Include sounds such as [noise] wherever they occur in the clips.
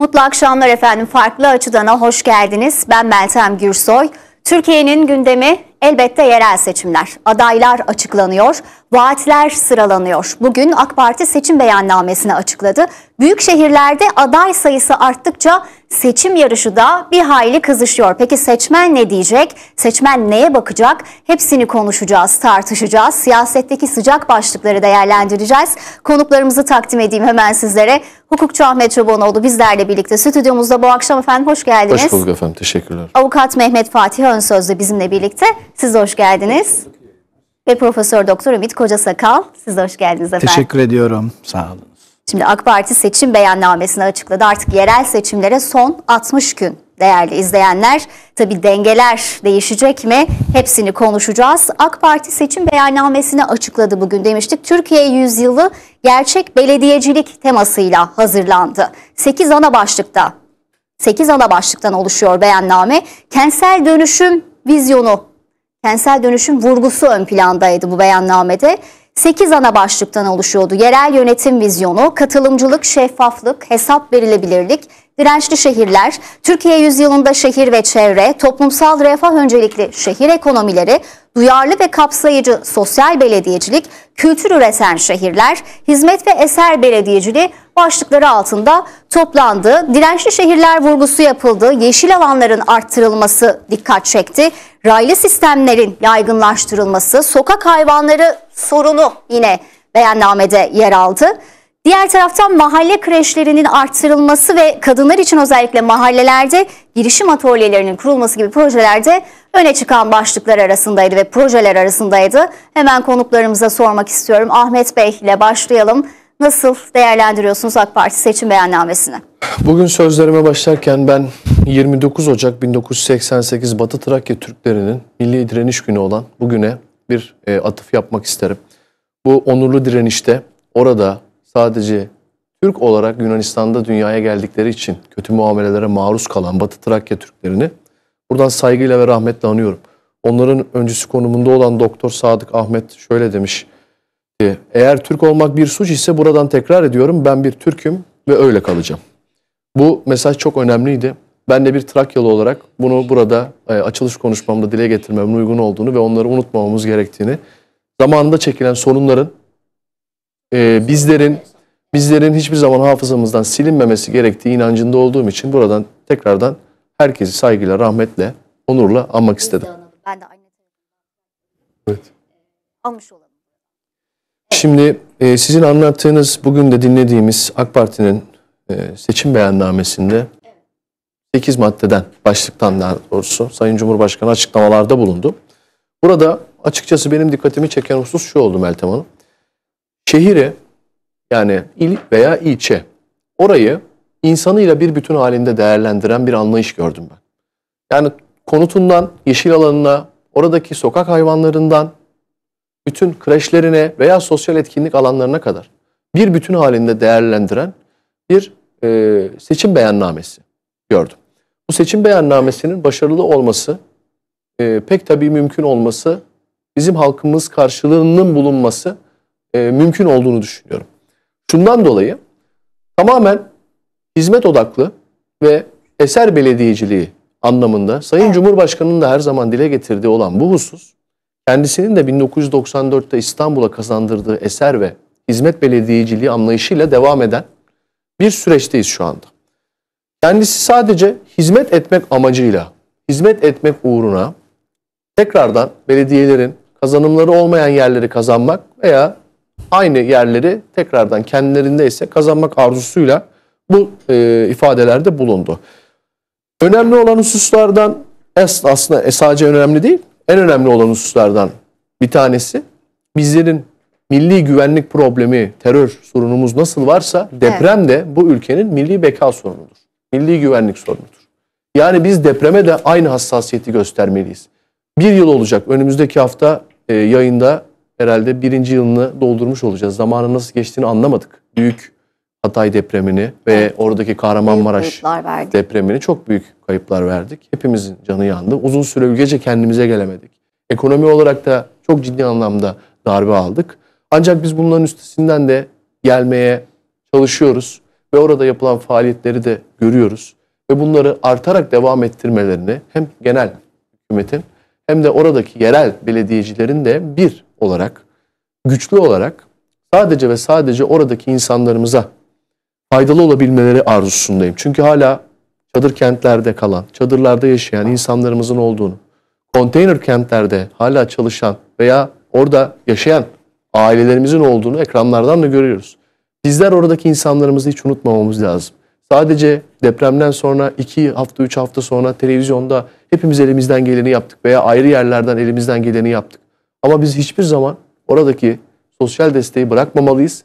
Mutlu akşamlar efendim. Farklı açıdan hoş geldiniz. Ben Meltem Gürsoy. Türkiye'nin gündemi Elbette yerel seçimler. Adaylar açıklanıyor, vaatler sıralanıyor. Bugün AK Parti seçim beyannamesini açıkladı. Büyük şehirlerde aday sayısı arttıkça seçim yarışı da bir hayli kızışıyor. Peki seçmen ne diyecek? Seçmen neye bakacak? Hepsini konuşacağız, tartışacağız. Siyasetteki sıcak başlıkları değerlendireceğiz. Konuklarımızı takdim edeyim hemen sizlere. Hukukçu Ahmet Çobanoğlu bizlerle birlikte stüdyomuzda bu akşam efendim hoş geldiniz. Hoş bulduk efendim teşekkürler. Avukat Mehmet Fatih Önsöz de bizimle birlikte. Siz hoş geldiniz. Ve Profesör Doktor Ümit Koca Sakal, siz de hoş geldiniz efendim. Teşekkür ediyorum. Sağ olun. Şimdi AK Parti seçim beyannamesini açıkladı. Artık yerel seçimlere son 60 gün değerli izleyenler. Tabi dengeler değişecek mi? Hepsini konuşacağız. AK Parti seçim beyannamesini açıkladı bugün demiştik. Türkiye yüzyılı gerçek belediyecilik temasıyla hazırlandı. 8 ana başlıkta 8 ana başlıktan oluşuyor beyanname. Kentsel dönüşüm vizyonu kentsel dönüşüm vurgusu ön plandaydı bu beyannamede. 8 ana başlıktan oluşuyordu. Yerel yönetim vizyonu, katılımcılık, şeffaflık, hesap verilebilirlik, Dirençli şehirler, Türkiye yüzyılında şehir ve çevre, toplumsal refah öncelikli şehir ekonomileri, duyarlı ve kapsayıcı sosyal belediyecilik, kültür üreten şehirler, hizmet ve eser belediyeciliği başlıkları altında toplandı. Dirençli şehirler vurgusu yapıldı. Yeşil alanların arttırılması dikkat çekti. Raylı sistemlerin yaygınlaştırılması, sokak hayvanları sorunu yine beyannamede yer aldı. Diğer taraftan mahalle kreşlerinin arttırılması ve kadınlar için özellikle mahallelerde girişim atölyelerinin kurulması gibi projelerde öne çıkan başlıklar arasındaydı ve projeler arasındaydı. Hemen konuklarımıza sormak istiyorum. Ahmet Bey ile başlayalım. Nasıl değerlendiriyorsunuz AK Parti seçim beyannamesini? Bugün sözlerime başlarken ben 29 Ocak 1988 Batı Trakya Türklerinin milli direniş günü olan bugüne bir e, atıf yapmak isterim. Bu onurlu direnişte orada sadece Türk olarak Yunanistan'da dünyaya geldikleri için kötü muamelelere maruz kalan Batı Trakya Türklerini buradan saygıyla ve rahmetle anıyorum. Onların öncüsü konumunda olan Doktor Sadık Ahmet şöyle demiş eğer Türk olmak bir suç ise buradan tekrar ediyorum ben bir Türk'üm ve öyle kalacağım. Bu mesaj çok önemliydi. Ben de bir Trakyalı olarak bunu burada e, açılış konuşmamda dile getirmemin uygun olduğunu ve onları unutmamamız gerektiğini, zamanında çekilen sorunların e, bizlerin bizlerin hiçbir zaman hafızamızdan silinmemesi gerektiği inancında olduğum için buradan tekrardan herkesi saygıyla, rahmetle, onurla anmak istedim. Ben de aynı. Evet. E, almış olalım. Şimdi e, sizin anlattığınız, bugün de dinlediğimiz AK Parti'nin e, seçim beyannamesinde 8 maddeden, başlıktan daha doğrusu Sayın Cumhurbaşkanı açıklamalarda bulundu. Burada açıkçası benim dikkatimi çeken husus şu oldu Meltem Hanım şehri yani il veya ilçe orayı insanıyla bir bütün halinde değerlendiren bir anlayış gördüm ben. Yani konutundan yeşil alanına, oradaki sokak hayvanlarından bütün kreşlerine veya sosyal etkinlik alanlarına kadar bir bütün halinde değerlendiren bir e, seçim beyannamesi gördüm. Bu seçim beyannamesinin başarılı olması e, pek tabii mümkün olması, bizim halkımız karşılığının bulunması e, mümkün olduğunu düşünüyorum. Şundan dolayı tamamen hizmet odaklı ve eser belediyeciliği anlamında Sayın Cumhurbaşkanı'nın da her zaman dile getirdiği olan bu husus kendisinin de 1994'te İstanbul'a kazandırdığı eser ve hizmet belediyeciliği anlayışıyla devam eden bir süreçteyiz şu anda. Kendisi sadece hizmet etmek amacıyla, hizmet etmek uğruna tekrardan belediyelerin kazanımları olmayan yerleri kazanmak veya aynı yerleri tekrardan kendilerinde ise kazanmak arzusuyla bu e, ifadelerde bulundu. Önemli olan hususlardan aslında sadece önemli değil, en önemli olan hususlardan bir tanesi bizlerin milli güvenlik problemi, terör sorunumuz nasıl varsa deprem de bu ülkenin milli beka sorunudur. Milli güvenlik sorunudur. Yani biz depreme de aynı hassasiyeti göstermeliyiz. Bir yıl olacak önümüzdeki hafta e, yayında herhalde birinci yılını doldurmuş olacağız. Zamanın nasıl geçtiğini anlamadık. Büyük Hatay depremini ve evet. oradaki Kahramanmaraş depremini çok büyük kayıplar verdik. Hepimizin canı yandı. Uzun süre gece kendimize gelemedik. Ekonomi olarak da çok ciddi anlamda darbe aldık. Ancak biz bunların üstesinden de gelmeye çalışıyoruz ve orada yapılan faaliyetleri de görüyoruz ve bunları artarak devam ettirmelerini hem genel hükümetin hem de oradaki yerel belediyecilerin de bir olarak, güçlü olarak sadece ve sadece oradaki insanlarımıza faydalı olabilmeleri arzusundayım. Çünkü hala çadır kentlerde kalan, çadırlarda yaşayan insanlarımızın olduğunu, konteyner kentlerde hala çalışan veya orada yaşayan ailelerimizin olduğunu ekranlardan da görüyoruz. Bizler oradaki insanlarımızı hiç unutmamamız lazım. Sadece depremden sonra iki hafta üç hafta sonra televizyonda hepimiz elimizden geleni yaptık veya ayrı yerlerden elimizden geleni yaptık. Ama biz hiçbir zaman oradaki sosyal desteği bırakmamalıyız.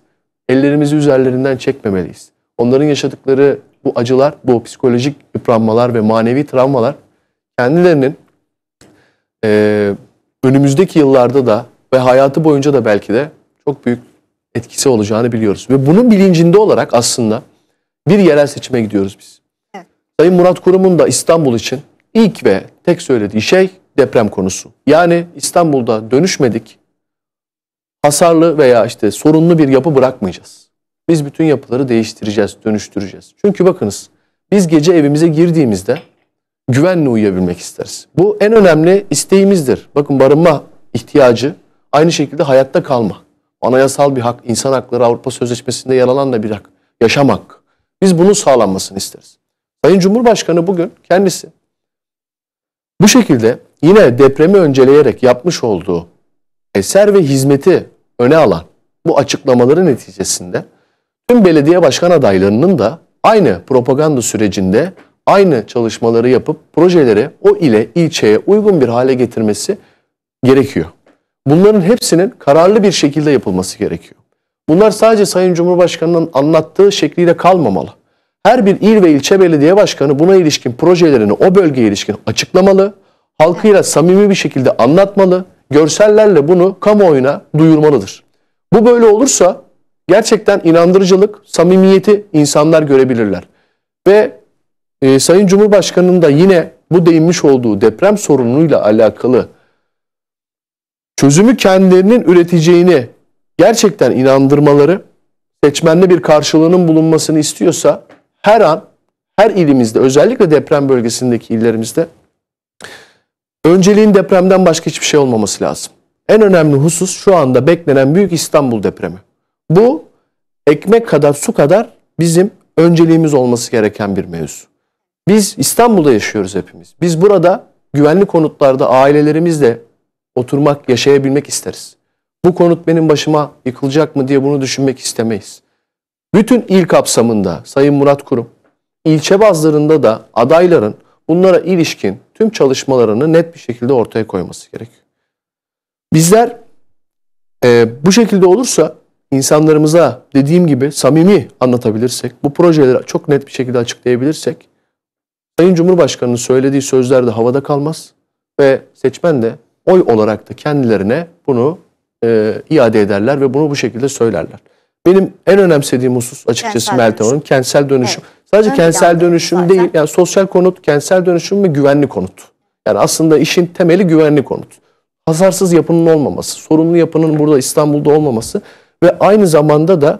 Ellerimizi üzerlerinden çekmemeliyiz. Onların yaşadıkları bu acılar, bu psikolojik yıpranmalar ve manevi travmalar kendilerinin e, önümüzdeki yıllarda da ve hayatı boyunca da belki de çok büyük etkisi olacağını biliyoruz. Ve bunun bilincinde olarak aslında bir yerel seçime gidiyoruz biz. Evet. Sayın Murat Kurum'un da İstanbul için ilk ve tek söylediği şey deprem konusu. Yani İstanbul'da dönüşmedik, hasarlı veya işte sorunlu bir yapı bırakmayacağız. Biz bütün yapıları değiştireceğiz, dönüştüreceğiz. Çünkü bakınız biz gece evimize girdiğimizde güvenle uyuyabilmek isteriz. Bu en önemli isteğimizdir. Bakın barınma ihtiyacı aynı şekilde hayatta kalma. Anayasal bir hak, insan hakları Avrupa Sözleşmesi'nde yer alan da bir hak, yaşam hakkı. Biz bunun sağlanmasını isteriz. Sayın Cumhurbaşkanı bugün kendisi bu şekilde yine depremi önceleyerek yapmış olduğu eser ve hizmeti öne alan bu açıklamaların neticesinde tüm belediye başkan adaylarının da aynı propaganda sürecinde aynı çalışmaları yapıp projeleri o ile ilçeye uygun bir hale getirmesi gerekiyor. Bunların hepsinin kararlı bir şekilde yapılması gerekiyor. Bunlar sadece Sayın Cumhurbaşkanı'nın anlattığı şekliyle kalmamalı. Her bir il ve ilçe belediye başkanı buna ilişkin projelerini o bölgeye ilişkin açıklamalı, halkıyla samimi bir şekilde anlatmalı, görsellerle bunu kamuoyuna duyurmalıdır. Bu böyle olursa gerçekten inandırıcılık, samimiyeti insanlar görebilirler. Ve e, Sayın Cumhurbaşkanı'nın da yine bu değinmiş olduğu deprem sorunuyla alakalı çözümü kendilerinin üreteceğini gerçekten inandırmaları seçmenli bir karşılığının bulunmasını istiyorsa her an her ilimizde özellikle deprem bölgesindeki illerimizde önceliğin depremden başka hiçbir şey olmaması lazım. En önemli husus şu anda beklenen büyük İstanbul depremi. Bu ekmek kadar su kadar bizim önceliğimiz olması gereken bir mevzu. Biz İstanbul'da yaşıyoruz hepimiz. Biz burada güvenli konutlarda ailelerimizle oturmak, yaşayabilmek isteriz. Bu konut benim başıma yıkılacak mı diye bunu düşünmek istemeyiz. Bütün il kapsamında Sayın Murat Kurum, ilçe bazlarında da adayların bunlara ilişkin tüm çalışmalarını net bir şekilde ortaya koyması gerekiyor. Bizler e, bu şekilde olursa insanlarımıza dediğim gibi samimi anlatabilirsek, bu projeleri çok net bir şekilde açıklayabilirsek, Sayın Cumhurbaşkanı'nın söylediği sözler de havada kalmaz ve seçmen de oy olarak da kendilerine bunu e, iade ederler ve bunu bu şekilde söylerler. Benim en önemsediğim husus açıkçası kentsel Meltem Hanım kentsel dönüşüm. Evet. Sadece Ön kentsel dönüşüm zaten. değil yani sosyal konut, kentsel dönüşüm ve güvenli konut. Yani aslında işin temeli güvenli konut. Hazarsız yapının olmaması, sorunlu yapının burada İstanbul'da olmaması ve aynı zamanda da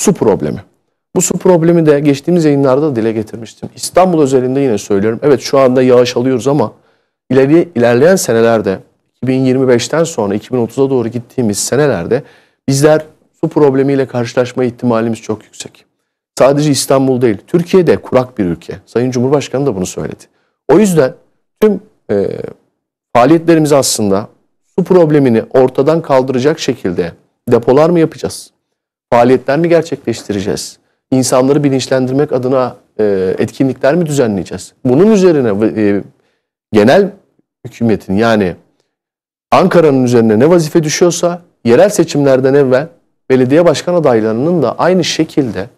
su problemi. Bu su problemi de geçtiğimiz yayınlarda dile getirmiştim. İstanbul özelinde yine söylüyorum. Evet şu anda yağış alıyoruz ama ileri, ilerleyen senelerde 2025'ten sonra 2030'a doğru gittiğimiz senelerde bizler su problemiyle karşılaşma ihtimalimiz çok yüksek. Sadece İstanbul değil, Türkiye de kurak bir ülke. Sayın Cumhurbaşkanı da bunu söyledi. O yüzden tüm e, faaliyetlerimiz aslında su problemini ortadan kaldıracak şekilde depolar mı yapacağız? Faaliyetler mi gerçekleştireceğiz? İnsanları bilinçlendirmek adına e, etkinlikler mi düzenleyeceğiz? Bunun üzerine e, genel hükümetin yani Ankara'nın üzerine ne vazife düşüyorsa yerel seçimlerden evvel belediye başkan adaylarının da aynı şekilde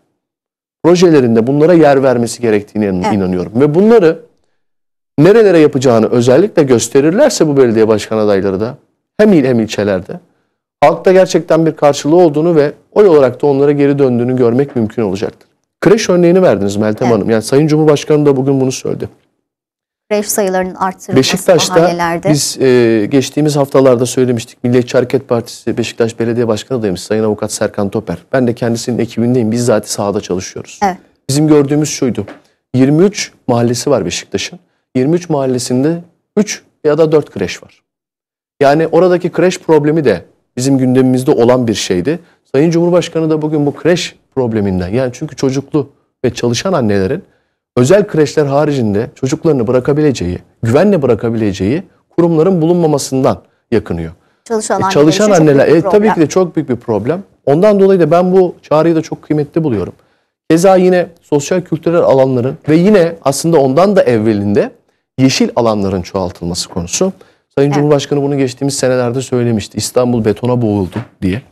projelerinde bunlara yer vermesi gerektiğine evet. inanıyorum. Ve bunları nerelere yapacağını özellikle gösterirlerse bu belediye başkan adayları da hem il hem ilçelerde halkta gerçekten bir karşılığı olduğunu ve oy olarak da onlara geri döndüğünü görmek mümkün olacaktır. Kreş örneğini verdiniz Meltem evet. Hanım. Yani Sayın Cumhurbaşkanı da bugün bunu söyledi kreş sayılarının artırılması Beşiktaş'ta mahallelerde. biz e, geçtiğimiz haftalarda söylemiştik. Milliyetçi Hareket Partisi Beşiktaş Belediye Başkanı adayımız Sayın Avukat Serkan Toper. Ben de kendisinin ekibindeyim. Biz zaten sahada çalışıyoruz. Evet. Bizim gördüğümüz şuydu. 23 mahallesi var Beşiktaş'ın. 23 mahallesinde 3 ya da 4 kreş var. Yani oradaki kreş problemi de bizim gündemimizde olan bir şeydi. Sayın Cumhurbaşkanı da bugün bu kreş probleminden yani çünkü çocuklu ve çalışan annelerin özel kreşler haricinde çocuklarını bırakabileceği, güvenle bırakabileceği kurumların bulunmamasından yakınıyor. Çalışan, e, çalışan anneler e, tabii ki de çok büyük bir problem. Ondan dolayı da ben bu çağrıyı da çok kıymetli buluyorum. Keza yine sosyal kültürel alanların ve yine aslında ondan da evvelinde yeşil alanların çoğaltılması konusu. Sayın evet. Cumhurbaşkanı bunu geçtiğimiz senelerde söylemişti. İstanbul betona boğuldu diye.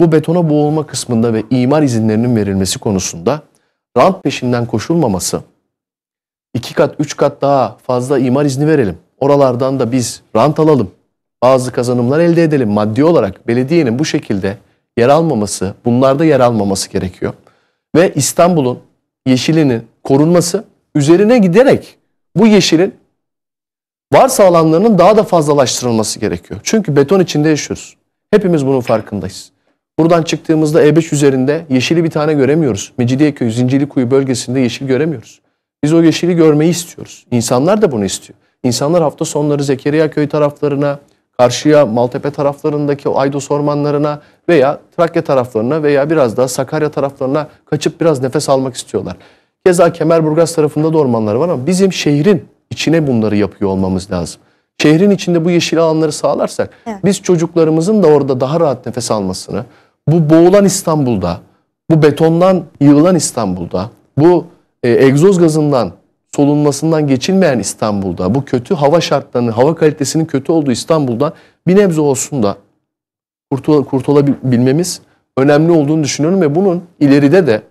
Bu betona boğulma kısmında ve imar izinlerinin verilmesi konusunda rant peşinden koşulmaması, iki kat, üç kat daha fazla imar izni verelim. Oralardan da biz rant alalım. Bazı kazanımlar elde edelim. Maddi olarak belediyenin bu şekilde yer almaması, bunlarda yer almaması gerekiyor. Ve İstanbul'un yeşilinin korunması üzerine giderek bu yeşilin varsa alanlarının daha da fazlalaştırılması gerekiyor. Çünkü beton içinde yaşıyoruz. Hepimiz bunun farkındayız. Buradan çıktığımızda E5 üzerinde yeşili bir tane göremiyoruz. Mecidiyeköy, Zincirlikuyu bölgesinde yeşil göremiyoruz. Biz o yeşili görmeyi istiyoruz. İnsanlar da bunu istiyor. İnsanlar hafta sonları Zekeriya Köy taraflarına, karşıya Maltepe taraflarındaki o Aydos ormanlarına veya Trakya taraflarına veya biraz daha Sakarya taraflarına kaçıp biraz nefes almak istiyorlar. Keza Kemerburgaz tarafında da ormanlar var ama bizim şehrin içine bunları yapıyor olmamız lazım. Şehrin içinde bu yeşil alanları sağlarsak evet. biz çocuklarımızın da orada daha rahat nefes almasını, bu boğulan İstanbul'da, bu betondan yığılan İstanbul'da, bu e, egzoz gazından solunmasından geçilmeyen İstanbul'da bu kötü hava şartlarının, hava kalitesinin kötü olduğu İstanbul'da bir nebze olsun da kurtul kurtulabilmemiz önemli olduğunu düşünüyorum ve bunun ileride de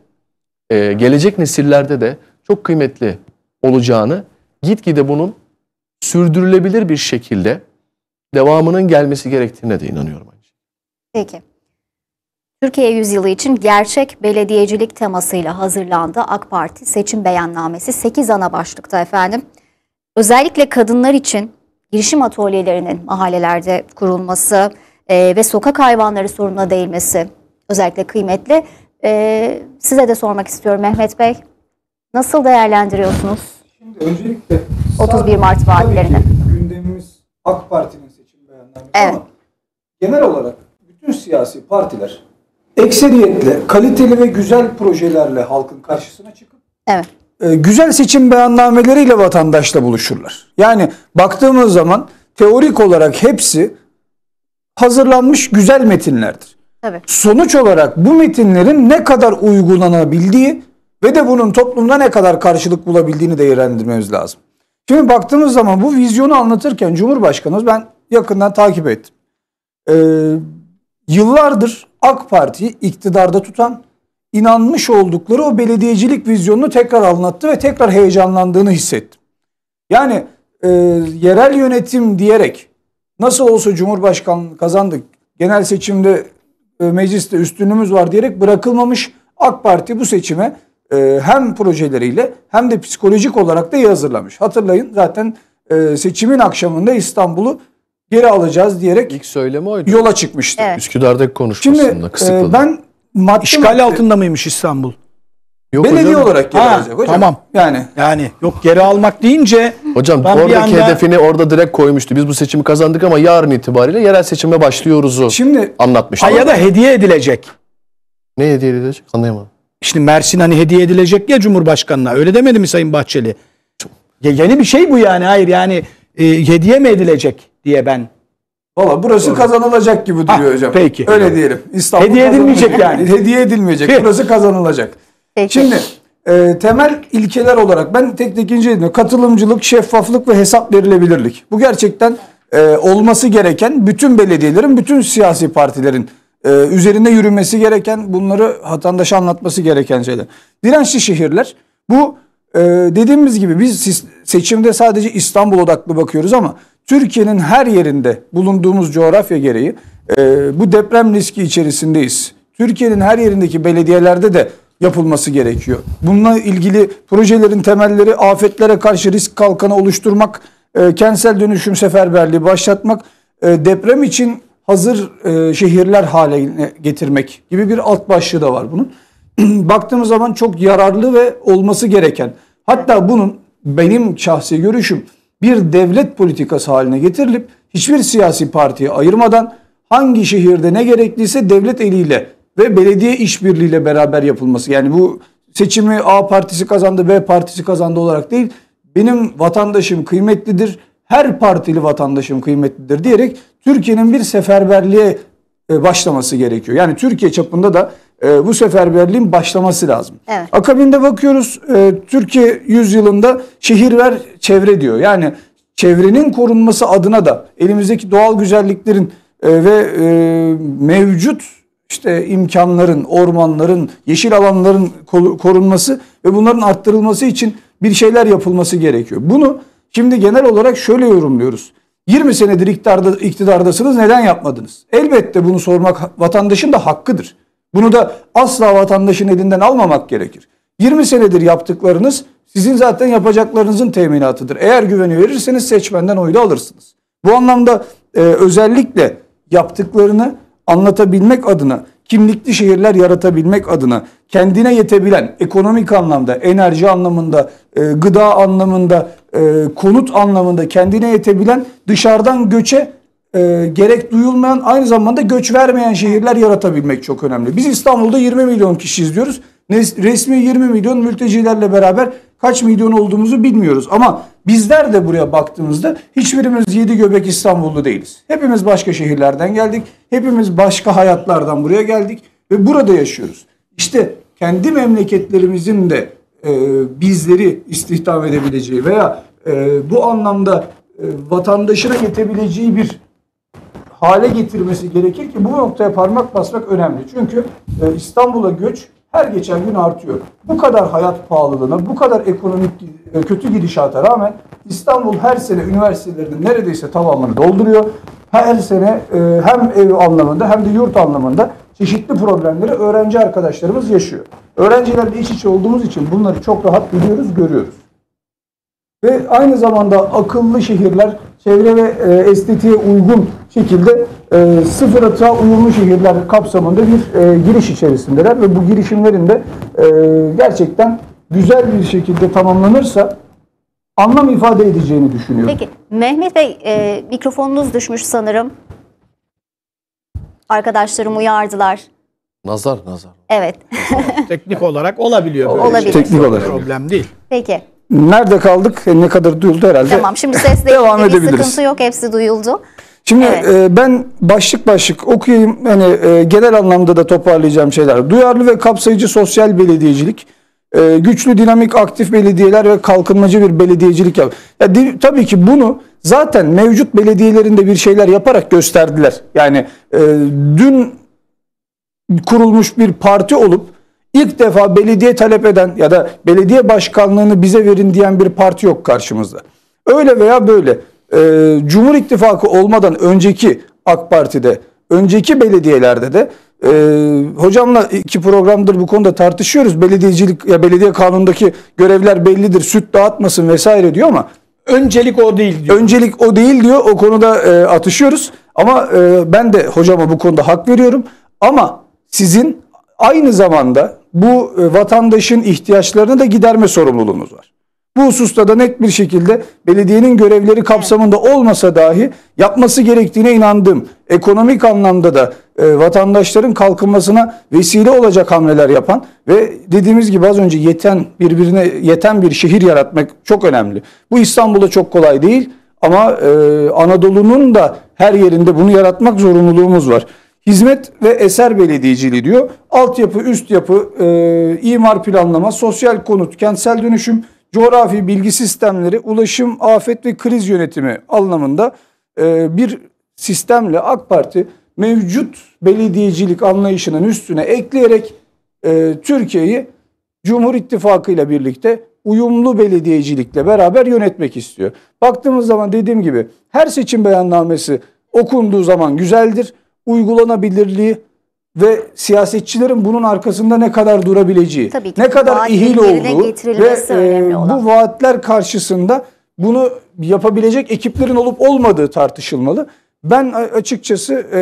e, gelecek nesillerde de çok kıymetli olacağını gitgide bunun sürdürülebilir bir şekilde devamının gelmesi gerektiğine de inanıyorum. Peki. Türkiye Yüzyılı için gerçek belediyecilik temasıyla hazırlandı AK Parti seçim beyannamesi 8 ana başlıkta efendim. Özellikle kadınlar için girişim atölyelerinin mahallelerde kurulması e, ve sokak hayvanları sorununa değilmesi özellikle kıymetli. E, size de sormak istiyorum Mehmet Bey. Nasıl değerlendiriyorsunuz? Şimdi öncelikle 31 Mart vaatlerini. Gündemimiz AK Parti'nin seçim beyannamesi evet. ama genel olarak bütün siyasi partiler ekseriyetle kaliteli ve güzel projelerle halkın karşısına çıkıp evet. e, güzel seçim beyannameleriyle vatandaşla buluşurlar. Yani baktığımız zaman teorik olarak hepsi hazırlanmış güzel metinlerdir. Evet. Sonuç olarak bu metinlerin ne kadar uygulanabildiği ve de bunun toplumda ne kadar karşılık bulabildiğini değerlendirmemiz lazım. Şimdi baktığımız zaman bu vizyonu anlatırken Cumhurbaşkanımız ben yakından takip ettim. Ee, yıllardır AK Parti'yi iktidarda tutan, inanmış oldukları o belediyecilik vizyonunu tekrar anlattı ve tekrar heyecanlandığını hissettim. Yani e, yerel yönetim diyerek nasıl olsa Cumhurbaşkanlığı kazandık, genel seçimde e, mecliste üstünlüğümüz var diyerek bırakılmamış AK Parti bu seçime e, hem projeleriyle hem de psikolojik olarak da iyi hazırlamış. Hatırlayın zaten e, seçimin akşamında İstanbul'u geri alacağız diyerek İlk söylemi oydu. yola çıkmıştı. Evet. Üsküdar'daki konuşmasında Şimdi e, ben maddi İşgal altında mıymış İstanbul? Yok belediye hocam, olarak geri Ha, alacak hocam. tamam. Yani Yani yok geri almak deyince hocam Ben bir oradaki anda- hedefini orada direkt koymuştu. Biz bu seçimi kazandık ama yarın itibariyle yerel seçime başlıyoruzu şimdi anlatmıştı. ha, ya da hediye edilecek. Ne hediye edilecek? anlayamadım. Şimdi Mersin hani hediye edilecek ya Cumhurbaşkanı'na. Öyle demedi mi Sayın Bahçeli? Ya yeni bir şey bu yani. Hayır yani e, hediye mi edilecek? diye ben Valla burası Doğru. kazanılacak gibi duruyor ha, hocam. Peki. Öyle evet. diyelim. İstanbul hediye edilmeyecek yani. hediye edilmeyecek. burası kazanılacak. Peki. Şimdi e, temel ilkeler olarak ben tek tek inceledim. Katılımcılık, şeffaflık ve hesap verilebilirlik. Bu gerçekten e, olması gereken bütün belediyelerin, bütün siyasi partilerin e, üzerinde yürümesi gereken, bunları vatandaşa anlatması gereken şeyler. Dirençli şehirler bu e, dediğimiz gibi biz seçimde sadece İstanbul odaklı bakıyoruz ama Türkiye'nin her yerinde bulunduğumuz coğrafya gereği e, bu deprem riski içerisindeyiz. Türkiye'nin her yerindeki belediyelerde de yapılması gerekiyor. Bununla ilgili projelerin temelleri afetlere karşı risk kalkanı oluşturmak, e, kentsel dönüşüm seferberliği başlatmak, e, deprem için hazır e, şehirler haline getirmek gibi bir alt başlığı da var bunun. [clears throat] Baktığımız zaman çok yararlı ve olması gereken. Hatta bunun benim şahsi görüşüm bir devlet politikası haline getirilip hiçbir siyasi partiye ayırmadan hangi şehirde ne gerekliyse devlet eliyle ve belediye işbirliğiyle beraber yapılması. Yani bu seçimi A partisi kazandı, B partisi kazandı olarak değil. Benim vatandaşım kıymetlidir. Her partili vatandaşım kıymetlidir diyerek Türkiye'nin bir seferberliğe e, başlaması gerekiyor. Yani Türkiye çapında da e, bu seferberliğin başlaması lazım. Evet. Akabinde bakıyoruz e, Türkiye yüzyılında şehir ver çevre diyor. Yani çevrenin korunması adına da elimizdeki doğal güzelliklerin e, ve e, mevcut işte imkanların, ormanların, yeşil alanların korunması ve bunların arttırılması için bir şeyler yapılması gerekiyor. Bunu şimdi genel olarak şöyle yorumluyoruz. 20 senedir iktidarda, iktidardasınız neden yapmadınız? Elbette bunu sormak vatandaşın da hakkıdır. Bunu da asla vatandaşın elinden almamak gerekir. 20 senedir yaptıklarınız sizin zaten yapacaklarınızın teminatıdır. Eğer güveni verirseniz seçmenden oyla alırsınız. Bu anlamda e, özellikle yaptıklarını anlatabilmek adına, kimlikli şehirler yaratabilmek adına kendine yetebilen ekonomik anlamda, enerji anlamında, e, gıda anlamında, e, konut anlamında kendine yetebilen dışarıdan göçe e, gerek duyulmayan aynı zamanda göç vermeyen şehirler yaratabilmek çok önemli. Biz İstanbul'da 20 milyon kişiyiz diyoruz. Resmi 20 milyon mültecilerle beraber kaç milyon olduğumuzu bilmiyoruz. Ama bizler de buraya baktığımızda hiçbirimiz yedi göbek İstanbullu değiliz. Hepimiz başka şehirlerden geldik. Hepimiz başka hayatlardan buraya geldik ve burada yaşıyoruz. İşte kendi memleketlerimizin de e, bizleri istihdam edebileceği veya e, bu anlamda e, vatandaşına yetebileceği bir hale getirmesi gerekir ki bu noktaya parmak basmak önemli. Çünkü e, İstanbul'a göç her geçen gün artıyor. Bu kadar hayat pahalılığına, bu kadar ekonomik e, kötü gidişata rağmen İstanbul her sene üniversitelerin neredeyse tamamını dolduruyor. Her sene e, hem ev anlamında hem de yurt anlamında çeşitli problemleri öğrenci arkadaşlarımız yaşıyor. Öğrencilerle iç içe olduğumuz için bunları çok rahat biliyoruz, görüyoruz ve aynı zamanda akıllı şehirler çevre ve e, estetiğe uygun şekilde e, sıfır atığa uyumlu şehirler kapsamında bir e, giriş içerisindeler ve bu girişimlerin de e, gerçekten güzel bir şekilde tamamlanırsa anlam ifade edeceğini düşünüyorum. Peki Mehmet Bey e, mikrofonunuz düşmüş sanırım. Arkadaşlarım uyardılar. Nazar nazar. Evet. Teknik olarak olabiliyor. Böyle. Olabilir. Şey. Teknik olarak. Problem değil. Peki. Nerede kaldık? E, ne kadar duyuldu herhalde. Tamam şimdi sesle devam edebiliriz. Bir sıkıntı yok hepsi duyuldu. Şimdi evet. e, ben başlık başlık okuyayım. Hani e, genel anlamda da toparlayacağım şeyler. Duyarlı ve kapsayıcı sosyal belediyecilik. E, güçlü, dinamik, aktif belediyeler ve kalkınmacı bir belediyecilik yap. Ya, di, tabii ki bunu zaten mevcut belediyelerinde bir şeyler yaparak gösterdiler. Yani e, dün kurulmuş bir parti olup İlk defa belediye talep eden ya da belediye başkanlığını bize verin diyen bir parti yok karşımızda. Öyle veya böyle e, Cumhur İttifakı olmadan önceki AK Parti'de, önceki belediyelerde de e, hocamla iki programdır bu konuda tartışıyoruz. Belediyecilik ya belediye kanunundaki görevler bellidir, süt dağıtmasın vesaire diyor ama öncelik o değil diyor. Öncelik o değil diyor. O konuda e, atışıyoruz. Ama e, ben de hocama bu konuda hak veriyorum. Ama sizin aynı zamanda bu e, vatandaşın ihtiyaçlarını da giderme sorumluluğunuz var. Bu hususta da net bir şekilde belediyenin görevleri kapsamında olmasa dahi yapması gerektiğine inandım. ekonomik anlamda da e, vatandaşların kalkınmasına vesile olacak hamleler yapan ve dediğimiz gibi az önce yeten birbirine yeten bir şehir yaratmak çok önemli. Bu İstanbul'da çok kolay değil ama e, Anadolu'nun da her yerinde bunu yaratmak zorunluluğumuz var. Hizmet ve eser belediyeciliği diyor. Altyapı, üst yapı, e, imar planlama, sosyal konut, kentsel dönüşüm, coğrafi bilgi sistemleri, ulaşım, afet ve kriz yönetimi anlamında e, bir sistemle AK Parti mevcut belediyecilik anlayışının üstüne ekleyerek e, Türkiye'yi Cumhur İttifakı ile birlikte uyumlu belediyecilikle beraber yönetmek istiyor. Baktığımız zaman dediğim gibi her seçim beyannamesi okunduğu zaman güzeldir uygulanabilirliği ve siyasetçilerin bunun arkasında ne kadar durabileceği, Tabii ki, ne kadar ihil olduğu ve e, bu vaatler karşısında bunu yapabilecek ekiplerin olup olmadığı tartışılmalı. Ben açıkçası e,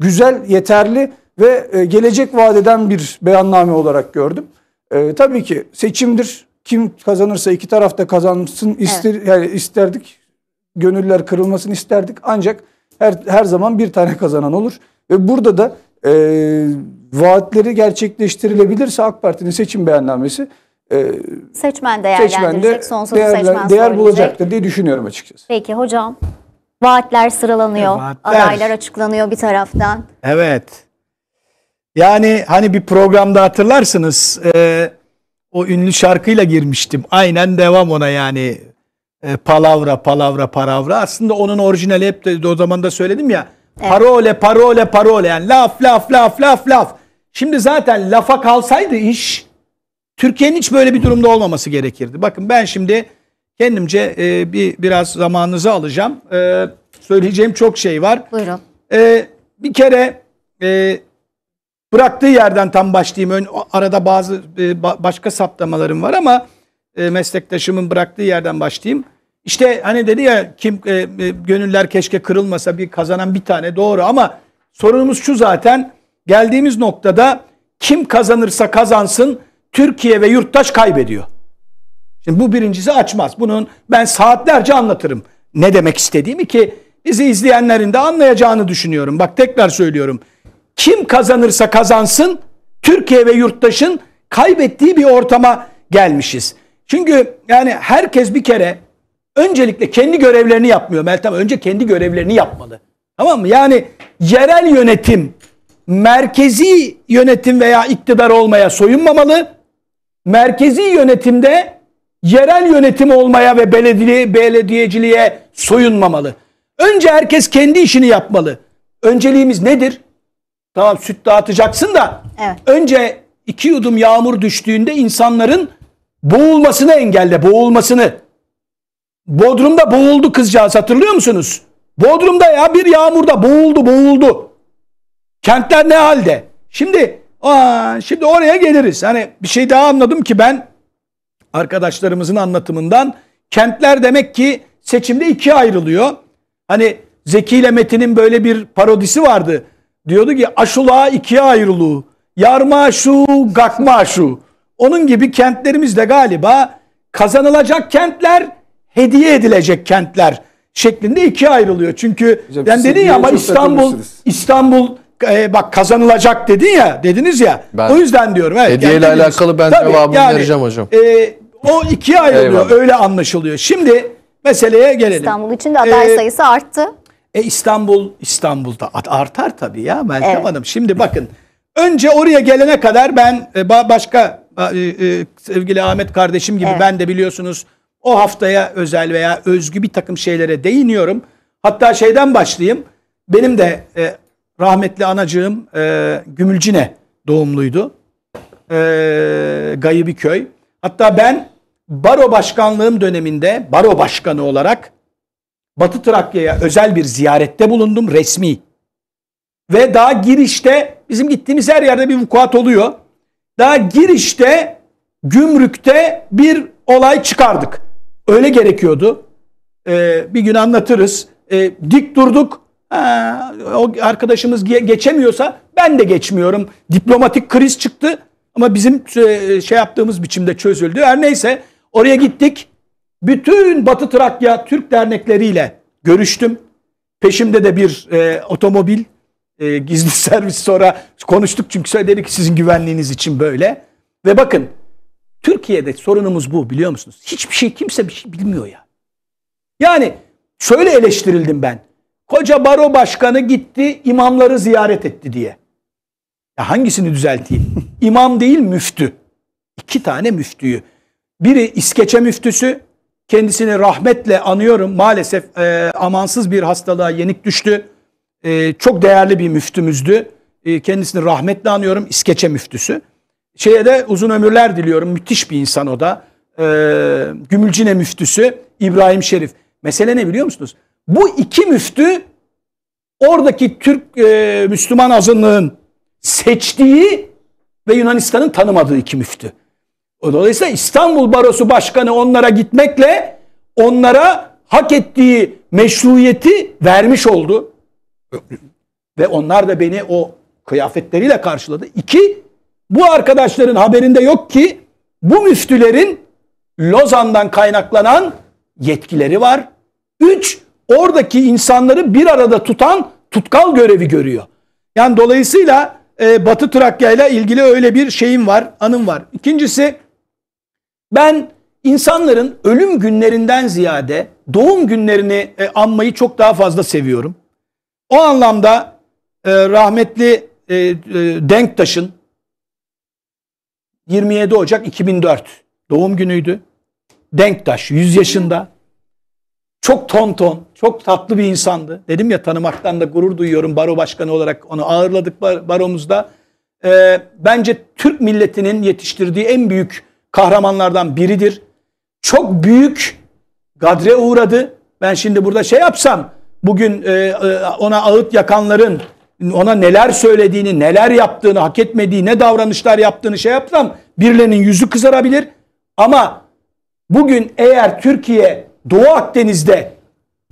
güzel, yeterli ve e, gelecek vadeden bir beyanname olarak gördüm. E, tabii ki seçimdir. Kim kazanırsa iki taraf da kazansın ister, evet. yani isterdik. Gönüller kırılmasını isterdik. Ancak her, her zaman bir tane kazanan olur. Ve burada da e, vaatleri gerçekleştirilebilirse AK Parti'nin seçim beyannamesi e, seçmen değerlendirecek, sonsuz değerler, seçmen değer bulacaktır diye düşünüyorum açıkçası. Peki hocam, vaatler sıralanıyor, vaatler. adaylar açıklanıyor bir taraftan. Evet. Yani hani bir programda hatırlarsınız e, o ünlü şarkıyla girmiştim. Aynen devam ona yani e, palavra palavra palavra aslında onun orijinali hep de o zaman da söyledim ya evet. parole parole parole yani laf laf laf laf laf. Şimdi zaten lafa kalsaydı iş Türkiye'nin hiç böyle bir durumda olmaması gerekirdi. Bakın ben şimdi kendimce e, bir biraz zamanınızı alacağım. E, söyleyeceğim çok şey var. Buyurun. E, bir kere e, bıraktığı yerden tam başlayayım. Ön, arada bazı e, başka saptamalarım var ama e, meslektaşımın bıraktığı yerden başlayayım. İşte hani dedi ya kim e, e, gönüller keşke kırılmasa bir kazanan bir tane doğru ama sorunumuz şu zaten geldiğimiz noktada kim kazanırsa kazansın Türkiye ve yurttaş kaybediyor. Şimdi bu birincisi açmaz. Bunun ben saatlerce anlatırım ne demek istediğimi ki bizi izleyenlerin de anlayacağını düşünüyorum. Bak tekrar söylüyorum. Kim kazanırsa kazansın Türkiye ve yurttaşın kaybettiği bir ortama gelmişiz. Çünkü yani herkes bir kere öncelikle kendi görevlerini yapmıyor Meltem. Önce kendi görevlerini yapmalı. Tamam mı? Yani yerel yönetim, merkezi yönetim veya iktidar olmaya soyunmamalı. Merkezi yönetimde yerel yönetim olmaya ve belediye, belediyeciliğe soyunmamalı. Önce herkes kendi işini yapmalı. Önceliğimiz nedir? Tamam süt dağıtacaksın da evet. önce iki yudum yağmur düştüğünde insanların Boğulmasını engelle, boğulmasını. Bodrum'da boğuldu kızcağız hatırlıyor musunuz? Bodrum'da ya bir yağmurda boğuldu, boğuldu. Kentler ne halde? Şimdi aa, şimdi oraya geliriz. Hani bir şey daha anladım ki ben arkadaşlarımızın anlatımından kentler demek ki seçimde ikiye ayrılıyor. Hani Zeki ile Metin'in böyle bir parodisi vardı. Diyordu ki aşula ikiye ayrılığı. Yarma şu, gakma şu. Onun gibi kentlerimiz de galiba kazanılacak kentler, hediye edilecek kentler şeklinde ikiye ayrılıyor. Çünkü Hocam, ben dedin ya ama İstanbul İstanbul e, bak kazanılacak dedin ya dediniz ya. Ben, o yüzden diyorum. Evet, hediye ile alakalı ben Tabii, cevabımı yani, vereceğim hocam. E, o ikiye ayrılıyor. Öyle anlaşılıyor. Şimdi meseleye gelelim. İstanbul için de aday ee, sayısı arttı. E İstanbul İstanbul'da artar tabii ya Meltem evet. Hanım. Şimdi bakın önce oraya gelene kadar ben e, başka e, e, sevgili Ahmet kardeşim gibi evet. ben de biliyorsunuz o haftaya özel veya özgü bir takım şeylere değiniyorum. Hatta şeyden başlayayım. Benim de e, rahmetli anacığım e, Gümülcine doğumluydu. E, Gayı bir köy. Hatta ben baro başkanlığım döneminde baro başkanı olarak Batı Trakya'ya özel bir ziyarette bulundum resmi. Ve daha girişte bizim gittiğimiz her yerde bir vukuat oluyor. Daha girişte gümrükte bir olay çıkardık. Öyle gerekiyordu. Ee, bir gün anlatırız. Ee, dik durduk. Ha, o arkadaşımız geçemiyorsa ben de geçmiyorum. Diplomatik kriz çıktı ama bizim e, şey yaptığımız biçimde çözüldü. Her neyse oraya gittik. Bütün Batı Trakya Türk dernekleriyle görüştüm. Peşimde de bir e, otomobil e, gizli [laughs] servis sonra konuştuk çünkü dedi ki sizin güvenliğiniz için böyle. Ve bakın Türkiye'de sorunumuz bu biliyor musunuz? Hiçbir şey kimse bir şey bilmiyor ya. Yani şöyle eleştirildim ben. Koca baro başkanı gitti imamları ziyaret etti diye. Ya hangisini düzelteyim? [laughs] İmam değil müftü. İki tane müftüyü. Biri İskeçe müftüsü. Kendisini rahmetle anıyorum. Maalesef e, amansız bir hastalığa yenik düştü e, çok değerli bir müftümüzdü. E, kendisini rahmetle anıyorum. İskeçe müftüsü. Şeye de uzun ömürler diliyorum. Müthiş bir insan o da. E, Gümülcine müftüsü İbrahim Şerif. Mesele ne biliyor musunuz? Bu iki müftü oradaki Türk e, Müslüman azınlığın seçtiği ve Yunanistan'ın tanımadığı iki müftü. Dolayısıyla İstanbul Barosu Başkanı onlara gitmekle onlara hak ettiği meşruiyeti vermiş oldu. Ve onlar da beni o kıyafetleriyle karşıladı. İki, bu arkadaşların haberinde yok ki bu müftülerin Lozan'dan kaynaklanan yetkileri var. Üç, oradaki insanları bir arada tutan tutkal görevi görüyor. Yani dolayısıyla e, Batı Trakya ile ilgili öyle bir şeyim var, anım var. İkincisi ben insanların ölüm günlerinden ziyade doğum günlerini e, anmayı çok daha fazla seviyorum. O anlamda e, rahmetli e, e, Denktaş'ın 27 Ocak 2004 doğum günüydü. Denktaş 100 yaşında. Çok ton ton, çok tatlı bir insandı. Dedim ya tanımaktan da gurur duyuyorum baro başkanı olarak onu ağırladık bar baromuzda. Ee, bence Türk milletinin yetiştirdiği en büyük kahramanlardan biridir. Çok büyük gadre uğradı. Ben şimdi burada şey yapsam bugün e, e, ona ağıt yakanların ona neler söylediğini, neler yaptığını, hak etmediği, ne davranışlar yaptığını şey yapsam birilerinin yüzü kızarabilir. Ama bugün eğer Türkiye Doğu Akdeniz'de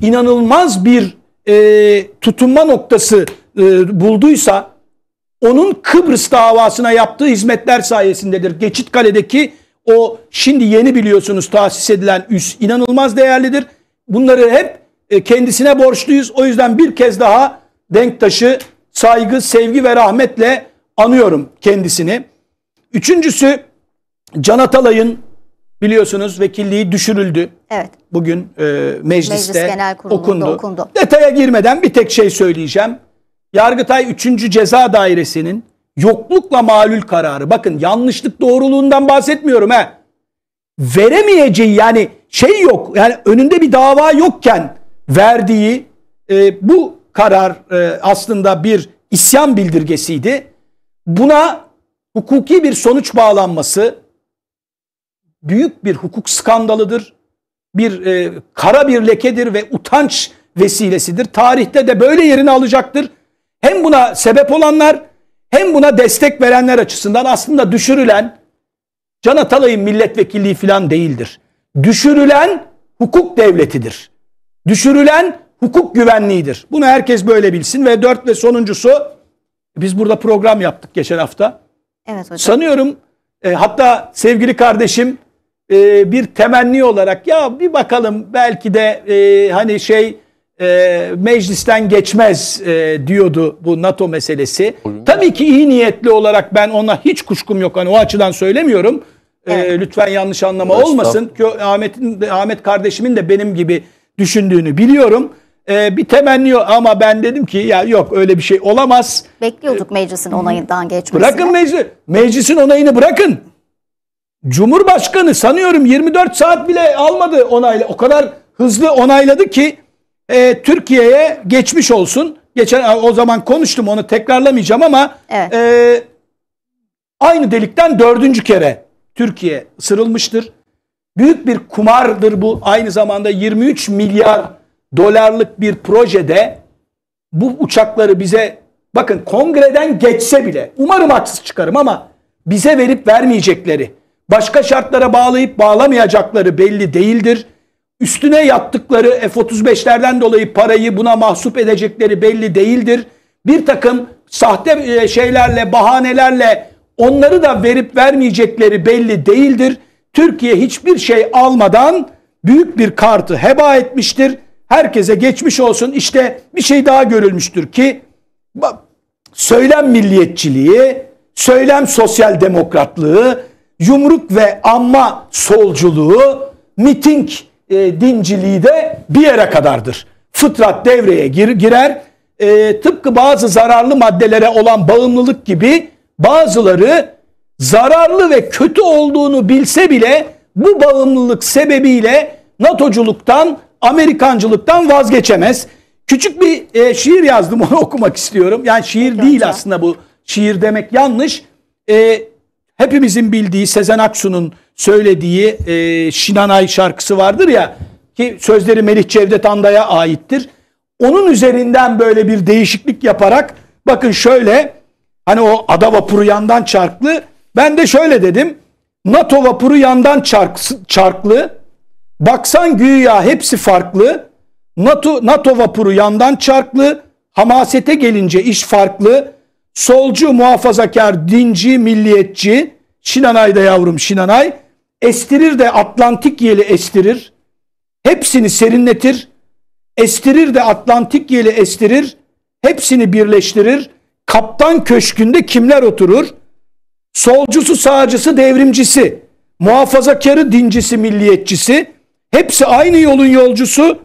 inanılmaz bir e, tutunma noktası e, bulduysa onun Kıbrıs davasına yaptığı hizmetler sayesindedir. Geçit Kale'deki o şimdi yeni biliyorsunuz tahsis edilen üs inanılmaz değerlidir. Bunları hep e, kendisine borçluyuz. O yüzden bir kez daha Denktaş'ı saygı, sevgi ve rahmetle anıyorum kendisini. Üçüncüsü Can Atalay'ın biliyorsunuz vekilliği düşürüldü. Evet. Bugün e, mecliste Meclis Genel okundu. okundu. Detaya girmeden bir tek şey söyleyeceğim. Yargıtay 3. Ceza Dairesi'nin yoklukla malül kararı. Bakın yanlışlık doğruluğundan bahsetmiyorum ha. Veremeyeceği yani şey yok. Yani önünde bir dava yokken verdiği e, bu karar e, aslında bir isyan bildirgesiydi. Buna hukuki bir sonuç bağlanması büyük bir hukuk skandalıdır. Bir e, kara bir lekedir ve utanç vesilesidir. Tarihte de böyle yerini alacaktır. Hem buna sebep olanlar hem buna destek verenler açısından aslında düşürülen Can Atalay'ın milletvekilliği falan değildir. Düşürülen hukuk devletidir düşürülen hukuk güvenliğidir. Bunu herkes böyle bilsin ve dört ve sonuncusu biz burada program yaptık geçen hafta. Evet hocam. Sanıyorum e, hatta sevgili kardeşim e, bir temenni olarak ya bir bakalım belki de e, hani şey e, meclisten geçmez e, diyordu bu NATO meselesi. Oyun. Tabii ki iyi niyetli olarak ben ona hiç kuşkum yok. Hani o açıdan söylemiyorum. E, evet. E, lütfen yanlış anlama olmasın. Ahmet'in Ahmet kardeşimin de benim gibi düşündüğünü biliyorum. Ee, bir temenni ama ben dedim ki ya yok öyle bir şey olamaz. Bekliyorduk ee, meclisin onayından geçmesini. Bırakın meclis, meclisin onayını bırakın. Cumhurbaşkanı sanıyorum 24 saat bile almadı onayla. O kadar hızlı onayladı ki e, Türkiye'ye geçmiş olsun. Geçen o zaman konuştum onu tekrarlamayacağım ama evet. e, aynı delikten dördüncü kere Türkiye ısırılmıştır. Büyük bir kumardır bu. Aynı zamanda 23 milyar dolarlık bir projede bu uçakları bize bakın kongreden geçse bile umarım haksız çıkarım ama bize verip vermeyecekleri başka şartlara bağlayıp bağlamayacakları belli değildir. Üstüne yattıkları F-35'lerden dolayı parayı buna mahsup edecekleri belli değildir. Bir takım sahte e, şeylerle, bahanelerle onları da verip vermeyecekleri belli değildir. Türkiye hiçbir şey almadan büyük bir kartı heba etmiştir. Herkese geçmiş olsun. İşte bir şey daha görülmüştür ki söylem milliyetçiliği, söylem sosyal demokratlığı, yumruk ve amma solculuğu, miting e, dinciliği de bir yere kadardır. Fıtrat devreye gir, girer. E, tıpkı bazı zararlı maddelere olan bağımlılık gibi bazıları zararlı ve kötü olduğunu bilse bile bu bağımlılık sebebiyle NATO'culuktan, Amerikancılıktan vazgeçemez. Küçük bir e, şiir yazdım [laughs] onu okumak istiyorum. Yani şiir Peki değil hocam. aslında bu. Şiir demek yanlış. E, hepimizin bildiği Sezen Aksu'nun söylediği e, Şinanay şarkısı vardır ya ki sözleri Melih Cevdet Anday'a aittir. Onun üzerinden böyle bir değişiklik yaparak bakın şöyle hani o ada vapuru yandan çarklı ben de şöyle dedim. NATO vapuru yandan çark, çarklı. Baksan güya hepsi farklı. NATO, NATO vapuru yandan çarklı. Hamasete gelince iş farklı. Solcu, muhafazakar, dinci, milliyetçi. Şinanay da yavrum Şinanay. Estirir de Atlantik yeli estirir. Hepsini serinletir. Estirir de Atlantik yeli estirir. Hepsini birleştirir. Kaptan köşkünde kimler oturur? solcusu sağcısı devrimcisi, muhafazakarı dincisi milliyetçisi hepsi aynı yolun yolcusu,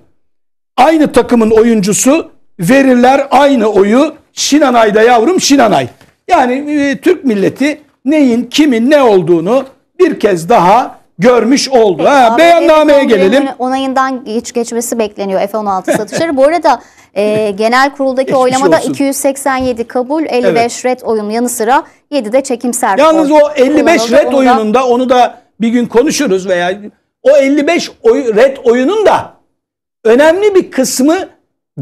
aynı takımın oyuncusu verirler aynı oyu Şinanay'da yavrum Şinanay. Yani e, Türk milleti neyin kimin ne olduğunu bir kez daha görmüş oldu. Peki, ha, beyannameye gelelim. Onayından geç geçmesi bekleniyor F-16 satışları. Bu arada e, genel kuruldaki Geçmiş oylamada olsun. 287 kabul, 55 evet. red oyun yanı sıra 7 de çekimser. Yalnız o 55 red onu oyununda onu da bir gün konuşuruz veya o 55 oy, red oyunun da önemli bir kısmı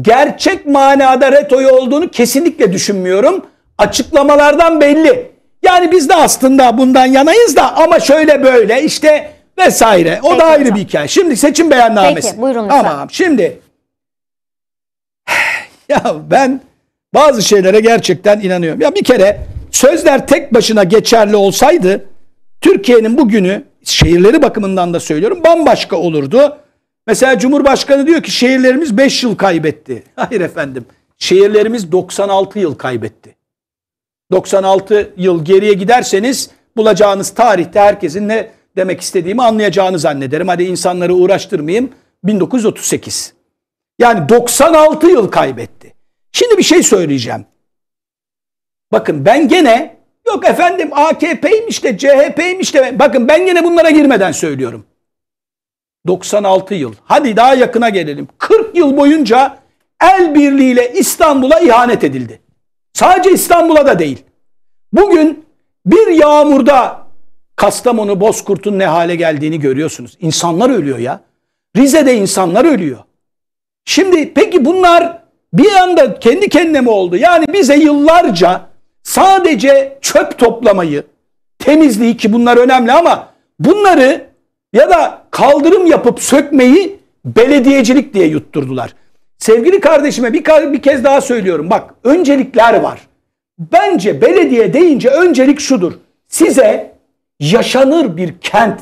gerçek manada red oyu olduğunu kesinlikle düşünmüyorum. Açıklamalardan belli. Yani biz de aslında bundan yanayız da ama şöyle böyle işte vesaire. O Peki da ayrı hocam. bir hikaye. Şimdi seçim beyannamesi. Peki, buyurun lütfen. Tamam şimdi. [sighs] ya ben bazı şeylere gerçekten inanıyorum. Ya bir kere sözler tek başına geçerli olsaydı Türkiye'nin bugünü şehirleri bakımından da söylüyorum bambaşka olurdu. Mesela Cumhurbaşkanı diyor ki şehirlerimiz 5 yıl kaybetti. [laughs] Hayır efendim şehirlerimiz 96 yıl kaybetti. 96 yıl geriye giderseniz bulacağınız tarihte herkesin ne demek istediğimi anlayacağını zannederim. Hadi insanları uğraştırmayayım. 1938. Yani 96 yıl kaybetti. Şimdi bir şey söyleyeceğim. Bakın ben gene yok efendim AKP'ymiş de CHP'ymiş de bakın ben gene bunlara girmeden söylüyorum. 96 yıl. Hadi daha yakına gelelim. 40 yıl boyunca el birliğiyle İstanbul'a ihanet edildi. Sadece İstanbul'a da değil. Bugün bir yağmurda Kastamonu, Bozkurt'un ne hale geldiğini görüyorsunuz. İnsanlar ölüyor ya. Rize'de insanlar ölüyor. Şimdi peki bunlar bir anda kendi kendine mi oldu? Yani bize yıllarca sadece çöp toplamayı, temizliği ki bunlar önemli ama bunları ya da kaldırım yapıp sökmeyi belediyecilik diye yutturdular. Sevgili kardeşime bir, bir kez daha söylüyorum. Bak öncelikler var. Bence belediye deyince öncelik şudur. Size yaşanır bir kent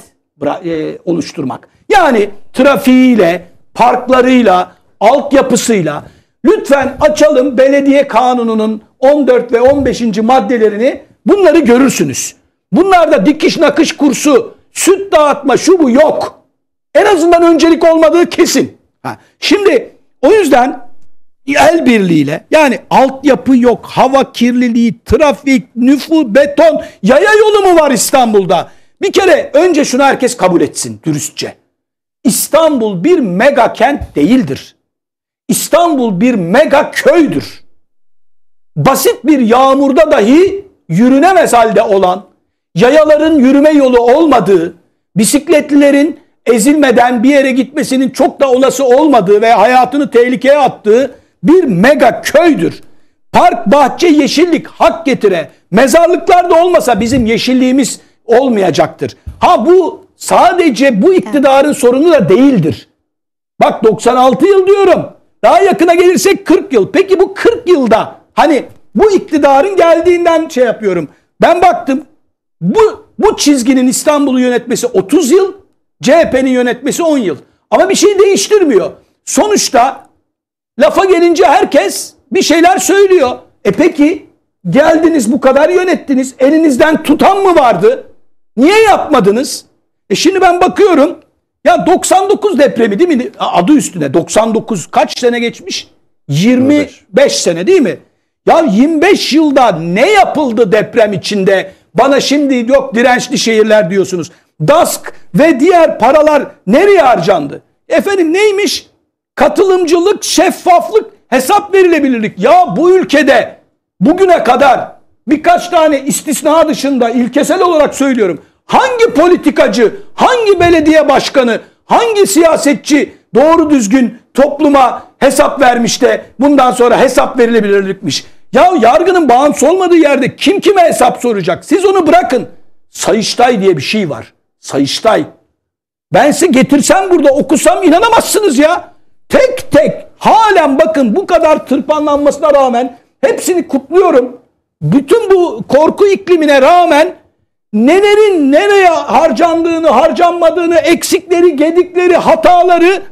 e, oluşturmak. Yani trafiğiyle, parklarıyla, altyapısıyla lütfen açalım belediye kanununun 14 ve 15. maddelerini bunları görürsünüz. Bunlarda dikiş nakış kursu, süt dağıtma şu bu yok. En azından öncelik olmadığı kesin. Ha. Şimdi o yüzden el birliğiyle yani altyapı yok, hava kirliliği, trafik, nüfus, beton, yaya yolu mu var İstanbul'da? Bir kere önce şunu herkes kabul etsin dürüstçe. İstanbul bir mega kent değildir. İstanbul bir mega köydür. Basit bir yağmurda dahi yürünemez halde olan, yayaların yürüme yolu olmadığı, bisikletlilerin ezilmeden bir yere gitmesinin çok da olası olmadığı ve hayatını tehlikeye attığı bir mega köydür. Park, bahçe, yeşillik hak getire. Mezarlıklar da olmasa bizim yeşilliğimiz olmayacaktır. Ha bu sadece bu iktidarın sorunu da değildir. Bak 96 yıl diyorum. Daha yakına gelirsek 40 yıl. Peki bu 40 yılda hani bu iktidarın geldiğinden şey yapıyorum. Ben baktım bu bu çizginin İstanbul'u yönetmesi 30 yıl, CHP'nin yönetmesi 10 yıl. Ama bir şey değiştirmiyor. Sonuçta lafa gelince herkes bir şeyler söylüyor. E peki geldiniz bu kadar yönettiniz. Elinizden tutan mı vardı? Niye yapmadınız? E şimdi ben bakıyorum. Ya 99 depremi değil mi? Adı üstüne 99 kaç sene geçmiş? 25 sene değil mi? Ya 25 yılda ne yapıldı deprem içinde? Bana şimdi yok dirençli şehirler diyorsunuz. DASK ve diğer paralar nereye harcandı? Efendim neymiş? Katılımcılık, şeffaflık, hesap verilebilirlik. Ya bu ülkede bugüne kadar birkaç tane istisna dışında ilkesel olarak söylüyorum. Hangi politikacı, hangi belediye başkanı, hangi siyasetçi doğru düzgün topluma hesap vermiş de bundan sonra hesap verilebilirlikmiş. Ya yargının bağımsız olmadığı yerde kim kime hesap soracak? Siz onu bırakın. Sayıştay diye bir şey var. Sayıştay. Ben size getirsem burada okusam inanamazsınız ya. Tek tek halen bakın bu kadar tırpanlanmasına rağmen hepsini kutluyorum. Bütün bu korku iklimine rağmen nelerin nereye harcandığını, harcanmadığını, eksikleri, gedikleri, hataları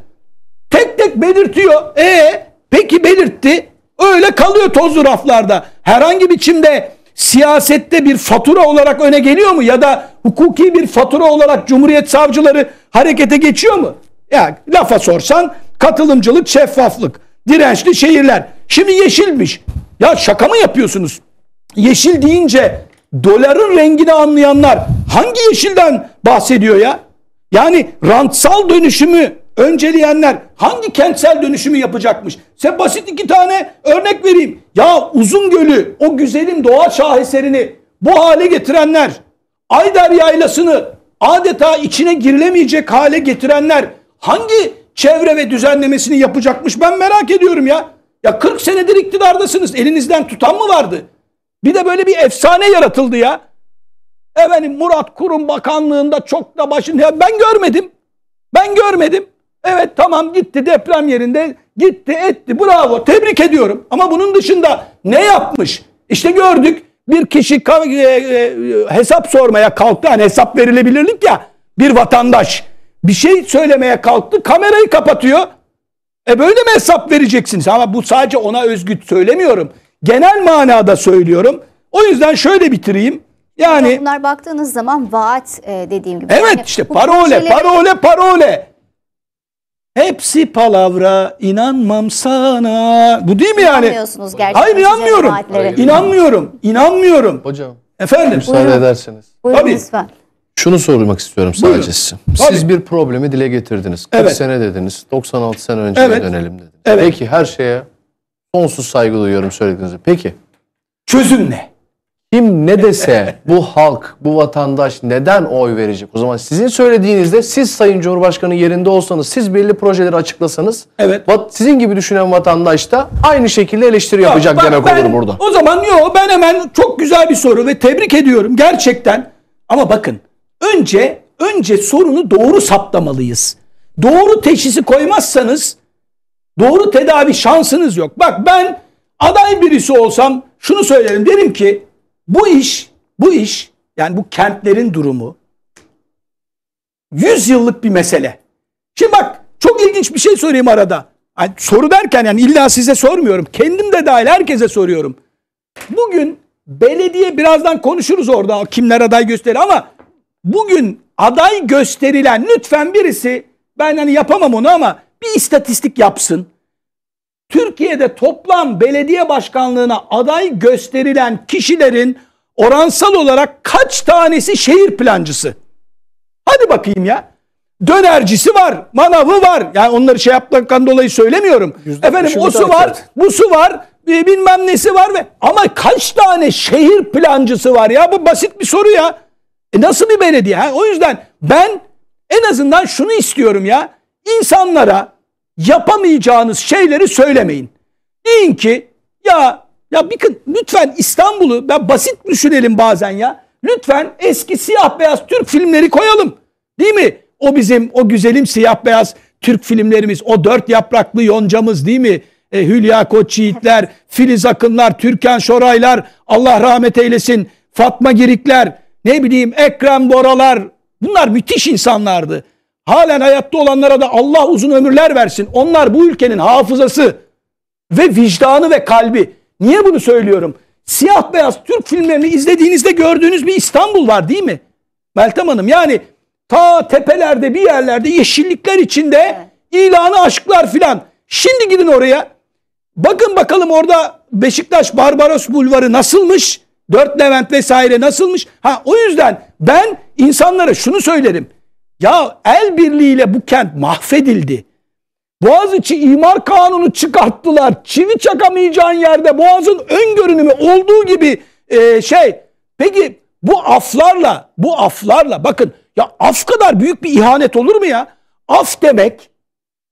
tek tek belirtiyor. E peki belirtti. Öyle kalıyor tozlu raflarda. Herhangi biçimde siyasette bir fatura olarak öne geliyor mu? Ya da hukuki bir fatura olarak Cumhuriyet savcıları harekete geçiyor mu? Ya lafa sorsan katılımcılık, şeffaflık, dirençli şehirler. Şimdi yeşilmiş. Ya şaka mı yapıyorsunuz? Yeşil deyince doların rengini anlayanlar hangi yeşilden bahsediyor ya? Yani rantsal dönüşümü önceleyenler hangi kentsel dönüşümü yapacakmış? Size basit iki tane örnek vereyim. Ya Uzun Gölü o güzelim doğa şaheserini bu hale getirenler, Ayder Yaylası'nı adeta içine girilemeyecek hale getirenler hangi çevre ve düzenlemesini yapacakmış ben merak ediyorum ya. Ya 40 senedir iktidardasınız elinizden tutan mı vardı? Bir de böyle bir efsane yaratıldı ya. Efendim Murat Kurum Bakanlığı'nda çok da başında ben görmedim. Ben görmedim. Evet tamam gitti deprem yerinde gitti etti bravo tebrik ediyorum. Ama bunun dışında ne yapmış? İşte gördük bir kişi e, e, hesap sormaya kalktı. Hani hesap verilebilirlik ya bir vatandaş bir şey söylemeye kalktı kamerayı kapatıyor. E böyle mi hesap vereceksiniz? Ama bu sadece ona özgü söylemiyorum. Genel manada söylüyorum. O yüzden şöyle bitireyim. Yani bunlar baktığınız zaman vaat e, dediğim gibi. Evet yani, işte parole, projeleri... parole, parole. Hepsi palavra inanmam sana. Bu değil mi yani? İnanmıyorsunuz gerçekten. Hayır inanmıyorum. Hayır. İnanmıyorum. İnanmıyorum. Hocam. Efendim. Müsaade Buyurun. ederseniz. Buyurun Tabii. lütfen. Şunu sormak istiyorum sadece Buyurun. size. Siz Tabii. bir problemi dile getirdiniz. 40 evet. sene dediniz. 96 sene önce evet. dönelim dediniz. Evet. Peki her şeye sonsuz saygı duyuyorum söylediğinizi. Peki. Çözüm ne? kim ne dese bu halk, bu vatandaş neden oy verecek? O zaman sizin söylediğinizde siz Sayın Cumhurbaşkanı yerinde olsanız, siz belli projeleri açıklasanız Evet. vat- sizin gibi düşünen vatandaş da aynı şekilde eleştiri Ya yapacak bak demek ben- olur burada. O zaman yo ben hemen çok güzel bir soru ve tebrik ediyorum gerçekten. Ama bakın önce önce sorunu doğru saptamalıyız. Doğru teşhisi koymazsanız doğru tedavi şansınız yok. Bak ben aday birisi olsam şunu söylerim derim ki bu iş, bu iş yani bu kentlerin durumu 100 yıllık bir mesele. Şimdi bak çok ilginç bir şey söyleyeyim arada. Yani soru derken yani illa size sormuyorum. Kendim de dahil herkese soruyorum. Bugün belediye birazdan konuşuruz orada kimler aday gösterir ama bugün aday gösterilen lütfen birisi ben hani yapamam onu ama bir istatistik yapsın. Türkiye'de toplam belediye başkanlığına aday gösterilen kişilerin oransal olarak kaç tanesi şehir plancısı? Hadi bakayım ya. Dönercisi var, manavı var. Yani onları şey yapmaktan dolayı söylemiyorum. Efendim o su var, bu su var, e, bilmem nesi var ve ama kaç tane şehir plancısı var ya? Bu basit bir soru ya. E nasıl bir belediye? Ha? O yüzden ben en azından şunu istiyorum ya. İnsanlara yapamayacağınız şeyleri söylemeyin. Deyin ki ya ya bakın lütfen İstanbul'u ben basit düşünelim bazen ya. Lütfen eski siyah beyaz Türk filmleri koyalım. Değil mi? O bizim o güzelim siyah beyaz Türk filmlerimiz, o dört yapraklı yoncamız değil mi? E, Hülya Koçyiğitler, [laughs] Filiz Akınlar, Türkan Şoraylar, Allah rahmet eylesin, Fatma Girikler, ne bileyim Ekrem Boralar. Bunlar müthiş insanlardı. Halen hayatta olanlara da Allah uzun ömürler versin. Onlar bu ülkenin hafızası ve vicdanı ve kalbi. Niye bunu söylüyorum? Siyah beyaz Türk filmlerini izlediğinizde gördüğünüz bir İstanbul var değil mi? Meltem Hanım yani ta tepelerde bir yerlerde yeşillikler içinde ilanı aşklar filan. Şimdi gidin oraya. Bakın bakalım orada Beşiktaş Barbaros Bulvarı nasılmış? Dört Levent vesaire nasılmış? Ha o yüzden ben insanlara şunu söylerim. Ya el birliğiyle bu kent mahvedildi. Boğaziçi imar kanunu çıkarttılar. Çivi çakamayacağın yerde Boğaz'ın ön görünümü olduğu gibi e, şey. Peki bu aflarla, bu aflarla bakın ya af kadar büyük bir ihanet olur mu ya? Af demek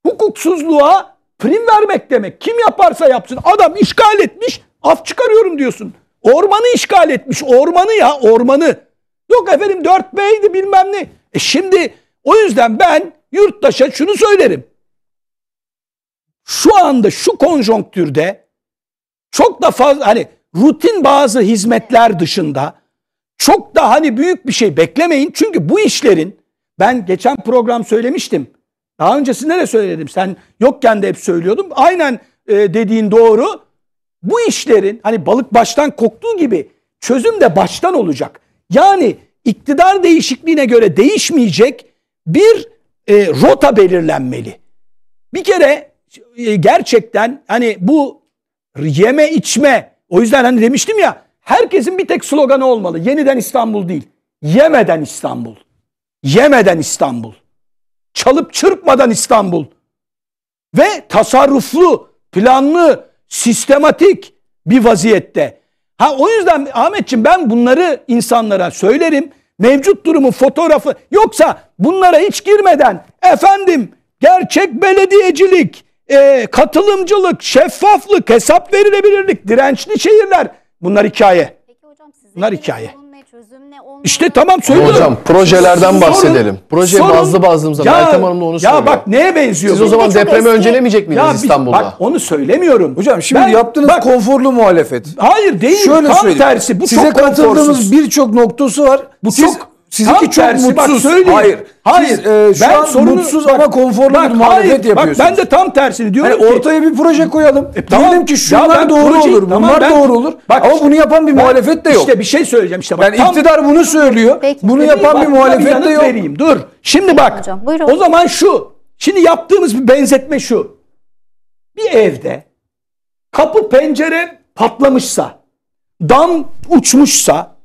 hukuksuzluğa prim vermek demek. Kim yaparsa yapsın adam işgal etmiş af çıkarıyorum diyorsun. Ormanı işgal etmiş ormanı ya ormanı. Yok efendim dört beydi bilmem ne. E şimdi o yüzden ben yurttaşa şunu söylerim. Şu anda şu konjonktürde çok da fazla hani rutin bazı hizmetler dışında çok da hani büyük bir şey beklemeyin. Çünkü bu işlerin ben geçen program söylemiştim. Daha öncesinde de söyledim. Sen yokken de hep söylüyordum. Aynen e, dediğin doğru. Bu işlerin hani balık baştan koktuğu gibi çözüm de baştan olacak. Yani iktidar değişikliğine göre değişmeyecek bir e, rota belirlenmeli. Bir kere e, gerçekten hani bu yeme içme o yüzden hani demiştim ya herkesin bir tek sloganı olmalı. Yeniden İstanbul değil. Yemeden İstanbul. Yemeden İstanbul. Çalıp çırpmadan İstanbul. Ve tasarruflu, planlı, sistematik bir vaziyette Ha o yüzden Ahmetçim ben bunları insanlara söylerim. Mevcut durumu fotoğrafı yoksa bunlara hiç girmeden efendim gerçek belediyecilik, e, katılımcılık, şeffaflık, hesap verilebilirlik, dirençli şehirler bunlar hikaye. Peki hocam bunlar hikaye. İşte tamam söylüyorum. Hocam projelerden sorun, bahsedelim. Proje sorun, bazlı bazlımıza ya, Meltem Hanım da onu söylüyor. Ya bak neye benziyor? Siz o zaman depremi eski. öncelemeyecek miydiniz ya, İstanbul'da? Bak onu söylemiyorum. Hocam şimdi ben, yaptığınız bak, konforlu muhalefet. Hayır değil. Şöyle tam söyleyeyim. tersi. Bu Size çok katıldığımız birçok noktası var. Bu Siz, çok Sizinki çok tersi, mutsuz. Bak Hayır. Hayır. Siz, e, şu ben an sorunu, mutsuz bak, ama konforlu bak, bir muhalefet hayır, yapıyorsunuz. Bak ben de tam tersini diyorum yani ki. Ortaya bir proje koyalım. E, tamam, Diyelim ki şunlar doğru proje, olur. Tamam, bunlar ben, doğru olur. Bak, ama bunu yapan bir ben, muhalefet de yok. İşte bir şey söyleyeceğim işte. Bak, yani tam, iktidar bunu söylüyor. Peki. Bunu Peki, yapan bak, bir muhalefet de yok. Vereyim, dur. Şimdi bak. Hocam, buyurun. o zaman şu. Şimdi yaptığımız bir benzetme şu. Bir evde kapı pencere patlamışsa, dam uçmuşsa,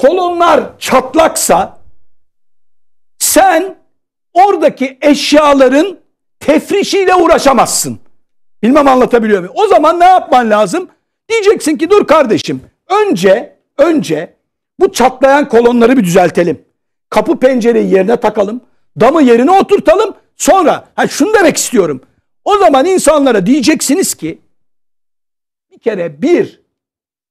kolonlar çatlaksa sen oradaki eşyaların tefrişiyle uğraşamazsın. Bilmem anlatabiliyor muyum? O zaman ne yapman lazım? Diyeceksin ki dur kardeşim önce önce bu çatlayan kolonları bir düzeltelim. Kapı pencereyi yerine takalım. Damı yerine oturtalım. Sonra ha şunu demek istiyorum. O zaman insanlara diyeceksiniz ki bir kere bir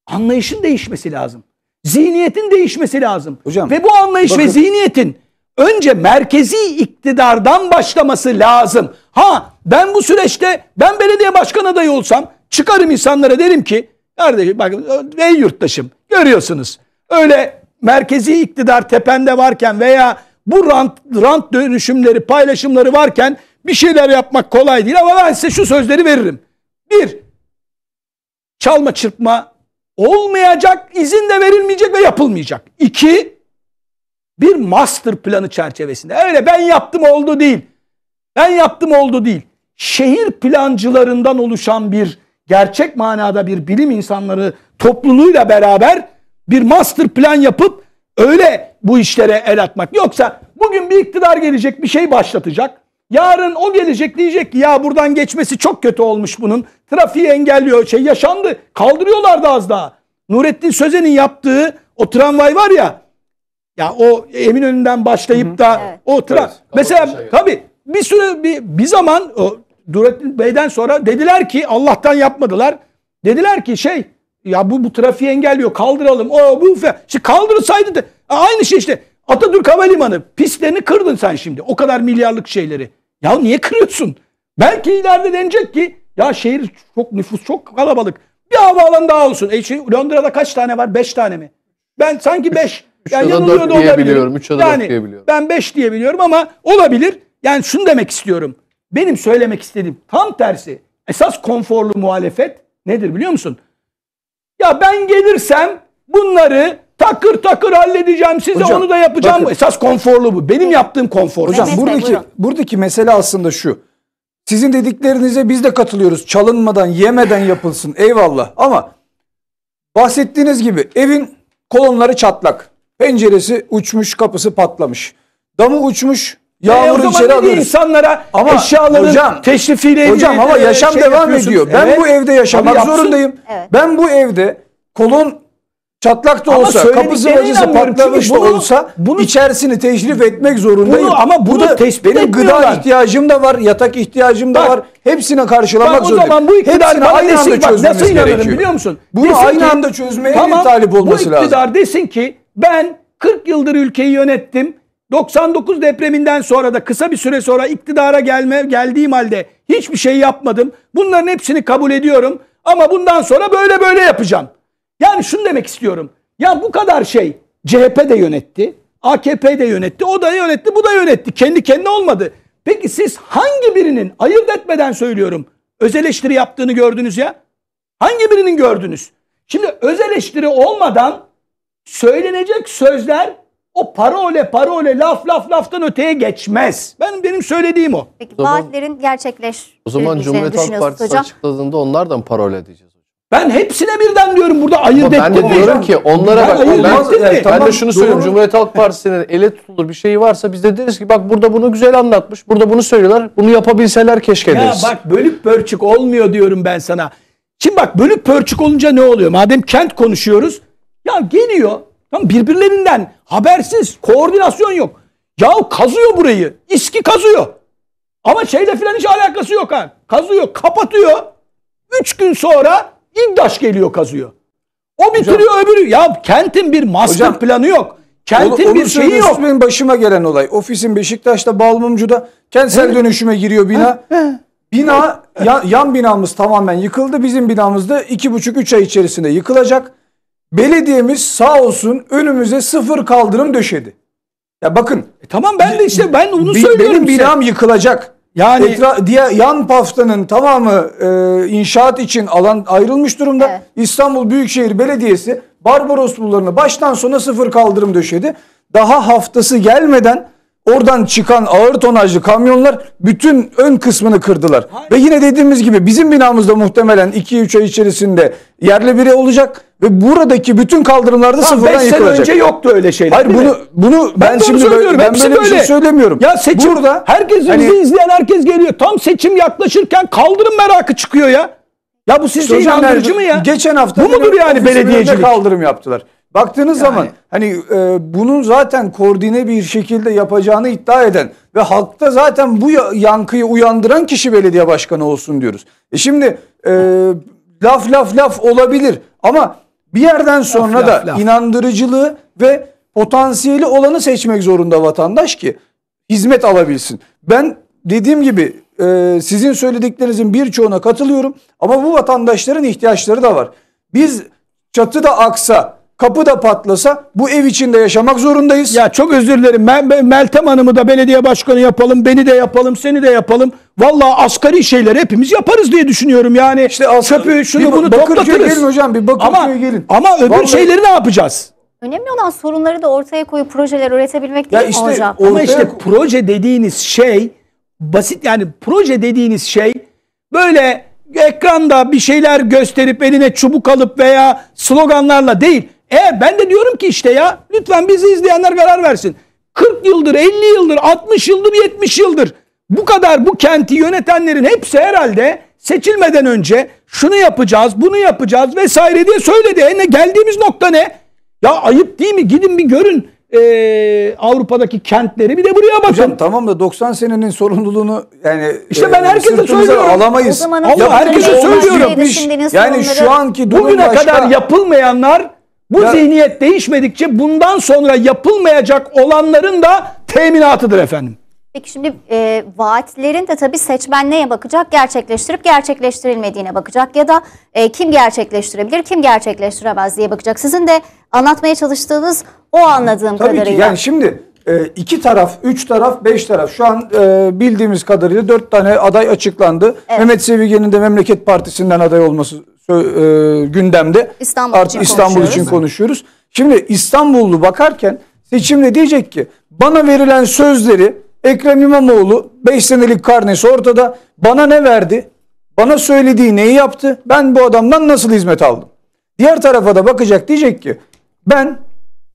anlayışın değişmesi lazım. Zihniyetin değişmesi lazım. Hocam, ve bu anlayış bakın. ve zihniyetin önce merkezi iktidardan başlaması lazım. Ha ben bu süreçte ben belediye başkan adayı olsam çıkarım insanlara derim ki kardeşim bak ey yurttaşım görüyorsunuz öyle merkezi iktidar tepende varken veya bu rant, rant dönüşümleri paylaşımları varken bir şeyler yapmak kolay değil ama ben size şu sözleri veririm. Bir, çalma çırpma olmayacak, izin de verilmeyecek ve yapılmayacak. İki, bir master planı çerçevesinde. Öyle ben yaptım oldu değil. Ben yaptım oldu değil. Şehir plancılarından oluşan bir gerçek manada bir bilim insanları topluluğuyla beraber bir master plan yapıp öyle bu işlere el atmak. Yoksa bugün bir iktidar gelecek bir şey başlatacak. Yarın o gelecek diyecek ki ya buradan geçmesi çok kötü olmuş bunun trafiği engelliyor. Şey yaşandı. Kaldırıyorlardı az daha. Nurettin Sözen'in yaptığı o tramvay var ya. Ya o Eminönü'nden başlayıp Hı -hı. da o tramvay. Evet, Mesela tabi bir süre bir, bir zaman o, Nurettin Bey'den sonra dediler ki Allah'tan yapmadılar. Dediler ki şey ya bu, bu trafiği engelliyor kaldıralım. O bu fe. Şimdi kaldırsaydı da e, aynı şey işte. Atatürk Havalimanı pistlerini kırdın sen şimdi. O kadar milyarlık şeyleri. Ya niye kırıyorsun? Belki ileride denecek ki ya şehir çok nüfus çok kalabalık. Bir havaalanı daha olsun. E, şey, Londra'da kaç tane var? Beş tane mi? Ben sanki beş. Üç yani yanılıyor da olabilirim. Üç yani, ben beş diyebiliyorum ama olabilir. Yani şunu demek istiyorum. Benim söylemek istediğim tam tersi. Esas konforlu muhalefet nedir biliyor musun? Ya ben gelirsem bunları takır takır halledeceğim size hocam, onu da yapacağım. Bakın, Esas konforlu bu. Benim yaptığım konfor. Hocam buradaki buradaki mesele aslında şu. Sizin dediklerinize biz de katılıyoruz. Çalınmadan, yemeden yapılsın. Eyvallah. Ama bahsettiğiniz gibi evin kolonları çatlak. Penceresi uçmuş, kapısı patlamış. Damı uçmuş, Yağmur e içeri alıyoruz. insanlara ama eşyaların hocam, teşrifiyle Hocam ama yaşam şey devam ediyor. Ben evet. bu evde yaşamak zorundayım. Evet. Ben bu evde kolon Çatlak da olsa, kapı zırhacısı patlamış da olsa bunu, içerisini teşrif etmek zorundayım. Bunu, ama bunu da tespit benim gıda ihtiyacım da var, yatak ihtiyacım da bak, var. Hepsine karşılamak bak, zorundayım. O zaman bu iktidar Hepsini aynı anda bak, nasıl gerekiyor. biliyor musun? Bunu desin aynı ki, anda çözmeye tamam, talip olması lazım. Bu iktidar lazım. desin ki ben 40 yıldır ülkeyi yönettim. 99 depreminden sonra da kısa bir süre sonra iktidara gelme geldiğim halde hiçbir şey yapmadım. Bunların hepsini kabul ediyorum ama bundan sonra böyle böyle yapacağım. Yani şunu demek istiyorum. Ya bu kadar şey CHP de yönetti, AKP de yönetti, o da yönetti, bu da yönetti. Kendi kendine olmadı. Peki siz hangi birinin ayırt etmeden söylüyorum öz eleştiri yaptığını gördünüz ya? Hangi birinin gördünüz? Şimdi öz eleştiri olmadan söylenecek sözler o parole parole laf laf laftan öteye geçmez. Ben benim söylediğim o. Peki vaatlerin gerçekleşmesi düşünüyorsunuz hocam. O zaman Cumhuriyet Halk Partisi hocam. açıkladığında onlardan parole edeceğiz. Ben hepsine birden diyorum burada ayırt ettim ben de diyorum ki onlara Ben bak. ayırt Ben, ettim mi? ben de şunu söylüyorum. doğru. Cumhuriyet Halk Partisi'nin ele tutulur bir şeyi varsa biz de deriz ki bak burada bunu güzel anlatmış. Burada bunu söylüyorlar. Bunu yapabilseler keşke Ya deriz. bak bölük pörçük olmuyor diyorum ben sana. Şimdi bak bölük pörçük olunca ne oluyor? Madem kent konuşuyoruz. Ya geliyor. Tam birbirlerinden habersiz koordinasyon yok. Ya kazıyor burayı. İSKİ kazıyor. Ama şeyle falan hiç alakası yok ha. Kazıyor, kapatıyor. Üç gün sonra İddaş geliyor kazıyor. O bitiriyor Hocam, öbürü. Ya kentin bir master Hocam, planı yok. Kentin onu, bir şeyi yok. Benim başıma gelen olay. Ofisin Beşiktaş'ta Balmumcu'da kentsel dönüşüme giriyor bina. bina yan, yan binamız tamamen yıkıldı. Bizim binamız da buçuk üç ay içerisinde yıkılacak. Belediyemiz sağ olsun önümüze sıfır kaldırım döşedi. Ya bakın. E tamam ben de işte ben onu söylüyorum Benim binam size. yıkılacak. Yani Etra, diye yan paftanın tamamı e, inşaat için alan ayrılmış durumda. Evet. İstanbul Büyükşehir Belediyesi Barbaros bulvarını baştan sona sıfır kaldırım döşedi. Daha haftası gelmeden oradan çıkan ağır tonajlı kamyonlar bütün ön kısmını kırdılar. Hayır. Ve yine dediğimiz gibi bizim binamızda muhtemelen 2-3 ay içerisinde yerle biri olacak. Ve buradaki bütün kaldırımlarda tamam, sıfırdan yıkılacak. 5 sene önce yoktu öyle şeyler. Hayır bunu bunu ben, ben şimdi böyle, ben böyle, bir şey söylemiyorum. Ya seçim burada herkes hani, bizi izleyen herkes geliyor. Tam seçim yaklaşırken kaldırım merakı çıkıyor ya. Ya bu sizce işte inandırıcı mı ya? Geçen hafta bu mudur yani belediyecilik? kaldırım yaptılar. Baktığınız yani. zaman hani e, bunun zaten koordine bir şekilde yapacağını iddia eden ve halkta zaten bu yankıyı uyandıran kişi belediye başkanı olsun diyoruz. E şimdi e, laf laf laf olabilir ama bir yerden sonra laf, da laf, laf. inandırıcılığı ve potansiyeli olanı seçmek zorunda vatandaş ki hizmet alabilsin. Ben dediğim gibi e, sizin söylediklerinizin birçoğuna katılıyorum ama bu vatandaşların ihtiyaçları da var. Biz çatıda aksa kapı da patlasa bu ev içinde yaşamak zorundayız. Ya çok özür dilerim. Ben, Meltem Hanım'ı da belediye başkanı yapalım, beni de yapalım, seni de yapalım. Vallahi asgari şeyler hepimiz yaparız diye düşünüyorum yani. İşte çöpü şunu bunu toplatırız. Gelin hocam bir Bakırköy'e ama, gelin. Ama öbür Vallahi... şeyleri ne yapacağız? Önemli olan sorunları da ortaya koyup projeler üretebilmek ya değil işte, hocam? Ortaya... Ama işte proje dediğiniz şey basit yani proje dediğiniz şey böyle ekranda bir şeyler gösterip eline çubuk alıp veya sloganlarla değil e ben de diyorum ki işte ya lütfen bizi izleyenler karar versin. 40 yıldır, 50 yıldır, 60 yıldır, 70 yıldır bu kadar bu kenti yönetenlerin hepsi herhalde seçilmeden önce şunu yapacağız, bunu yapacağız vesaire diye söyledi. E ne geldiğimiz nokta ne? Ya ayıp değil mi? Gidin bir görün e, Avrupa'daki kentleri bir de buraya bakın. Hocam tamam da 90 senenin sorumluluğunu yani işte e, ben herkese söylüyorum. alamayız. Ama herkese söylüyorum. Yani şu anki durum Bugüne başka... kadar yapılmayanlar bu ya, zihniyet değişmedikçe bundan sonra yapılmayacak olanların da teminatıdır efendim. Peki şimdi e, vaatlerin de tabii seçmen neye bakacak? Gerçekleştirip gerçekleştirilmediğine bakacak ya da e, kim gerçekleştirebilir, kim gerçekleştiremez diye bakacak. Sizin de anlatmaya çalıştığınız o anladığım tabii kadarıyla. Ki, yani şimdi e, iki taraf, üç taraf, beş taraf. Şu an e, bildiğimiz kadarıyla dört tane aday açıklandı. Evet. Mehmet Sevigen'in de Memleket Partisi'nden aday olması e, gündemde. İstanbul Artık için İstanbul için konuşuyoruz. Şimdi İstanbullu bakarken seçimde diyecek ki bana verilen sözleri Ekrem İmamoğlu 5 senelik karnesi ortada bana ne verdi? Bana söylediği neyi yaptı? Ben bu adamdan nasıl hizmet aldım? Diğer tarafa da bakacak diyecek ki ben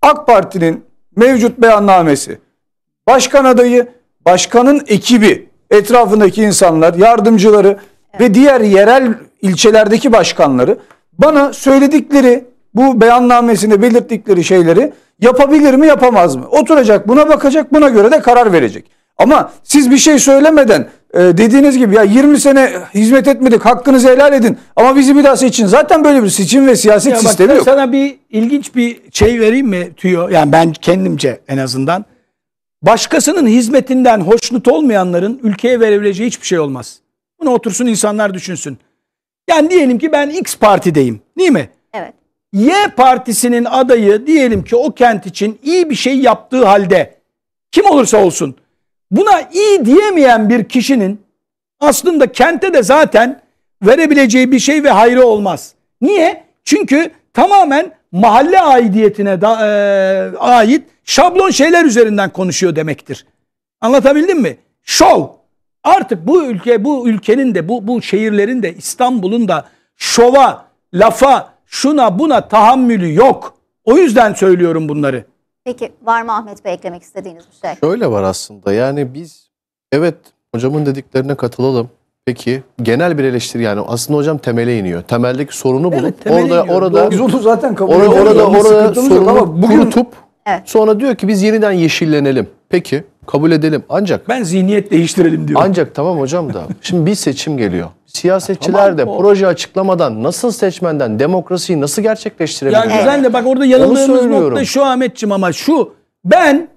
AK Parti'nin mevcut beyannamesi, başkan adayı, başkanın ekibi, etrafındaki insanlar, yardımcıları evet. ve diğer yerel ilçelerdeki başkanları bana söyledikleri bu beyannamesinde belirttikleri şeyleri yapabilir mi yapamaz mı? Oturacak buna bakacak buna göre de karar verecek. Ama siz bir şey söylemeden e, dediğiniz gibi ya 20 sene hizmet etmedik hakkınızı helal edin ama bizi bir daha seçin. Zaten böyle bir seçim ve siyaset ya bak, yok. Sana bir ilginç bir şey vereyim mi tüyo? Yani ben kendimce en azından. Başkasının hizmetinden hoşnut olmayanların ülkeye verebileceği hiçbir şey olmaz. Bunu otursun insanlar düşünsün. Yani diyelim ki ben X partideyim değil mi? Evet. Y partisinin adayı diyelim ki o kent için iyi bir şey yaptığı halde kim olursa olsun buna iyi diyemeyen bir kişinin aslında kente de zaten verebileceği bir şey ve hayrı olmaz. Niye? Çünkü tamamen mahalle aidiyetine da, e, ait şablon şeyler üzerinden konuşuyor demektir. Anlatabildim mi? Şov. Artık bu ülke, bu ülkenin de, bu, bu şehirlerin de, İstanbul'un da şova, lafa, şuna buna tahammülü yok. O yüzden söylüyorum bunları. Peki var mı Ahmet Bey eklemek istediğiniz bir şey? Şöyle var aslında yani biz evet hocamın dediklerine katılalım. Peki genel bir eleştiri yani aslında hocam temele iniyor. Temeldeki sorunu bulup evet, orada iniyor. orada Doğru, biz onu zaten kabul orada orada, orada sorunu ama bugün... kurutup evet. sonra diyor ki biz yeniden yeşillenelim. Peki Kabul edelim. Ancak ben zihniyet değiştirelim diyorum. Ancak tamam hocam da [laughs] şimdi bir seçim geliyor. Siyasetçiler de o- proje açıklamadan nasıl seçmenden demokrasiyi nasıl gerçekleştirebilir? Ya güzel de bak orada yanıldığımız söylüyorum. nokta şu Ahmetçim ama şu ben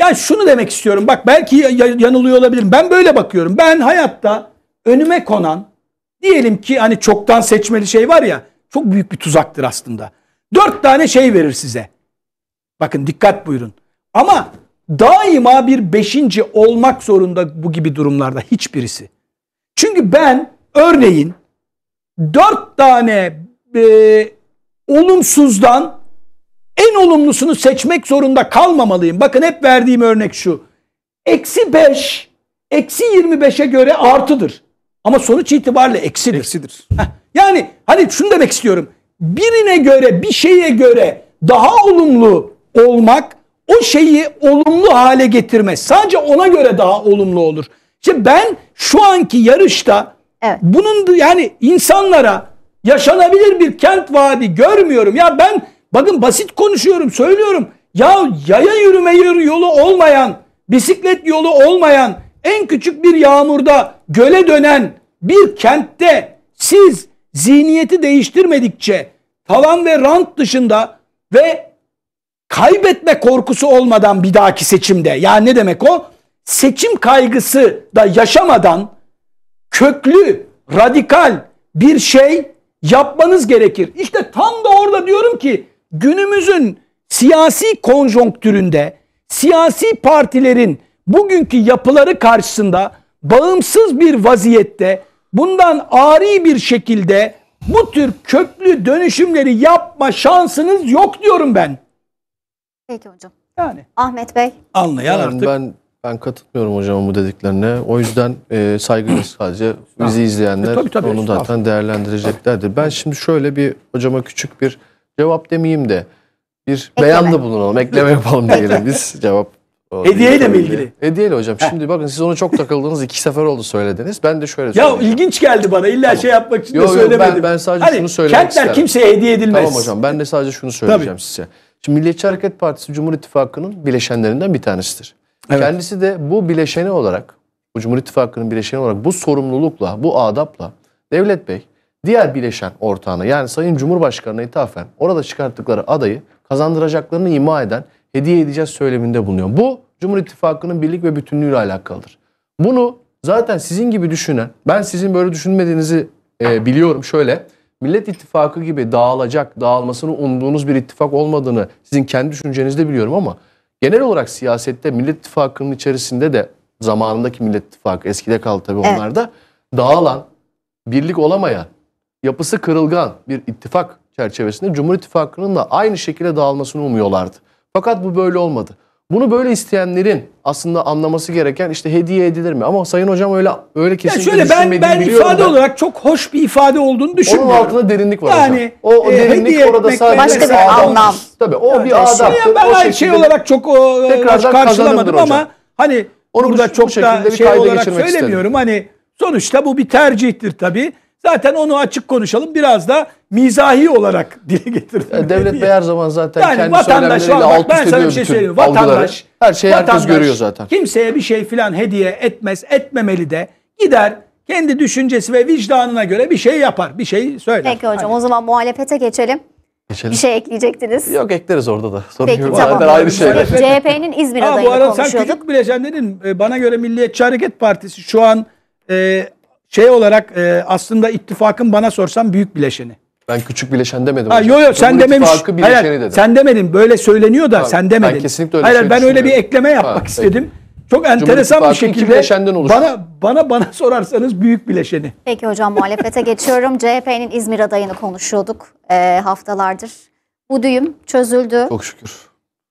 ya şunu demek istiyorum. Bak belki yanılıyor olabilirim. Ben böyle bakıyorum. Ben hayatta önüme konan diyelim ki hani çoktan seçmeli şey var ya çok büyük bir tuzaktır aslında. Dört tane şey verir size. Bakın dikkat buyurun. Ama daima bir beşinci olmak zorunda bu gibi durumlarda hiçbirisi. Çünkü ben örneğin dört tane e, olumsuzdan en olumlusunu seçmek zorunda kalmamalıyım. Bakın hep verdiğim örnek şu. Eksi beş, eksi yirmi beşe göre artıdır. Ama sonuç itibariyle eksidir. Eksidir. Yani hani şunu demek istiyorum. Birine göre, bir şeye göre daha olumlu olmak o şeyi olumlu hale getirmez. Sadece ona göre daha olumlu olur. İşte ben şu anki yarışta evet. bunun yani insanlara yaşanabilir bir kent vaadi görmüyorum. Ya ben bakın basit konuşuyorum söylüyorum. Ya yaya yürüme yolu olmayan, bisiklet yolu olmayan, en küçük bir yağmurda göle dönen bir kentte siz zihniyeti değiştirmedikçe tavan ve rant dışında ve kaybetme korkusu olmadan bir dahaki seçimde yani ne demek o? Seçim kaygısı da yaşamadan köklü, radikal bir şey yapmanız gerekir. İşte tam da orada diyorum ki günümüzün siyasi konjonktüründe siyasi partilerin bugünkü yapıları karşısında bağımsız bir vaziyette bundan ari bir şekilde bu tür köklü dönüşümleri yapma şansınız yok diyorum ben. Peki hocam. Yani. Ahmet Bey. Anlayan yani artık. Ben ben katılmıyorum hocam bu dediklerine. O yüzden e, saygıyla sadece bizi e, izleyenler e, tabii, tabii, onu zaten değerlendireceklerdir. Ben şimdi şöyle bir hocama küçük bir cevap demeyeyim de bir ekleme. da bulunalım, ekleme [laughs] yapalım diyelim biz cevap. Hediyeyle mi ilgili? Hediyeyle hocam. Şimdi bakın siz ona çok takıldınız. iki sefer oldu söylediniz. Ben de şöyle söyleyeyim. Ya ilginç geldi bana. İlla tamam. şey yapmak için yo, de yo, Ben, ben sadece hani, şunu söylemek kentler isterim. Kentler kimseye hediye edilmez. Tamam hocam. Ben de sadece şunu söyleyeceğim Tabii. size. Şimdi Milliyetçi Hareket Partisi Cumhur İttifakı'nın bileşenlerinden bir tanesidir. Evet. Kendisi de bu bileşeni olarak, bu Cumhur İttifakı'nın bileşeni olarak bu sorumlulukla, bu adapla Devlet Bey diğer bileşen ortağına yani Sayın Cumhurbaşkanı'na ithafen orada çıkarttıkları adayı kazandıracaklarını ima eden hediye edeceğiz söyleminde bulunuyor. Bu Cumhur İttifakı'nın birlik ve bütünlüğüyle alakalıdır. Bunu zaten sizin gibi düşünen, ben sizin böyle düşünmediğinizi e, biliyorum şöyle. Millet İttifakı gibi dağılacak, dağılmasını umduğunuz bir ittifak olmadığını sizin kendi düşüncenizde biliyorum ama genel olarak siyasette Millet İttifakı'nın içerisinde de zamanındaki Millet İttifakı eskide kaldı tabii evet. onlarda dağılan, birlik olamayan, yapısı kırılgan bir ittifak çerçevesinde Cumhur İttifakı'nın da aynı şekilde dağılmasını umuyorlardı. Fakat bu böyle olmadı. Bunu böyle isteyenlerin aslında anlaması gereken işte hediye edilir mi? Ama Sayın Hocam öyle öyle kesinlikle ya şöyle ben ben ifade ben. olarak çok hoş bir ifade olduğunu düşünmüyorum. Onun altında derinlik var yani, hocam. O, o e, derinlik orada sadece başka bir anlam. Tabii o yani, bir adaptır. ben o şey şekilde, şey olarak çok o, e, karşılamadım ama hocam. hani onu burada çok bu da şey olarak söylemiyorum. Istedim. Hani sonuçta bu bir tercihtir tabii. Zaten onu açık konuşalım. Biraz da mizahi olarak [laughs] dile getirdim. E, devlet Bey her zaman zaten yani kendi vatandaş, söylemleriyle alt üst Ben sana bir şey söyleyeyim. Vatandaş, her şeyi vatandaş, herkes görüyor zaten. Kimseye bir şey filan hediye etmez, etmemeli de gider kendi düşüncesi ve vicdanına göre bir şey yapar, bir şey söyler. Peki hocam Hadi. o zaman muhalefete geçelim. Geçelim. Bir şey ekleyecektiniz. Yok ekleriz orada da. Sorun Peki yok. tamam. ayrı şeyler. CHP'nin İzmir adayını konuşuyorduk. Bu arada sen küçük bileceksin dedin. Ee, bana göre Milliyetçi Hareket Partisi şu an e, şey olarak e, aslında ittifakın bana sorsam büyük bileşeni. Ben küçük bileşen demedim. Ha, yo yo sen dememiş. Hayır, dedim. sen demedin. Böyle söyleniyor da Abi, sen demedin. Ben kesinlikle öyle Hayır, şey ben öyle bir ekleme yapmak ha, istedim. Peki. Çok enteresan bir şekilde bana bana bana sorarsanız büyük bileşeni. Peki hocam muhalefete geçiyorum. CHP'nin İzmir adayını konuşuyorduk e, haftalardır. Bu düğüm çözüldü. Çok şükür.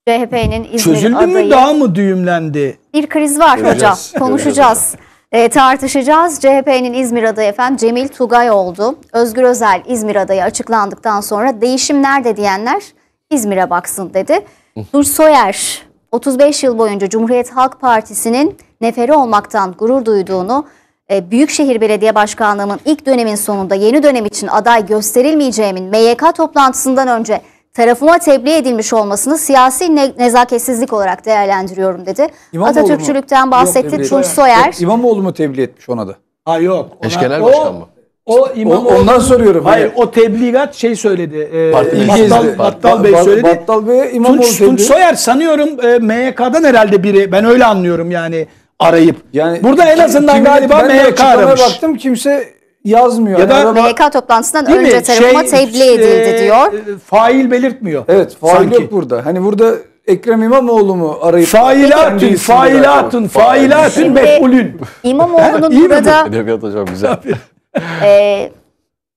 CHP'nin İzmir Çözüldü adayı. Çözüldü mü daha mı düğümlendi? Bir kriz var Göreceğiz. hocam. Konuşacağız. E, tartışacağız. CHP'nin İzmir adayı efendim Cemil Tugay oldu. Özgür Özel İzmir adayı açıklandıktan sonra değişim nerede diyenler İzmir'e baksın dedi. Dur Soyer 35 yıl boyunca Cumhuriyet Halk Partisi'nin neferi olmaktan gurur duyduğunu, e, Büyükşehir Belediye Başkanlığı'nın ilk dönemin sonunda yeni dönem için aday gösterilmeyeceğimin MYK toplantısından önce tarafıma tebliğ edilmiş olmasını siyasi ne nezaketsizlik olarak değerlendiriyorum dedi. İmamoğlu Atatürkçülükten mu? bahsetti Yok, Tunç Soyer. Yok, İmamoğlu mu tebliğ etmiş ona da? Ha yok. Ona, Eşkenar Başkan mı? O İmamoğlu, ondan soruyorum. Hayır, hayır hani- o tebligat şey söyledi. E, Battal, Battal, Bey söyledi. Battal Bey İmamoğlu Tunç, Tunç Soyer sanıyorum e, MYK'dan herhalde biri. Ben öyle anlıyorum yani arayıp. Yani Burada en azından kim, galiba MYK aramış. baktım kimse yazmıyor. Ya da yani MYK toplantısından değil önce mi? tarafıma şey, tebliğ edildi diyor. E, fail belirtmiyor. Evet fail sanki. yok burada. Hani burada Ekrem İmamoğlu mu arayıp? Failatün, failatün, failatün mef'ulün. [laughs] İmamoğlu'nun [laughs] burada... Edebiyat hocam güzel. [laughs] e,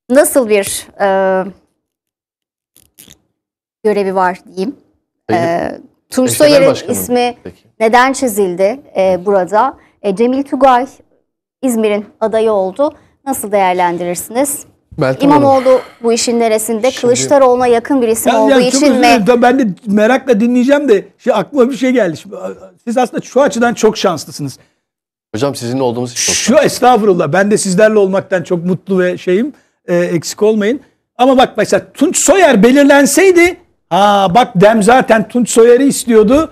nasıl bir e, görevi var diyeyim. E, ee, Tursoyer'in ismi Peki. neden çizildi e, burada? E, Cemil Tugay İzmir'in adayı oldu. Nasıl değerlendirirsiniz? Meltem İmamoğlu Hanım. bu işin neresinde? Şimdi, Kılıçdaroğlu'na yakın bir isim yani, olduğu yani, için mi? E, ben de merakla dinleyeceğim de şey, aklıma bir şey geldi. Şimdi, e, siz aslında şu açıdan çok şanslısınız. Hocam sizinle olduğumuz için çok Şu şanslı. estağfurullah ben de sizlerle olmaktan çok mutlu ve şeyim e, eksik olmayın. Ama bak mesela Tunç Soyer belirlenseydi ha bak Dem zaten Tunç Soyer'i istiyordu.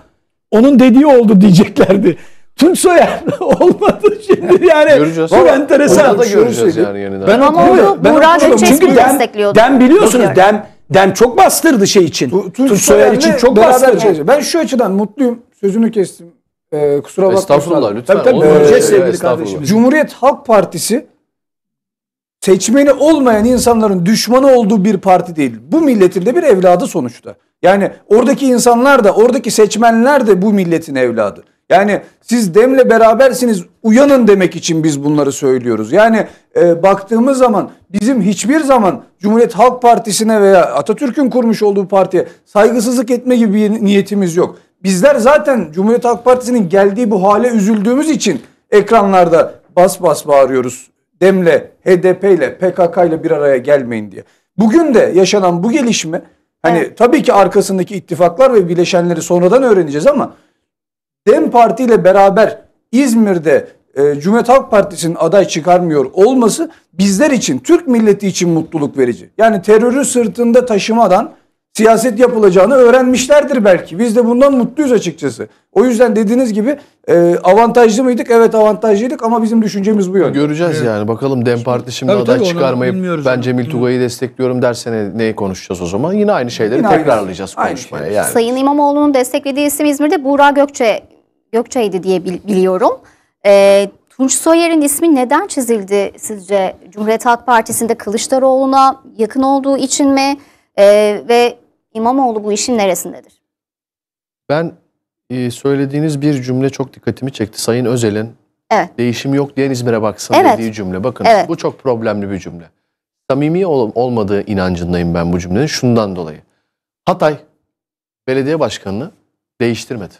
Onun dediği oldu [laughs] diyeceklerdi. Tunç Soyer [laughs] olmadı şimdi yani. Göreceğiz. Çok enteresan. Orada da göreceğiz yani yeniden. Ben ama onu Burak Özçelik'i destekliyordu. Dem biliyorsunuz dem dem çok bastırdı şey için. Tu, Tunç, Soyer için çok bastırdı. Şey. Ben şu açıdan mutluyum. Sözünü kestim. Ee, kusura bakma. Estağfurullah lütfen. Tabii, tabii, ee, şey, sevgili kardeşim. Cumhuriyet Halk Partisi seçmeni olmayan insanların düşmanı olduğu bir parti değil. Bu milletin de bir evladı sonuçta. Yani oradaki insanlar da oradaki seçmenler de bu milletin evladı. Yani siz demle berabersiniz uyanın demek için biz bunları söylüyoruz. Yani e, baktığımız zaman bizim hiçbir zaman Cumhuriyet Halk Partisi'ne veya Atatürk'ün kurmuş olduğu partiye saygısızlık etme gibi bir niyetimiz yok. Bizler zaten Cumhuriyet Halk Partisi'nin geldiği bu hale üzüldüğümüz için ekranlarda bas bas bağırıyoruz. Demle, HDP ile, PKK ile bir araya gelmeyin diye. Bugün de yaşanan bu gelişme hani evet. tabii ki arkasındaki ittifaklar ve bileşenleri sonradan öğreneceğiz ama DEM Parti ile beraber İzmir'de e, Cumhuriyet Halk Partisi'nin aday çıkarmıyor olması bizler için, Türk milleti için mutluluk verici. Yani terörü sırtında taşımadan siyaset yapılacağını öğrenmişlerdir belki. Biz de bundan mutluyuz açıkçası. O yüzden dediğiniz gibi e, avantajlı mıydık? Evet avantajlıydık ama bizim düşüncemiz bu yönde. Göreceğiz evet. yani bakalım DEM Parti şimdi tabii, aday tabii, çıkarmayıp ben Cemil Tugay'ı destekliyorum derse neyi konuşacağız o zaman? Yine aynı şeyleri yine tekrarlayacağız şey. aynı konuşmaya. Şey. Yani. Sayın İmamoğlu'nun desteklediği isim İzmir'de Buğra Gökçe Gökçe'ydi diye biliyorum. E, Tunç Soyer'in ismi neden çizildi sizce? Cumhuriyet Halk Partisi'nde Kılıçdaroğlu'na yakın olduğu için mi? E, ve İmamoğlu bu işin neresindedir? Ben e, söylediğiniz bir cümle çok dikkatimi çekti. Sayın Özel'in evet. değişim yok diyen İzmir'e baksın evet. dediği cümle. Bakın evet. bu çok problemli bir cümle. Samimi ol olmadığı inancındayım ben bu cümlenin şundan dolayı. Hatay belediye başkanını değiştirmedi.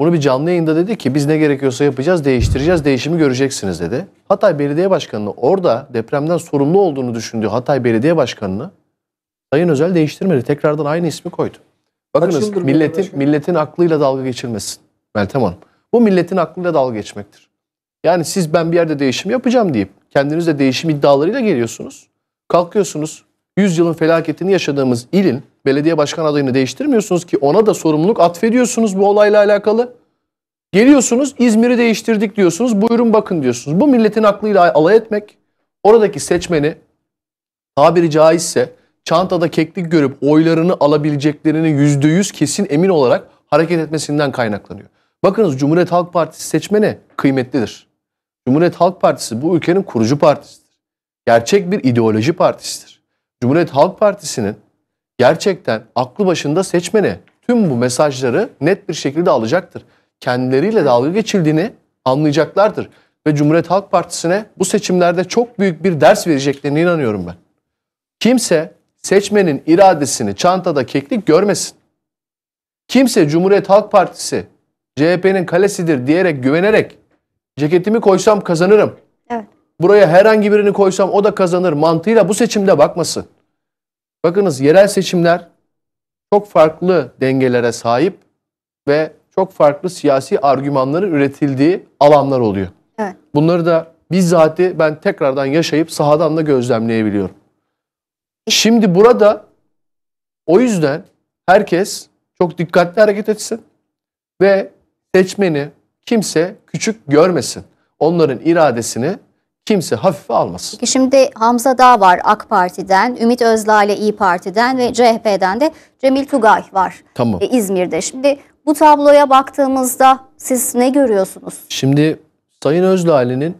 Bunu bir canlı yayında dedi ki biz ne gerekiyorsa yapacağız, değiştireceğiz, değişimi göreceksiniz dedi. Hatay Belediye Başkanı'nı orada depremden sorumlu olduğunu düşündüğü Hatay Belediye Başkanı'nı Sayın Özel değiştirmedi. Tekrardan aynı ismi koydu. Bakınız milletin milletin aklıyla dalga geçilmesin Meltem Hanım. Bu milletin aklıyla dalga geçmektir. Yani siz ben bir yerde değişim yapacağım deyip kendiniz de değişim iddialarıyla geliyorsunuz. Kalkıyorsunuz 100 yılın felaketini yaşadığımız ilin belediye başkan adayını değiştirmiyorsunuz ki ona da sorumluluk atfediyorsunuz bu olayla alakalı. Geliyorsunuz İzmir'i değiştirdik diyorsunuz. Buyurun bakın diyorsunuz. Bu milletin aklıyla alay etmek oradaki seçmeni tabiri caizse çantada keklik görüp oylarını alabileceklerini yüzde yüz kesin emin olarak hareket etmesinden kaynaklanıyor. Bakınız Cumhuriyet Halk Partisi seçmeni kıymetlidir. Cumhuriyet Halk Partisi bu ülkenin kurucu partisidir. Gerçek bir ideoloji partisidir. Cumhuriyet Halk Partisi'nin gerçekten aklı başında seçmene tüm bu mesajları net bir şekilde alacaktır. Kendileriyle dalga geçildiğini anlayacaklardır. Ve Cumhuriyet Halk Partisi'ne bu seçimlerde çok büyük bir ders vereceklerine inanıyorum ben. Kimse seçmenin iradesini çantada keklik görmesin. Kimse Cumhuriyet Halk Partisi CHP'nin kalesidir diyerek güvenerek ceketimi koysam kazanırım. Evet. Buraya herhangi birini koysam o da kazanır mantığıyla bu seçimde bakmasın. Bakınız yerel seçimler çok farklı dengelere sahip ve çok farklı siyasi argümanların üretildiği alanlar oluyor. Evet. Bunları da bizzati ben tekrardan yaşayıp sahadan da gözlemleyebiliyorum. Şimdi burada o yüzden herkes çok dikkatli hareket etsin ve seçmeni kimse küçük görmesin. Onların iradesini kimse hafife almasın. Peki şimdi Hamza Dağ var AK Parti'den, Ümit Özlale İyi Parti'den ve CHP'den de Cemil Tugay var tamam. E, İzmir'de. Şimdi bu tabloya baktığımızda siz ne görüyorsunuz? Şimdi Sayın Özlale'nin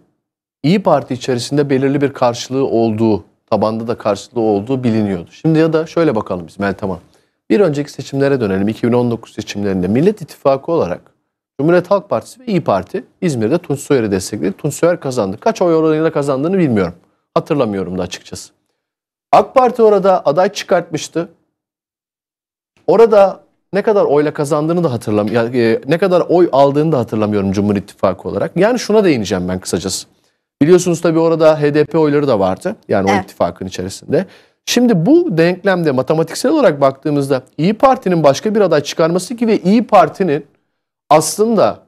İyi Parti içerisinde belirli bir karşılığı olduğu, tabanda da karşılığı olduğu biliniyordu. Şimdi ya da şöyle bakalım biz Meltem Hanım. Bir önceki seçimlere dönelim. 2019 seçimlerinde Millet İttifakı olarak Cumhuriyet Halk Partisi ve İyi Parti İzmir'de Tunç Soyer'i destekledi. Tunç Soyer kazandı. Kaç oy oranıyla kazandığını bilmiyorum. Hatırlamıyorum da açıkçası. AK Parti orada aday çıkartmıştı. Orada ne kadar oyla kazandığını da hatırlamıyorum. E, ne kadar oy aldığını da hatırlamıyorum Cumhur İttifakı olarak. Yani şuna değineceğim ben kısacası. Biliyorsunuz tabii orada HDP oyları da vardı. Yani evet. o ittifakın içerisinde. Şimdi bu denklemde matematiksel olarak baktığımızda İyi Parti'nin başka bir aday çıkarması ki ve İyi Parti'nin aslında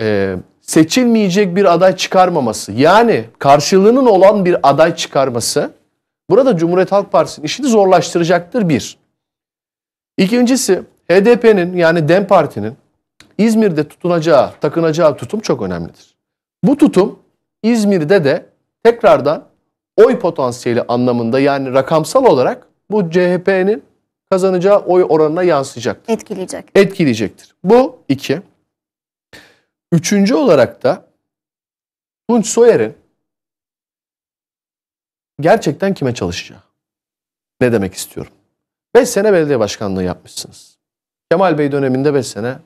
e, seçilmeyecek bir aday çıkarmaması yani karşılığının olan bir aday çıkarması burada Cumhuriyet Halk Partisi'nin işini zorlaştıracaktır bir. İkincisi HDP'nin yani DEM Parti'nin İzmir'de tutunacağı, takınacağı tutum çok önemlidir. Bu tutum İzmir'de de tekrardan oy potansiyeli anlamında yani rakamsal olarak bu CHP'nin kazanacağı oy oranına yansıyacaktır. Etkileyecek. Etkileyecektir. Bu iki. Üçüncü olarak da Tunç Soyer'in gerçekten kime çalışacağı. Ne demek istiyorum? 5 sene belediye başkanlığı yapmışsınız. Kemal Bey döneminde 5 sene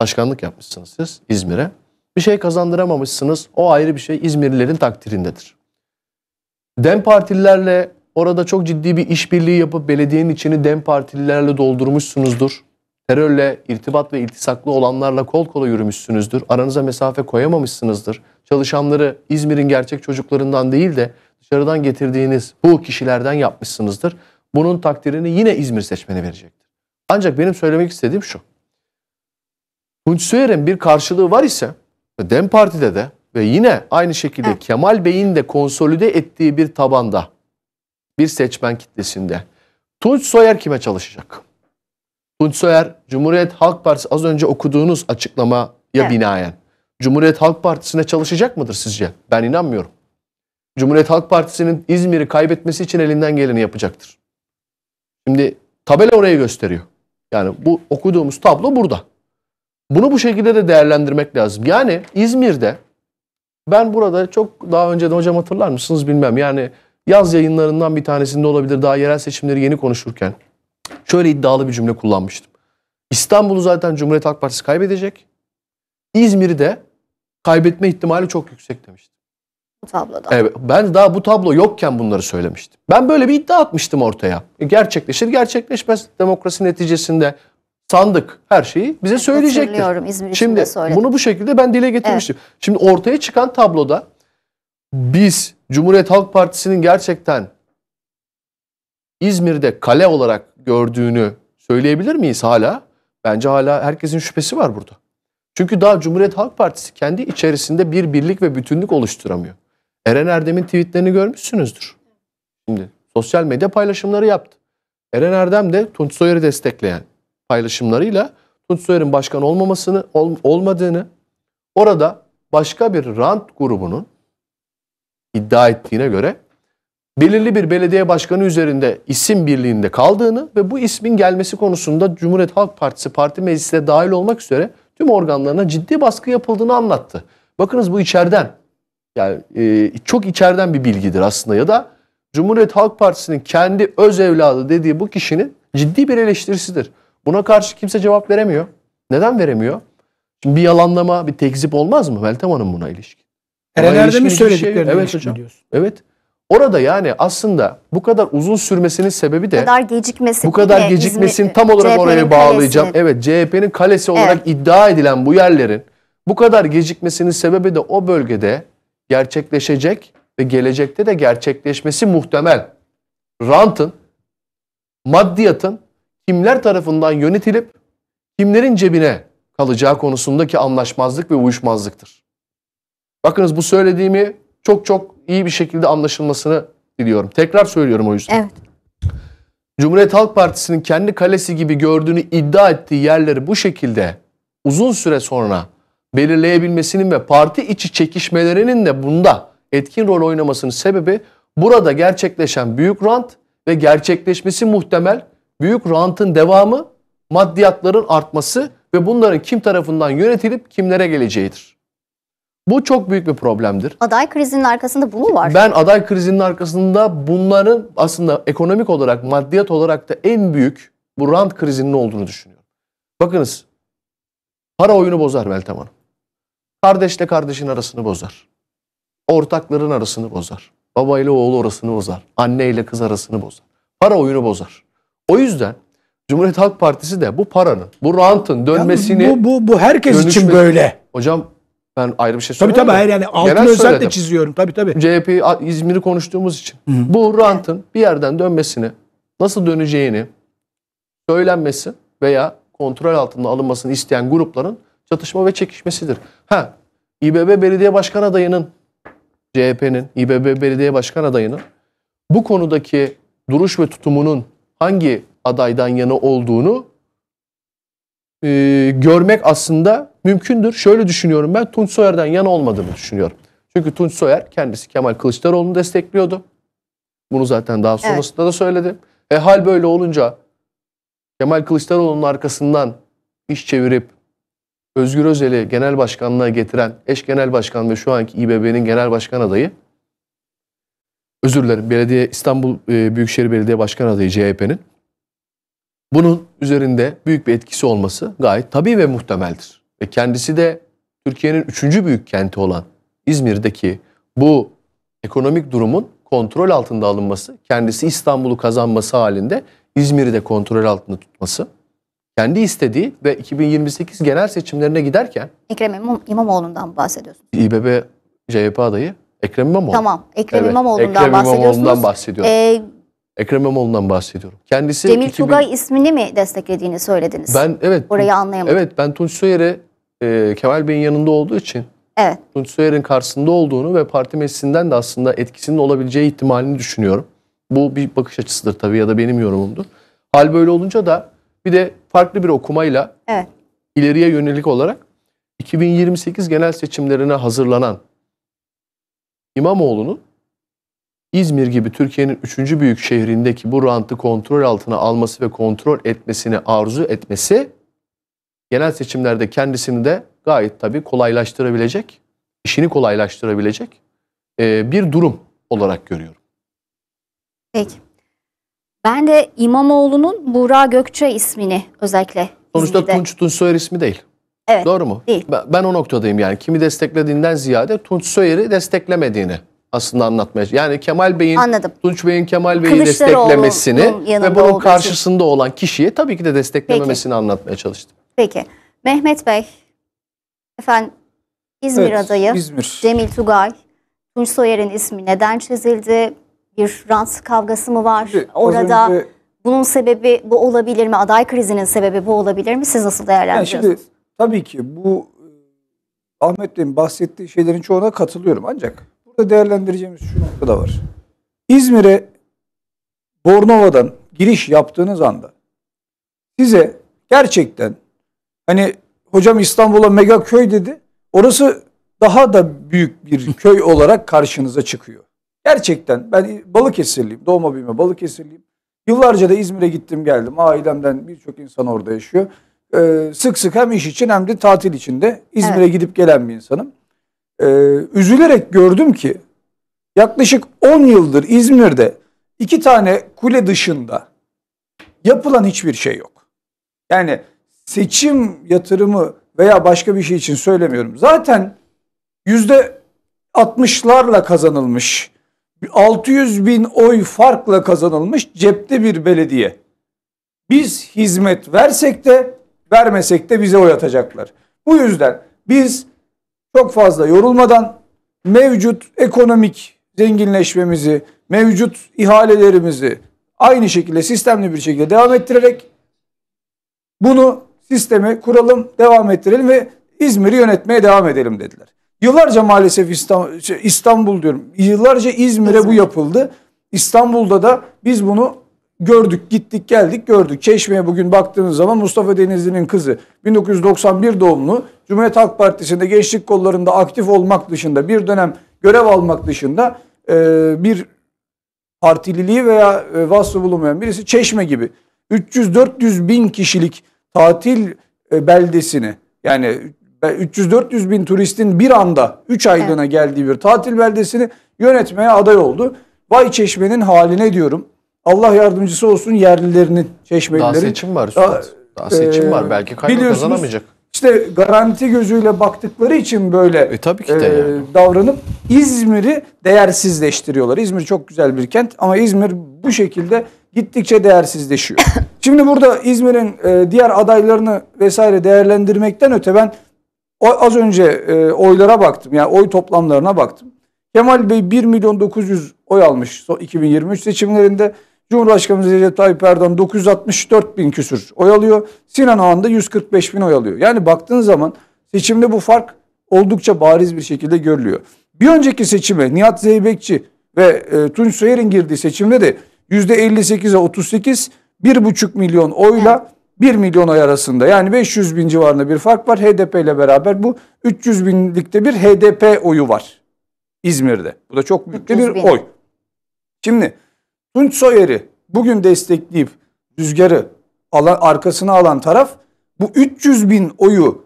başkanlık yapmışsınız siz İzmir'e. Bir şey kazandıramamışsınız. O ayrı bir şey İzmirlilerin takdirindedir. Dem partililerle Orada çok ciddi bir işbirliği yapıp belediyenin içini dem partililerle doldurmuşsunuzdur. Terörle irtibat ve iltisaklı olanlarla kol kola yürümüşsünüzdür. Aranıza mesafe koyamamışsınızdır. Çalışanları İzmir'in gerçek çocuklarından değil de dışarıdan getirdiğiniz bu kişilerden yapmışsınızdır. Bunun takdirini yine İzmir seçmeni verecektir. Ancak benim söylemek istediğim şu. Tunç Soyer'in bir karşılığı var ise DEM Parti'de de ve yine aynı şekilde Kemal Bey'in de konsolide ettiği bir tabanda bir seçmen kitlesinde. Tunç Soyer kime çalışacak? Tunç Soyer Cumhuriyet Halk Partisi az önce okuduğunuz açıklamaya evet. binaen Cumhuriyet Halk Partisi'ne çalışacak mıdır sizce? Ben inanmıyorum. Cumhuriyet Halk Partisi'nin İzmir'i kaybetmesi için elinden geleni yapacaktır. Şimdi tabela orayı gösteriyor. Yani bu okuduğumuz tablo burada. Bunu bu şekilde de değerlendirmek lazım. Yani İzmir'de ben burada çok daha önceden hocam hatırlar mısınız bilmem. Yani yaz yayınlarından bir tanesinde olabilir daha yerel seçimleri yeni konuşurken şöyle iddialı bir cümle kullanmıştım. İstanbul'u zaten Cumhuriyet Halk Partisi kaybedecek. İzmir'i de kaybetme ihtimali çok yüksek demiştim. Bu tabloda. Evet, ben daha bu tablo yokken bunları söylemiştim. Ben böyle bir iddia atmıştım ortaya. E, gerçekleşir gerçekleşmez demokrasi neticesinde sandık her şeyi bize söyleyecektir. Şimdi bunu bu şekilde ben dile getirmiştim. Evet. Şimdi ortaya çıkan tabloda biz Cumhuriyet Halk Partisi'nin gerçekten İzmir'de kale olarak gördüğünü söyleyebilir miyiz hala? Bence hala herkesin şüphesi var burada. Çünkü daha Cumhuriyet Halk Partisi kendi içerisinde bir birlik ve bütünlük oluşturamıyor. Eren Erdem'in tweetlerini görmüşsünüzdür. Şimdi sosyal medya paylaşımları yaptı. Eren Erdem de Tunç Soyer'i destekleyen paylaşımlarıyla Tunç Soyer'in başkan olmamasını ol, olmadığını orada başka bir rant grubunun iddia ettiğine göre belirli bir belediye başkanı üzerinde isim birliğinde kaldığını ve bu ismin gelmesi konusunda Cumhuriyet Halk Partisi parti meclisine dahil olmak üzere tüm organlarına ciddi baskı yapıldığını anlattı. Bakınız bu içeriden yani e, çok içeriden bir bilgidir aslında ya da Cumhuriyet Halk Partisi'nin kendi öz evladı dediği bu kişinin ciddi bir eleştirisidir. Buna karşı kimse cevap veremiyor. Neden veremiyor? Şimdi bir yalanlama, bir tekzip olmaz mı Meltem Hanım buna ilişkin? Nerelerde mi söylediklerini şey, evet hocam. diyorsun? Evet. Orada yani aslında bu kadar uzun sürmesinin sebebi de bu kadar gecikmesi. Bu kadar gecikmesini tam olarak oraya bağlayacağım. Kalesi. Evet CHP'nin kalesi olarak evet. iddia edilen bu yerlerin bu kadar gecikmesinin sebebi de o bölgede gerçekleşecek ve gelecekte de gerçekleşmesi muhtemel. Rantın, maddiyatın kimler tarafından yönetilip kimlerin cebine kalacağı konusundaki anlaşmazlık ve uyuşmazlıktır. Bakınız bu söylediğimi çok çok iyi bir şekilde anlaşılmasını diliyorum. Tekrar söylüyorum o yüzden. Evet. Cumhuriyet Halk Partisi'nin kendi kalesi gibi gördüğünü iddia ettiği yerleri bu şekilde uzun süre sonra belirleyebilmesinin ve parti içi çekişmelerinin de bunda etkin rol oynamasının sebebi burada gerçekleşen büyük rant ve gerçekleşmesi muhtemel büyük rantın devamı maddiyatların artması ve bunların kim tarafından yönetilip kimlere geleceğidir. Bu çok büyük bir problemdir. Aday krizinin arkasında bunu var? Ben aday krizinin arkasında bunların aslında ekonomik olarak, maddiyat olarak da en büyük bu rant krizinin olduğunu düşünüyorum. Bakınız, para oyunu bozar Meltem Hanım. Kardeşle kardeşin arasını bozar. Ortakların arasını bozar. Baba ile oğlu arasını bozar. Anne ile kız arasını bozar. Para oyunu bozar. O yüzden Cumhuriyet Halk Partisi de bu paranın, bu rantın dönmesini... Ya bu, bu, bu herkes için böyle. Hocam ben ayrı bir şey Tabii söylemiyorum. tabii hayır yani altını Genel özellikle söyledim. çiziyorum. Tabii tabii. CHP İzmir'i konuştuğumuz için bu rantın bir yerden dönmesini, nasıl döneceğini söylenmesi veya kontrol altında alınmasını isteyen grupların çatışma ve çekişmesidir. Ha, İBB Belediye Başkan adayının CHP'nin İBB Belediye Başkan adayının bu konudaki duruş ve tutumunun hangi adaydan yana olduğunu e, görmek aslında mümkündür. Şöyle düşünüyorum ben Tunç Soyer'den yana olmadığını düşünüyorum. Çünkü Tunç Soyer kendisi Kemal Kılıçdaroğlu'nu destekliyordu. Bunu zaten daha sonrasında evet. da söyledim. E hal böyle olunca Kemal Kılıçdaroğlu'nun arkasından iş çevirip Özgür Özel'i genel başkanlığa getiren eş genel başkan ve şu anki İBB'nin genel başkan adayı özür dilerim belediye İstanbul e, Büyükşehir Belediye Başkan adayı CHP'nin bunun üzerinde büyük bir etkisi olması gayet tabii ve muhtemeldir. Ve kendisi de Türkiye'nin üçüncü büyük kenti olan İzmir'deki bu ekonomik durumun kontrol altında alınması, kendisi İstanbul'u kazanması halinde İzmir'i de kontrol altında tutması, kendi istediği ve 2028 genel seçimlerine giderken... Ekrem İmam, İmamoğlu'ndan bahsediyorsun. İBB CHP adayı Ekrem İmamoğlu. Tamam, Ekrem evet, İmamoğlu'ndan Ekrem bahsediyorsunuz. İmamoğlu'ndan bahsediyorum. Ee, Ekrem İmamoğlu'ndan bahsediyorum. Kendisi Cemil 2000... Tugay ismini mi desteklediğini söylediniz? Ben evet. Orayı anlayamadım. Evet ben Tunç Soyer'e e, Kemal Bey'in yanında olduğu için Evet. Tunç Soyer'in karşısında olduğunu ve parti meclisinden de aslında etkisinin olabileceği ihtimalini düşünüyorum. Bu bir bakış açısıdır tabii ya da benim yorumumdur. Hal böyle olunca da bir de farklı bir okumayla evet. ileriye yönelik olarak 2028 genel seçimlerine hazırlanan İmamoğlu'nun İzmir gibi Türkiye'nin üçüncü büyük şehrindeki bu rantı kontrol altına alması ve kontrol etmesini arzu etmesi genel seçimlerde kendisini de gayet tabii kolaylaştırabilecek, işini kolaylaştırabilecek e, bir durum olarak görüyorum. Peki. Ben de İmamoğlu'nun Buğra Gökçe ismini özellikle Sonuçta Tunç Tunç Soyer ismi değil. Evet. Doğru mu? Değil. Ben, ben o noktadayım yani. Kimi desteklediğinden ziyade Tunç Soyer'i desteklemediğini aslında anlatmaya Yani Kemal Bey'in, Tunç Bey'in Kemal Bey'i desteklemesini ve bunun olduğu için. karşısında olan kişiye tabii ki de desteklememesini anlatmaya çalıştım. Peki. Mehmet Bey, efendim İzmir Evet, adayı İzmir. Cemil Tugay, Tunç Soyer'in ismi neden çizildi? Bir rant kavgası mı var? Şimdi Orada bunun sebebi bu olabilir mi? Aday krizinin sebebi bu olabilir mi? Siz nasıl Yani değerlendiriyorsunuz? şimdi tabii ki bu e, Ahmet Bey'in bahsettiği şeylerin çoğuna katılıyorum ancak da değerlendireceğimiz şu nokta da var. İzmir'e Bornova'dan giriş yaptığınız anda size gerçekten hani hocam İstanbul'a mega köy dedi. Orası daha da büyük bir [laughs] köy olarak karşınıza çıkıyor. Gerçekten ben Balıkesirliyim. Doğma büyüme Balıkesirliyim. Yıllarca da İzmir'e gittim geldim. Ailemden birçok insan orada yaşıyor. Ee, sık sık hem iş için hem de tatil için de İzmir'e evet. gidip gelen bir insanım e, üzülerek gördüm ki yaklaşık 10 yıldır İzmir'de iki tane kule dışında yapılan hiçbir şey yok. Yani seçim yatırımı veya başka bir şey için söylemiyorum. Zaten yüzde 60'larla kazanılmış, 600 bin oy farkla kazanılmış cepte bir belediye. Biz hizmet versek de vermesek de bize oy atacaklar. Bu yüzden biz çok fazla yorulmadan mevcut ekonomik zenginleşmemizi, mevcut ihalelerimizi aynı şekilde sistemli bir şekilde devam ettirerek bunu sistemi kuralım, devam ettirelim ve İzmir'i yönetmeye devam edelim dediler. Yıllarca maalesef İstanbul, şey, İstanbul diyorum. Yıllarca İzmir'e bu yapıldı. İstanbul'da da biz bunu Gördük gittik geldik gördük. Çeşme'ye bugün baktığınız zaman Mustafa Denizli'nin kızı 1991 doğumlu Cumhuriyet Halk Partisi'nde gençlik kollarında aktif olmak dışında bir dönem görev almak dışında e, bir partililiği veya e, vasfı bulunmayan birisi Çeşme gibi 300-400 bin kişilik tatil e, beldesini yani 300-400 e, bin turistin bir anda 3 aylığına evet. geldiği bir tatil beldesini yönetmeye aday oldu. Vay Çeşme'nin haline diyorum. Allah yardımcısı olsun yerlilerinin, çeşmelilerin. Daha seçim var Üstad. Daha, daha seçim e, var. Belki kaynak kazanamayacak. İşte garanti gözüyle baktıkları için böyle e, tabii ki de e, yani. davranıp İzmir'i değersizleştiriyorlar. İzmir çok güzel bir kent ama İzmir bu şekilde gittikçe değersizleşiyor. [laughs] Şimdi burada İzmir'in e, diğer adaylarını vesaire değerlendirmekten öte ben o, az önce e, oylara baktım. Yani oy toplamlarına baktım. Kemal Bey 1 milyon 900 oy almış 2023 seçimlerinde. Cumhurbaşkanımız Recep Tayyip Erdoğan 964 bin küsür oy alıyor. Sinan Ağan da 145 bin oy alıyor. Yani baktığın zaman seçimde bu fark oldukça bariz bir şekilde görülüyor. Bir önceki seçime Nihat Zeybekçi ve e, Tunç Soyer'in girdiği seçimde de %58'e 38, 1,5 milyon oyla 1 milyon oy arasında yani 500 bin civarında bir fark var. HDP ile beraber bu 300 binlikte bir HDP oyu var İzmir'de. Bu da çok büyük bir oy. Şimdi Tunç Soyer'i bugün destekleyip rüzgarı alan, arkasına alan taraf bu 300 bin oyu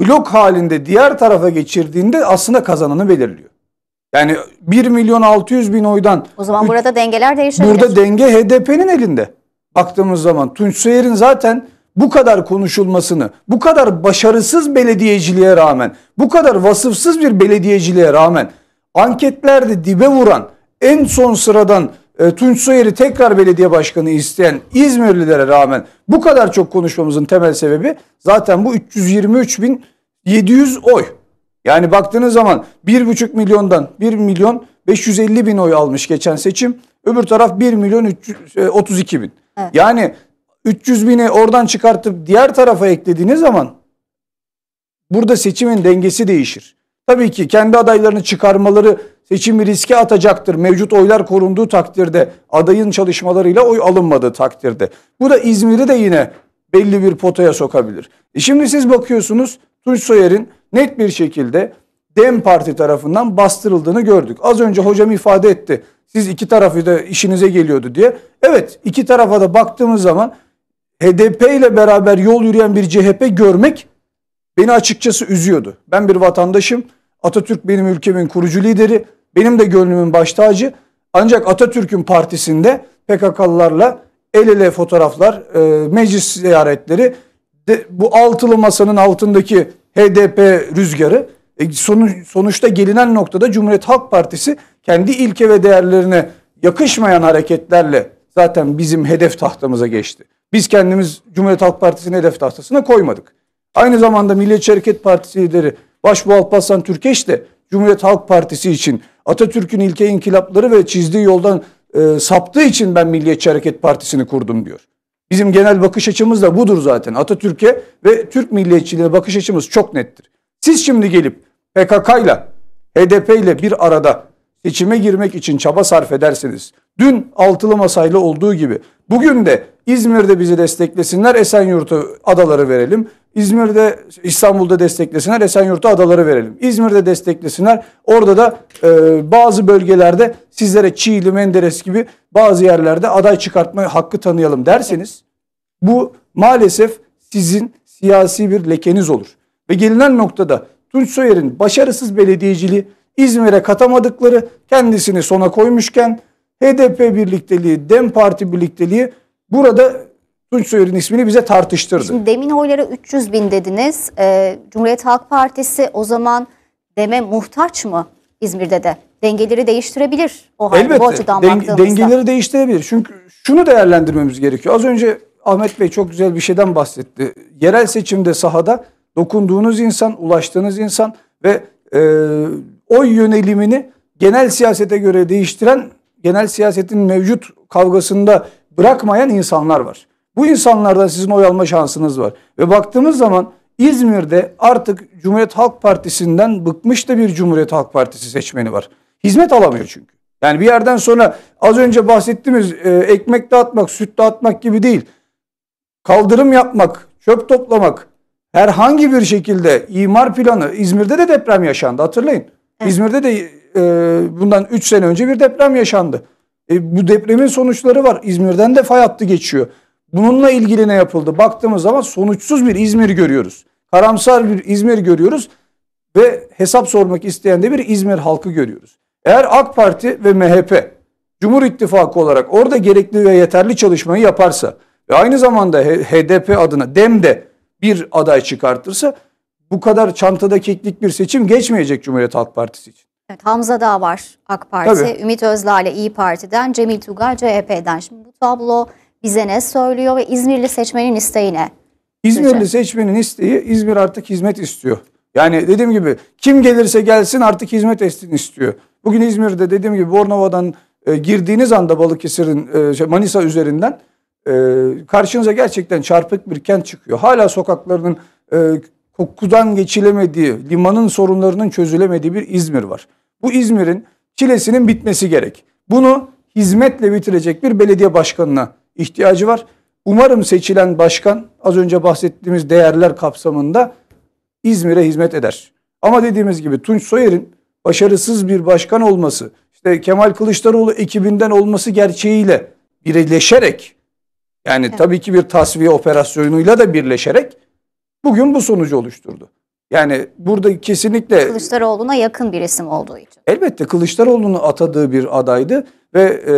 blok halinde diğer tarafa geçirdiğinde aslında kazananı belirliyor. Yani 1 milyon 600 bin oydan. O zaman üç, burada dengeler değişiyor. Burada denge HDP'nin elinde. Baktığımız zaman Tunç Soyer'in zaten bu kadar konuşulmasını, bu kadar başarısız belediyeciliğe rağmen, bu kadar vasıfsız bir belediyeciliğe rağmen anketlerde dibe vuran en son sıradan e, Tunç Soyer'i tekrar belediye başkanı isteyen İzmirlilere rağmen bu kadar çok konuşmamızın temel sebebi zaten bu 323.700 oy. Yani baktığınız zaman 1,5 milyondan 1 milyon 550 bin oy almış geçen seçim. Öbür taraf 1 milyon 32 e, bin. Evet. Yani 300 bini oradan çıkartıp diğer tarafa eklediğiniz zaman burada seçimin dengesi değişir. Tabii ki kendi adaylarını çıkarmaları seçimi riske atacaktır. Mevcut oylar korunduğu takdirde adayın çalışmalarıyla oy alınmadığı takdirde. Bu da İzmir'i de yine belli bir potaya sokabilir. E şimdi siz bakıyorsunuz Tunç Soyer'in net bir şekilde DEM Parti tarafından bastırıldığını gördük. Az önce hocam ifade etti. Siz iki tarafı da işinize geliyordu diye. Evet iki tarafa da baktığımız zaman HDP ile beraber yol yürüyen bir CHP görmek beni açıkçası üzüyordu. Ben bir vatandaşım. Atatürk benim ülkemin kurucu lideri. Benim de gönlümün baş tacı. Ancak Atatürk'ün partisinde PKK'lılarla el ele fotoğraflar, e, meclis ziyaretleri, de, bu altılı masanın altındaki HDP rüzgarı e, sonu, sonuçta gelinen noktada Cumhuriyet Halk Partisi kendi ilke ve değerlerine yakışmayan hareketlerle zaten bizim hedef tahtamıza geçti. Biz kendimiz Cumhuriyet Halk Partisi'nin hedef tahtasına koymadık. Aynı zamanda Milliyetçi Hareket Partisi lideri Başbu Alparslan Türkeş de Cumhuriyet Halk Partisi için Atatürk'ün ilke inkılapları ve çizdiği yoldan e, saptığı için ben Milliyetçi Hareket Partisi'ni kurdum diyor. Bizim genel bakış açımız da budur zaten. Atatürk'e ve Türk milliyetçiliğine bakış açımız çok nettir. Siz şimdi gelip PKK ile HDP ile bir arada seçime girmek için çaba sarf ederseniz dün altılı masayla olduğu gibi bugün de İzmir'de bizi desteklesinler Esenyurt'a adaları verelim. İzmir'de, İstanbul'da desteklesinler, Esenyurt'a adaları verelim. İzmir'de desteklesinler, orada da e, bazı bölgelerde sizlere Çiğli, Menderes gibi bazı yerlerde aday çıkartma hakkı tanıyalım derseniz bu maalesef sizin siyasi bir lekeniz olur. Ve gelinen noktada Tunç Soyer'in başarısız belediyeciliği İzmir'e katamadıkları kendisini sona koymuşken HDP birlikteliği, DEM Parti birlikteliği burada Tunç Soyer'in ismini bize tartıştırdı. Şimdi demin oylara 300 bin dediniz. Ee, Cumhuriyet Halk Partisi o zaman deme muhtaç mı İzmir'de de? Dengeleri değiştirebilir o halde Elbette, bu açıdan den, dengeleri değiştirebilir. Çünkü şunu değerlendirmemiz gerekiyor. Az önce Ahmet Bey çok güzel bir şeyden bahsetti. Yerel seçimde sahada dokunduğunuz insan, ulaştığınız insan ve e, oy yönelimini genel siyasete göre değiştiren, genel siyasetin mevcut kavgasında bırakmayan insanlar var. Bu insanlardan sizin oy alma şansınız var. Ve baktığımız zaman İzmir'de artık Cumhuriyet Halk Partisi'nden bıkmış da bir Cumhuriyet Halk Partisi seçmeni var. Hizmet alamıyor çünkü. Yani bir yerden sonra az önce bahsettiğimiz e, ekmek dağıtmak, süt dağıtmak gibi değil. Kaldırım yapmak, çöp toplamak, herhangi bir şekilde imar planı İzmir'de de deprem yaşandı hatırlayın. İzmir'de de e, bundan 3 sene önce bir deprem yaşandı. E, bu depremin sonuçları var. İzmir'den de fay hattı geçiyor. Bununla ilgili ne yapıldı? Baktığımız zaman sonuçsuz bir İzmir görüyoruz. Karamsar bir İzmir görüyoruz ve hesap sormak isteyen de bir İzmir halkı görüyoruz. Eğer AK Parti ve MHP Cumhur İttifakı olarak orada gerekli ve yeterli çalışmayı yaparsa ve aynı zamanda HDP adına DEM'de bir aday çıkartırsa bu kadar çantada keklik bir seçim geçmeyecek Cumhuriyet Halk Partisi için. Evet, Hamza Dağ var AK Parti, Tabii. Ümit Özdağ ile İyi Parti'den, Cemil Tugay CHP'den. Şimdi bu tablo bize ne söylüyor ve İzmirli seçmenin isteği ne? İzmirli seçmenin isteği İzmir artık hizmet istiyor. Yani dediğim gibi kim gelirse gelsin artık hizmet etsin istiyor. Bugün İzmir'de dediğim gibi Bornova'dan e, girdiğiniz anda Balıkesir'in e, şey, Manisa üzerinden e, karşınıza gerçekten çarpık bir kent çıkıyor. Hala sokaklarının e, kokudan geçilemediği, limanın sorunlarının çözülemediği bir İzmir var. Bu İzmir'in çilesinin bitmesi gerek. Bunu hizmetle bitirecek bir belediye başkanına ihtiyacı var. Umarım seçilen başkan az önce bahsettiğimiz değerler kapsamında İzmir'e hizmet eder. Ama dediğimiz gibi Tunç Soyer'in başarısız bir başkan olması, işte Kemal Kılıçdaroğlu ekibinden olması gerçeğiyle birleşerek yani evet. tabii ki bir tasfiye operasyonuyla da birleşerek bugün bu sonucu oluşturdu. Yani burada kesinlikle Kılıçdaroğlu'na yakın bir isim olduğu için. Elbette Kılıçdaroğlu'nu atadığı bir adaydı ve e,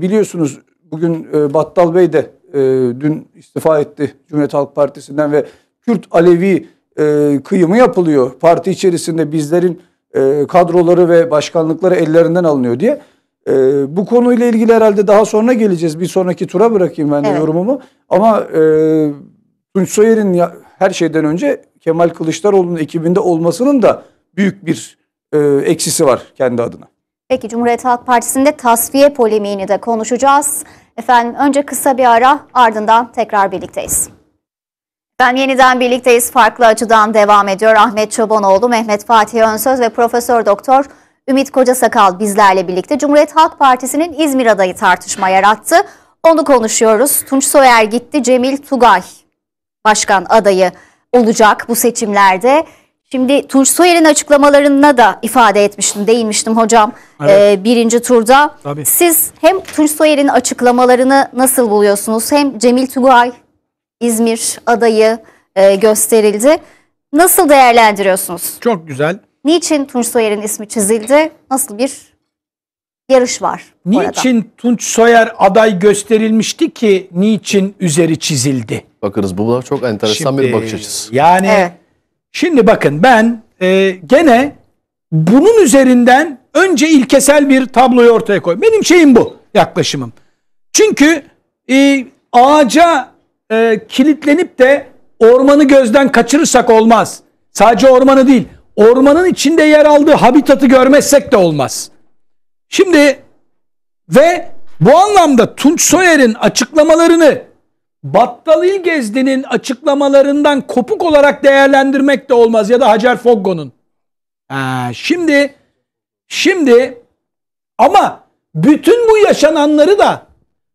biliyorsunuz bugün e, Battal Bey de e, dün istifa etti Cumhuriyet Halk Partisi'nden ve Kürt Alevi e, kıyımı yapılıyor. Parti içerisinde bizlerin e, kadroları ve başkanlıkları ellerinden alınıyor diye. E, bu konuyla ilgili herhalde daha sonra geleceğiz. Bir sonraki tura bırakayım ben de evet. yorumumu. Ama e, Tunç Soyer'in ya, her şeyden önce Kemal Kılıçdaroğlu'nun ekibinde olmasının da büyük bir e, eksisi var kendi adına. Peki Cumhuriyet Halk Partisi'nde tasfiye polemiğini de konuşacağız. Efendim önce kısa bir ara ardından tekrar birlikteyiz. Ben yeniden birlikteyiz. Farklı açıdan devam ediyor. Ahmet Çobanoğlu, Mehmet Fatih Önsöz ve Profesör Doktor Ümit Kocasakal bizlerle birlikte Cumhuriyet Halk Partisi'nin İzmir adayı tartışma yarattı. Onu konuşuyoruz. Tunç Soyer gitti, Cemil Tugay başkan adayı olacak bu seçimlerde. Şimdi Tunç Soyer'in açıklamalarına da ifade etmiştim, değinmiştim hocam evet. e, birinci turda. Tabii. Siz hem Tunç Soyer'in açıklamalarını nasıl buluyorsunuz? Hem Cemil Tugay İzmir adayı e, gösterildi. Nasıl değerlendiriyorsunuz? Çok güzel. Niçin Tunç Soyer'in ismi çizildi? Nasıl bir yarış var? Niçin orada? Tunç Soyer aday gösterilmişti ki niçin üzeri çizildi? Bakınız bu da çok enteresan Şimdi, bir bakış açısı. Yani... Evet Şimdi bakın ben e, gene bunun üzerinden önce ilkesel bir tabloyu ortaya koy. Benim şeyim bu yaklaşımım. Çünkü e, ağaca e, kilitlenip de ormanı gözden kaçırırsak olmaz. Sadece ormanı değil, ormanın içinde yer aldığı habitatı görmezsek de olmaz. Şimdi ve bu anlamda Tunç Soyer'in açıklamalarını Battalil Gezdi'nin açıklamalarından kopuk olarak değerlendirmek de olmaz ya da Hacer Foggo'nun. Ee, şimdi şimdi ama bütün bu yaşananları da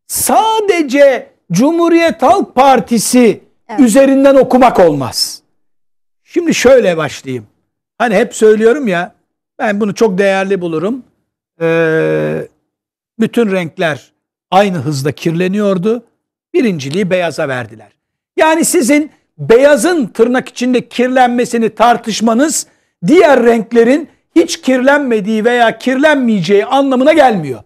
sadece Cumhuriyet Halk Partisi evet. üzerinden okumak olmaz. Şimdi şöyle başlayayım. Hani hep söylüyorum ya ben bunu çok değerli bulurum. Ee, bütün renkler aynı hızda kirleniyordu birinciliği beyaza verdiler. Yani sizin beyazın tırnak içinde kirlenmesini tartışmanız diğer renklerin hiç kirlenmediği veya kirlenmeyeceği anlamına gelmiyor.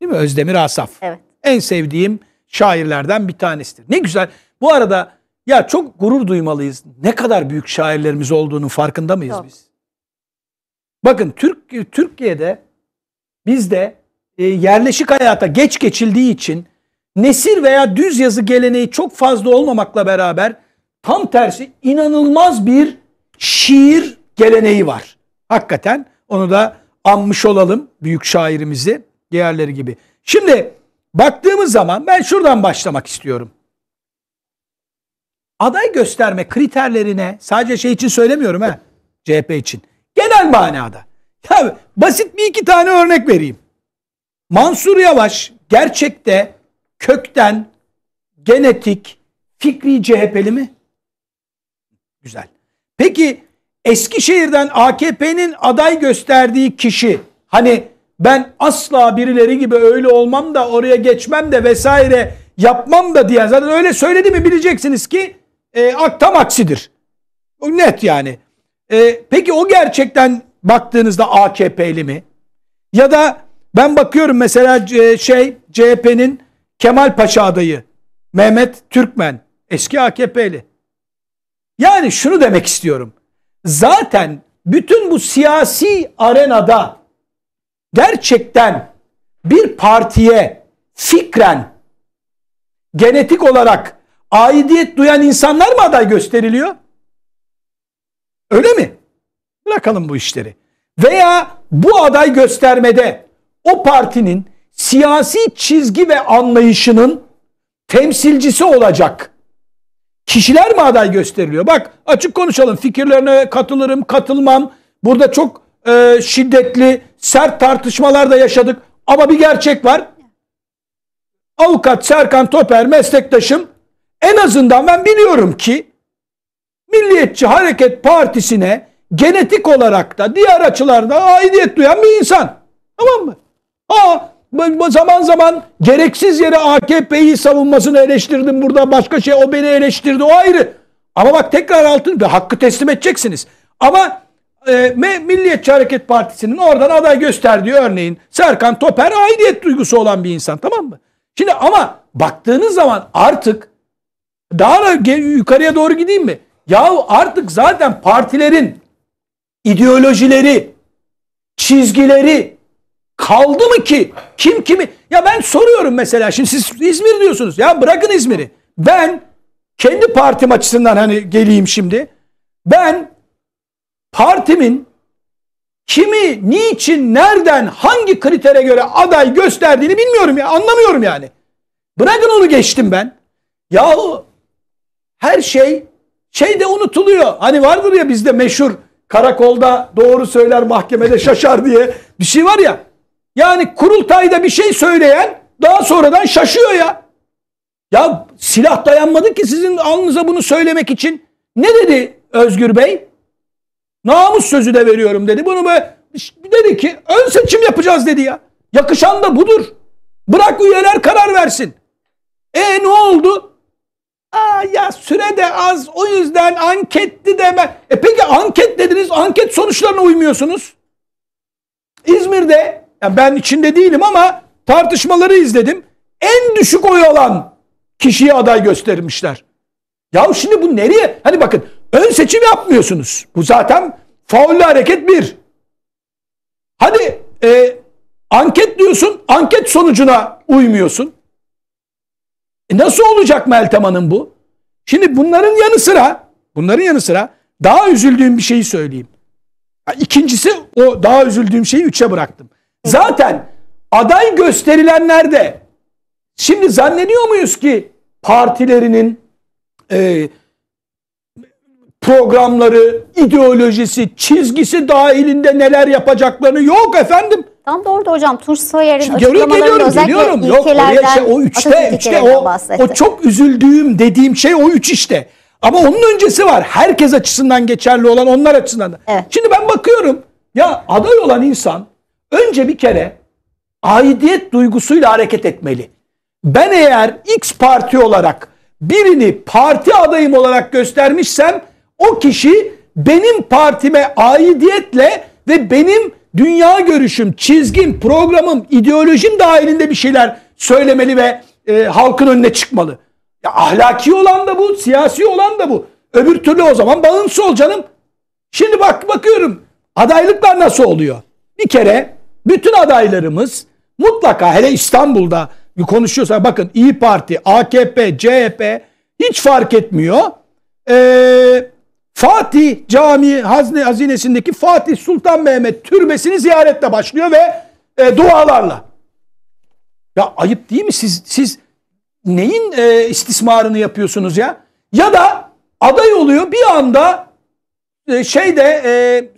Değil mi Özdemir Asaf? Evet. En sevdiğim şairlerden bir tanesidir. Ne güzel. Bu arada ya çok gurur duymalıyız. Ne kadar büyük şairlerimiz olduğunun farkında mıyız çok. biz? Bakın Türk Türkiye'de bizde e, yerleşik hayata geç geçildiği için nesir veya düz yazı geleneği çok fazla olmamakla beraber tam tersi inanılmaz bir şiir geleneği var. Hakikaten onu da anmış olalım büyük şairimizi diğerleri gibi. Şimdi baktığımız zaman ben şuradan başlamak istiyorum. Aday gösterme kriterlerine sadece şey için söylemiyorum ha CHP için. Genel manada. Ya basit bir iki tane örnek vereyim. Mansur Yavaş gerçekte kökten genetik fikri CHP'li mi? Güzel. Peki Eskişehir'den AKP'nin aday gösterdiği kişi hani ben asla birileri gibi öyle olmam da oraya geçmem de vesaire yapmam da diye zaten öyle söyledi mi bileceksiniz ki e, tam aksidir. O net yani. E, peki o gerçekten baktığınızda AKP'li mi? Ya da ben bakıyorum mesela e, şey CHP'nin Kemal Paşa adayı Mehmet Türkmen eski AKP'li. Yani şunu demek istiyorum. Zaten bütün bu siyasi arenada gerçekten bir partiye fikren genetik olarak aidiyet duyan insanlar mı aday gösteriliyor? Öyle mi? Bırakalım bu işleri. Veya bu aday göstermede o partinin siyasi çizgi ve anlayışının temsilcisi olacak kişiler mi aday gösteriliyor? Bak açık konuşalım fikirlerine katılırım katılmam. Burada çok e, şiddetli sert tartışmalar da yaşadık ama bir gerçek var. Avukat Serkan Toper meslektaşım en azından ben biliyorum ki Milliyetçi Hareket Partisi'ne genetik olarak da diğer açılarda aidiyet duyan bir insan. Tamam mı? Aa zaman zaman gereksiz yere AKP'yi savunmasını eleştirdim burada. Başka şey o beni eleştirdi o ayrı. Ama bak tekrar altın hakkı teslim edeceksiniz. Ama e, Milliyetçi Hareket Partisi'nin oradan aday gösterdiği örneğin Serkan Toper aidiyet duygusu olan bir insan tamam mı? Şimdi ama baktığınız zaman artık daha da yukarıya doğru gideyim mi? Yahu artık zaten partilerin ideolojileri, çizgileri, Kaldı mı ki? Kim kimi? Ya ben soruyorum mesela. Şimdi siz İzmir diyorsunuz. Ya bırakın İzmir'i. Ben kendi partim açısından hani geleyim şimdi. Ben partimin kimi, niçin, nereden, hangi kritere göre aday gösterdiğini bilmiyorum ya. Anlamıyorum yani. Bırakın onu geçtim ben. Yahu her şey şey de unutuluyor. Hani vardır ya bizde meşhur karakolda doğru söyler mahkemede şaşar diye bir şey var ya. Yani kurultayda bir şey söyleyen daha sonradan şaşıyor ya. Ya silah dayanmadı ki sizin alnınıza bunu söylemek için. Ne dedi Özgür Bey? Namus sözü de veriyorum dedi. Bunu böyle dedi ki ön seçim yapacağız dedi ya. Yakışan da budur. Bırak üyeler karar versin. E ne oldu? Aa ya süre de az o yüzden anketti deme. E peki anket dediniz anket sonuçlarına uymuyorsunuz. İzmir'de yani ben içinde değilim ama tartışmaları izledim. En düşük oy alan kişiyi aday göstermişler. Ya şimdi bu nereye? Hani bakın ön seçim yapmıyorsunuz. Bu zaten faullü hareket bir. Hadi e, anket diyorsun, anket sonucuna uymuyorsun. E nasıl olacak Meltem Hanım bu? Şimdi bunların yanı sıra, bunların yanı sıra daha üzüldüğüm bir şeyi söyleyeyim. İkincisi o daha üzüldüğüm şeyi üçe bıraktım. Zaten aday gösterilenlerde şimdi zannediyor muyuz ki partilerinin e, programları, ideolojisi, çizgisi dahilinde neler yapacaklarını yok efendim. Tam doğru hocam Tunç Soyer'in açıklamalarında geliyorum, özellikle geliyorum. Yok, oraya şey, o üçte, üçte o, o çok üzüldüğüm dediğim şey o üç işte. Ama onun öncesi var. Herkes açısından geçerli olan onlar açısından da. Evet. Şimdi ben bakıyorum ya aday olan insan Önce bir kere aidiyet duygusuyla hareket etmeli. Ben eğer X parti olarak birini parti adayım olarak göstermişsem o kişi benim partime aidiyetle ve benim dünya görüşüm, çizgim, programım, ideolojim dahilinde bir şeyler söylemeli ve e, halkın önüne çıkmalı. Ya ahlaki olan da bu, siyasi olan da bu. Öbür türlü o zaman bağımsız ol canım. Şimdi bak bakıyorum adaylıklar nasıl oluyor? Bir kere bütün adaylarımız mutlaka hele İstanbul'da konuşuyorsa bakın İyi Parti, AKP, CHP hiç fark etmiyor. Ee, Fatih Camii Hazne Hazinesi'ndeki Fatih Sultan Mehmet türbesini ziyaretle başlıyor ve e, dualarla. Ya ayıp değil mi siz siz neyin e, istismarını yapıyorsunuz ya? Ya da aday oluyor bir anda e, şeyde e,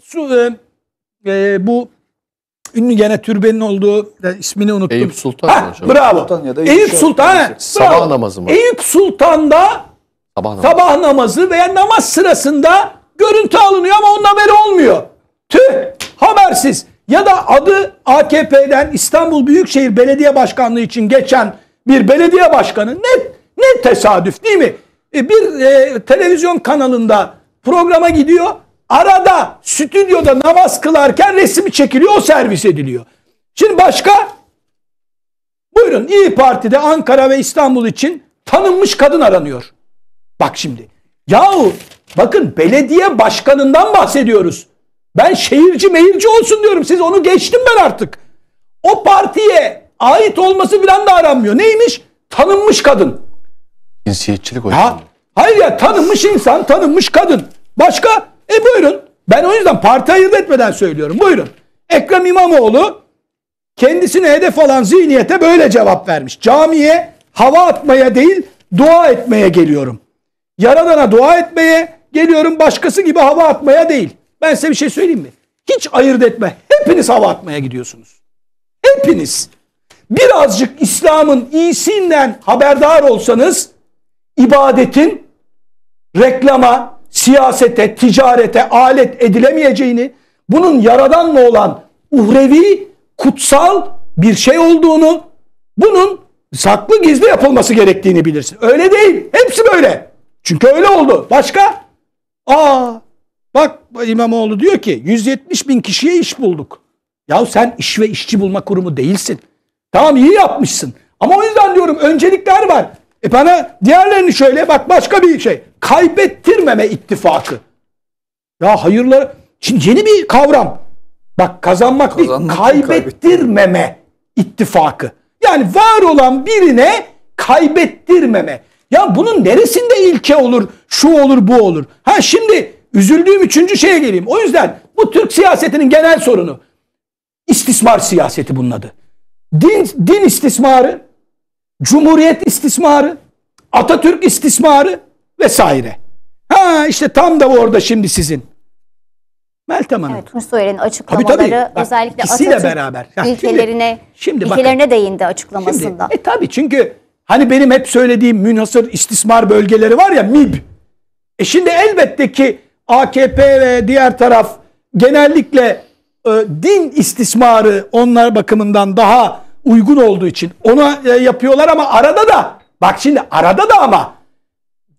su, e, e, bu Ünlü gene türbenin olduğu ismini unuttum. Eyüp Sultan ha, hocam. Bravo. Sultan ya da Eyüp, Eyüp Sultan. He, sabah namazı mı? Eyüp Sultan'da sabah namazı. sabah namazı veya namaz sırasında görüntü alınıyor ama onun haberi olmuyor. Tüh habersiz. Ya da adı AKP'den İstanbul Büyükşehir Belediye Başkanlığı için geçen bir belediye başkanı ne ne tesadüf değil mi? E, bir e, televizyon kanalında programa gidiyor Arada stüdyoda namaz kılarken resmi çekiliyor o servis ediliyor. Şimdi başka? Buyurun İyi Parti'de Ankara ve İstanbul için tanınmış kadın aranıyor. Bak şimdi. Yahu bakın belediye başkanından bahsediyoruz. Ben şehirci meyirci olsun diyorum. Siz onu geçtim ben artık. O partiye ait olması falan da aranmıyor. Neymiş? Tanınmış kadın. Cinsiyetçilik hocam. Ya, hayır ya tanınmış insan, tanınmış kadın. Başka? E buyurun. Ben o yüzden parti ayırt etmeden söylüyorum. Buyurun. Ekrem İmamoğlu kendisine hedef alan zihniyete böyle cevap vermiş. Camiye hava atmaya değil dua etmeye geliyorum. Yaradana dua etmeye geliyorum başkası gibi hava atmaya değil. Ben size bir şey söyleyeyim mi? Hiç ayırt etme. Hepiniz hava atmaya gidiyorsunuz. Hepiniz. Birazcık İslam'ın iyisinden haberdar olsanız ibadetin reklama, siyasete, ticarete alet edilemeyeceğini, bunun yaradanla olan uhrevi, kutsal bir şey olduğunu, bunun saklı gizli yapılması gerektiğini bilirsin. Öyle değil. Hepsi böyle. Çünkü öyle oldu. Başka? Aa, bak İmamoğlu diyor ki 170 bin kişiye iş bulduk. Ya sen iş ve işçi bulma kurumu değilsin. Tamam iyi yapmışsın. Ama o yüzden diyorum öncelikler var. E bana diğerlerini şöyle bak başka bir şey. Kaybettirmeme ittifakı. Ya hayırlar. Şimdi yeni bir kavram. Bak kazanmak değil, kaybettirmeme ittifakı. Yani var olan birine kaybettirmeme. Ya bunun neresinde ilke olur, şu olur, bu olur. Ha şimdi üzüldüğüm üçüncü şeye geleyim. O yüzden bu Türk siyasetinin genel sorunu istismar siyaseti bunun adı. Din, din istismarı, Cumhuriyet istismarı, Atatürk istismarı vesaire. Ha işte tam da orada şimdi sizin. Meltem Hanım. Evet, Hursoyer'in açıklamaları tabii, tabii. Bak, özellikle Atatürk beraber. Ya, ilkelerine, şimdi, şimdi ilkelerine bakın, değindi açıklamasında. Şimdi, e tabii çünkü hani benim hep söylediğim münhasır istismar bölgeleri var ya MİB. E şimdi elbette ki AKP ve diğer taraf genellikle e, din istismarı onlar bakımından daha uygun olduğu için ona e, yapıyorlar ama arada da bak şimdi arada da ama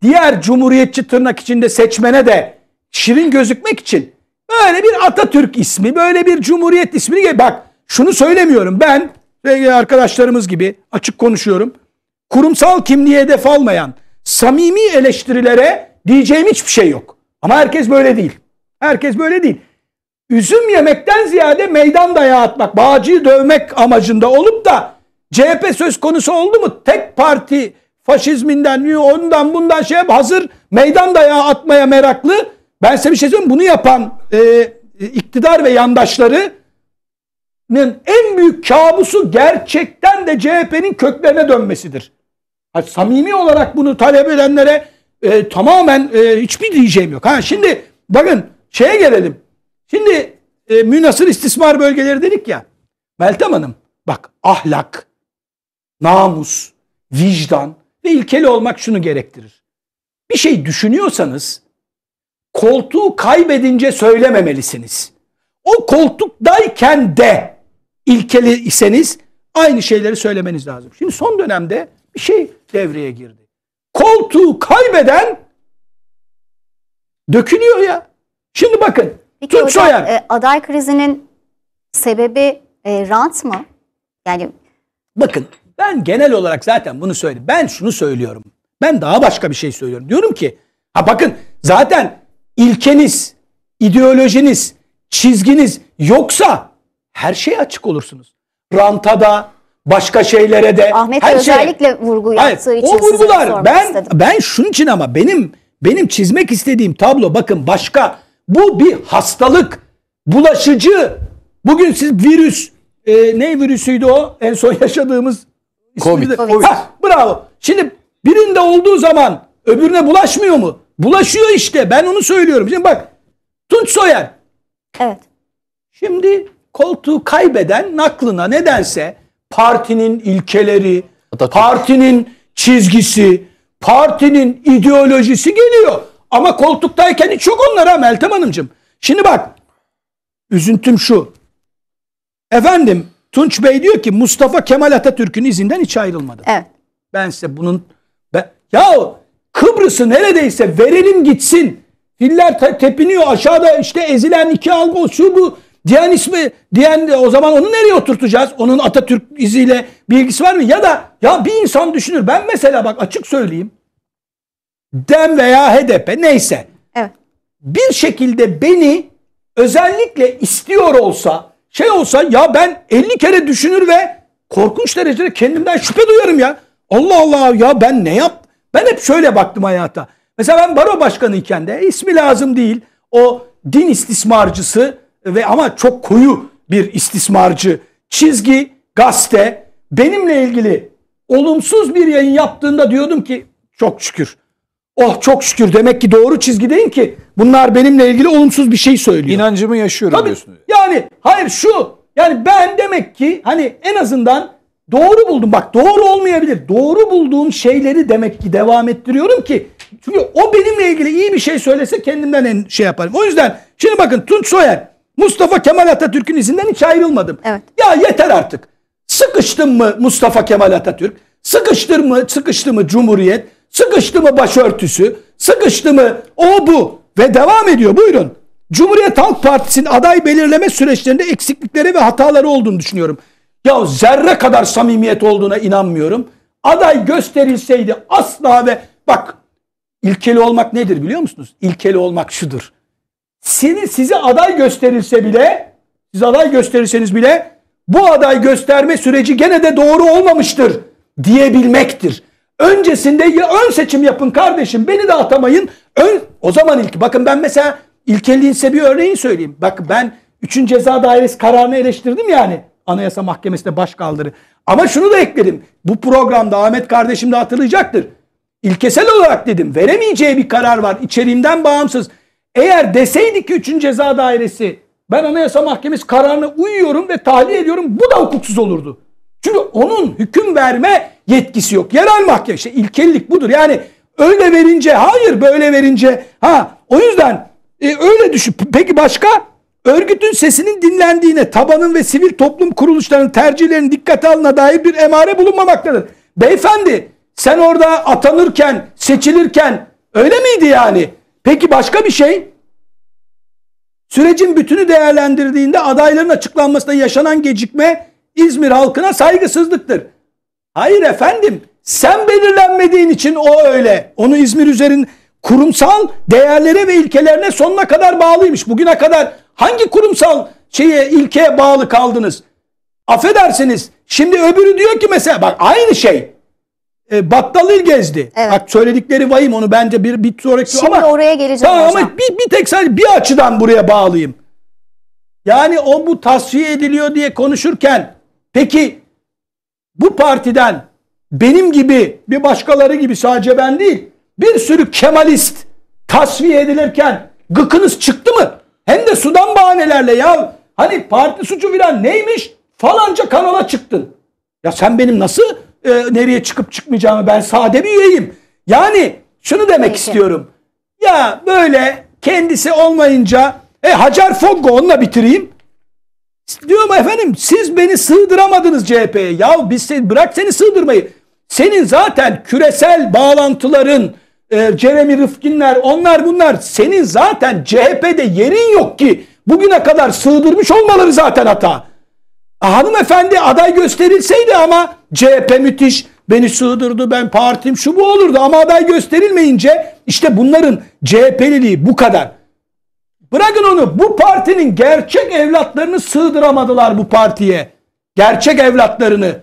diğer cumhuriyetçi tırnak içinde seçmene de şirin gözükmek için böyle bir Atatürk ismi, böyle bir cumhuriyet ismini bak şunu söylemiyorum ben ve arkadaşlarımız gibi açık konuşuyorum. Kurumsal kimliğe hedef almayan samimi eleştirilere diyeceğim hiçbir şey yok. Ama herkes böyle değil. Herkes böyle değil üzüm yemekten ziyade meydan dayağı atmak, bağcıyı dövmek amacında olup da CHP söz konusu oldu mu tek parti faşizminden, ondan bundan şey hazır meydan dayağı atmaya meraklı. Ben size bir şey söyleyeyim bunu yapan e, e, iktidar ve yandaşlarının en büyük kabusu gerçekten de CHP'nin köklerine dönmesidir. Yani samimi olarak bunu talep edenlere e, tamamen e, hiçbir diyeceğim yok. Ha şimdi bakın şeye gelelim. Şimdi e, münasır istismar bölgeleri dedik ya. Meltem Hanım bak ahlak, namus, vicdan ve ilkeli olmak şunu gerektirir. Bir şey düşünüyorsanız koltuğu kaybedince söylememelisiniz. O koltuktayken de ilkeli iseniz aynı şeyleri söylemeniz lazım. Şimdi son dönemde bir şey devreye girdi. Koltuğu kaybeden dökülüyor ya. Şimdi bakın Peki Türk hocam, Soyer. Şey e, aday krizinin sebebi e, rant mı? Yani Bakın ben genel olarak zaten bunu söyledim. Ben şunu söylüyorum. Ben daha başka bir şey söylüyorum. Diyorum ki ha bakın zaten ilkeniz, ideolojiniz, çizginiz yoksa her şey açık olursunuz. Ranta da, başka şeylere de. Ahmet her özellikle şeye. vurgu yaptığı Hayır, için o vurgular, ben, istedim. Ben şunun için ama benim benim çizmek istediğim tablo bakın başka bu bir hastalık. Bulaşıcı. Bugün siz virüs. E, ne virüsüydü o? En son [laughs] yaşadığımız. Covid. COVID. Heh, bravo. Şimdi birinde olduğu zaman öbürüne bulaşmıyor mu? Bulaşıyor işte. Ben onu söylüyorum. Şimdi bak. Tunç Soyer. Evet. Şimdi koltuğu kaybeden naklına nedense partinin ilkeleri, Atatürk. partinin çizgisi, partinin ideolojisi geliyor. Ama koltuktayken çok onlar onlara Meltem Hanımcığım. Şimdi bak üzüntüm şu. Efendim Tunç Bey diyor ki Mustafa Kemal Atatürk'ün izinden hiç ayrılmadı. Evet. Ben size bunun ben, yahu Kıbrıs'ı neredeyse verelim gitsin. Filler te tepiniyor aşağıda işte ezilen iki algo şu bu. Diyen ismi diyen o zaman onu nereye oturtacağız? Onun Atatürk iziyle bir var mı? Ya da ya bir insan düşünür. Ben mesela bak açık söyleyeyim. DEM veya HDP neyse. Evet. Bir şekilde beni özellikle istiyor olsa şey olsa ya ben 50 kere düşünür ve korkunç derecede kendimden şüphe duyarım ya. Allah Allah ya ben ne yap? Ben hep şöyle baktım hayata. Mesela ben baro başkanıyken de ismi lazım değil. O din istismarcısı ve ama çok koyu bir istismarcı çizgi gazete benimle ilgili olumsuz bir yayın yaptığında diyordum ki çok şükür Oh çok şükür demek ki doğru çizgideyim ki bunlar benimle ilgili olumsuz bir şey söylüyor. İnancımı yaşıyorum Tabii, diyorsun. Yani hayır şu yani ben demek ki hani en azından doğru buldum. Bak doğru olmayabilir. Doğru bulduğum şeyleri demek ki devam ettiriyorum ki çünkü o benimle ilgili iyi bir şey söylese kendimden en şey yaparım. O yüzden şimdi bakın Tunç Soyer Mustafa Kemal Atatürk'ün izinden hiç ayrılmadım. Evet. Ya yeter artık. Sıkıştım mı Mustafa Kemal Atatürk? Sıkıştır mı, sıkıştı mı Cumhuriyet? Sıkıştı mı başörtüsü? Sıkıştı mı o bu? Ve devam ediyor. Buyurun. Cumhuriyet Halk Partisi'nin aday belirleme süreçlerinde eksiklikleri ve hataları olduğunu düşünüyorum. Ya zerre kadar samimiyet olduğuna inanmıyorum. Aday gösterilseydi asla ve bak ilkeli olmak nedir biliyor musunuz? İlkeli olmak şudur. Seni, size aday gösterilse bile siz aday gösterirseniz bile bu aday gösterme süreci gene de doğru olmamıştır diyebilmektir. Öncesinde ya ön seçim yapın kardeşim beni de atamayın. Ön, o zaman ilk bakın ben mesela ilkeliğin size bir örneğini söyleyeyim. Bak ben 3. Ceza Dairesi kararını eleştirdim yani. Anayasa Mahkemesi'ne baş kaldırı. Ama şunu da ekledim. Bu programda Ahmet kardeşim de hatırlayacaktır. İlkesel olarak dedim veremeyeceği bir karar var. İçeriğimden bağımsız. Eğer deseydik ki 3. Ceza Dairesi ben Anayasa Mahkemesi kararına uyuyorum ve tahliye ediyorum bu da hukuksuz olurdu. Çünkü onun hüküm verme yetkisi yok. Yerel mahkeme işte ilkellik budur. Yani öyle verince hayır böyle verince ha o yüzden e, öyle düşün. Peki başka? Örgütün sesinin dinlendiğine, tabanın ve sivil toplum kuruluşlarının tercihlerinin dikkate alına dair bir emare bulunmamaktadır. Beyefendi sen orada atanırken, seçilirken öyle miydi yani? Peki başka bir şey? Sürecin bütünü değerlendirdiğinde adayların açıklanmasında yaşanan gecikme İzmir halkına saygısızlıktır. Hayır efendim sen belirlenmediğin için o öyle. Onu İzmir üzerin kurumsal değerlere ve ilkelerine sonuna kadar bağlıymış. Bugüne kadar hangi kurumsal şeye ilkeye bağlı kaldınız? Affedersiniz. Şimdi öbürü diyor ki mesela bak aynı şey. E, Battal gezdi. Evet. Bak söyledikleri vayım onu bence bir bir sonraki Şimdi ama oraya geleceğim tamam, hocam. ama bir, bir tek sadece bir açıdan buraya bağlayayım. Yani o bu tasfiye ediliyor diye konuşurken peki bu partiden benim gibi bir başkaları gibi sadece ben değil bir sürü Kemalist tasfiye edilirken gıkınız çıktı mı? Hem de sudan bahanelerle ya hani parti suçu filan neymiş falanca kanala çıktın. Ya sen benim nasıl e, nereye çıkıp çıkmayacağımı ben sade bir üyeyim. Yani şunu demek Peki. istiyorum. Ya böyle kendisi olmayınca e, Hacer Foggo onunla bitireyim. Diyorum efendim siz beni sığdıramadınız CHP'ye. Ya biz seni, bırak seni sığdırmayı. Senin zaten küresel bağlantıların, e, Jeremy Rıfkinler onlar bunlar. Senin zaten CHP'de yerin yok ki. Bugüne kadar sığdırmış olmaları zaten hata. E, hanımefendi aday gösterilseydi ama CHP müthiş beni sığdırdı ben partim şu bu olurdu ama aday gösterilmeyince işte bunların CHP'liliği bu kadar. Bırakın onu. Bu partinin gerçek evlatlarını sığdıramadılar bu partiye. Gerçek evlatlarını.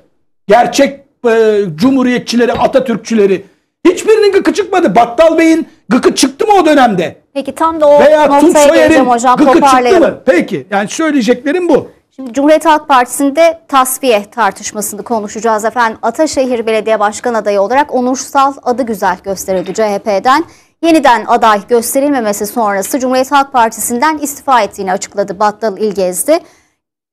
Gerçek e, cumhuriyetçileri, Atatürkçüleri. Hiçbirinin gıkı çıkmadı. Battal Bey'in gıkı çıktı mı o dönemde? Peki tam da o Veya Tunç Soyer'in gıkı çıktı mı? Peki yani söyleyeceklerim bu. Şimdi Cumhuriyet Halk Partisi'nde tasfiye tartışmasını konuşacağız efendim. Ataşehir Belediye Başkan adayı olarak onursal adı güzel gösterildi CHP'den yeniden aday gösterilmemesi sonrası Cumhuriyet Halk Partisi'nden istifa ettiğini açıkladı Battal İlgezdi.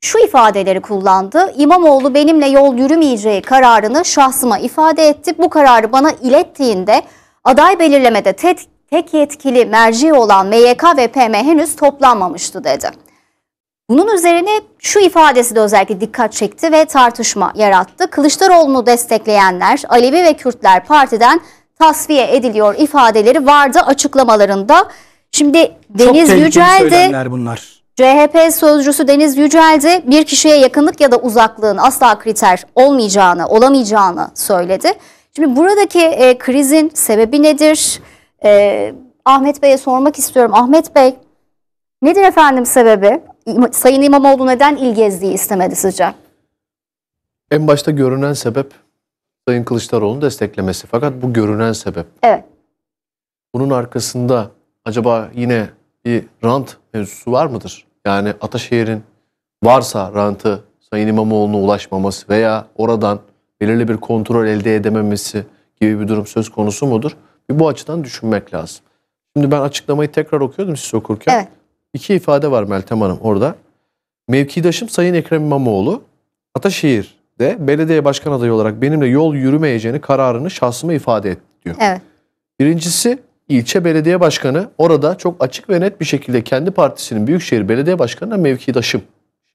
Şu ifadeleri kullandı. İmamoğlu benimle yol yürümeyeceği kararını şahsıma ifade etti. Bu kararı bana ilettiğinde aday belirlemede tek, tek yetkili merci olan MYK ve PM henüz toplanmamıştı dedi. Bunun üzerine şu ifadesi de özellikle dikkat çekti ve tartışma yarattı. Kılıçdaroğlu'nu destekleyenler, Alevi ve Kürtler partiden tasfiye ediliyor ifadeleri vardı açıklamalarında. Şimdi Deniz Yücel'de bunlar. CHP sözcüsü Deniz Yücel'de bir kişiye yakınlık ya da uzaklığın asla kriter olmayacağını, olamayacağını söyledi. Şimdi buradaki e, krizin sebebi nedir? E, Ahmet Bey'e sormak istiyorum. Ahmet Bey nedir efendim sebebi? Sayın İmamoğlu neden il istemedi sizce? En başta görünen sebep Sayın Kılıçdaroğlu'nu desteklemesi. Fakat bu görünen sebep. Evet. Bunun arkasında acaba yine bir rant mevzusu var mıdır? Yani Ataşehir'in varsa rantı Sayın İmamoğlu'na ulaşmaması veya oradan belirli bir kontrol elde edememesi gibi bir durum söz konusu mudur? Bir bu açıdan düşünmek lazım. Şimdi ben açıklamayı tekrar okuyordum siz okurken. Evet. İki ifade var Meltem Hanım orada. Mevkidaşım Sayın Ekrem İmamoğlu Ataşehir de belediye başkan adayı olarak benimle yol yürümeyeceğini kararını şahsıma ifade etti diyor. Evet. Birincisi ilçe belediye başkanı orada çok açık ve net bir şekilde kendi partisinin büyükşehir belediye başkanına mevkidaşım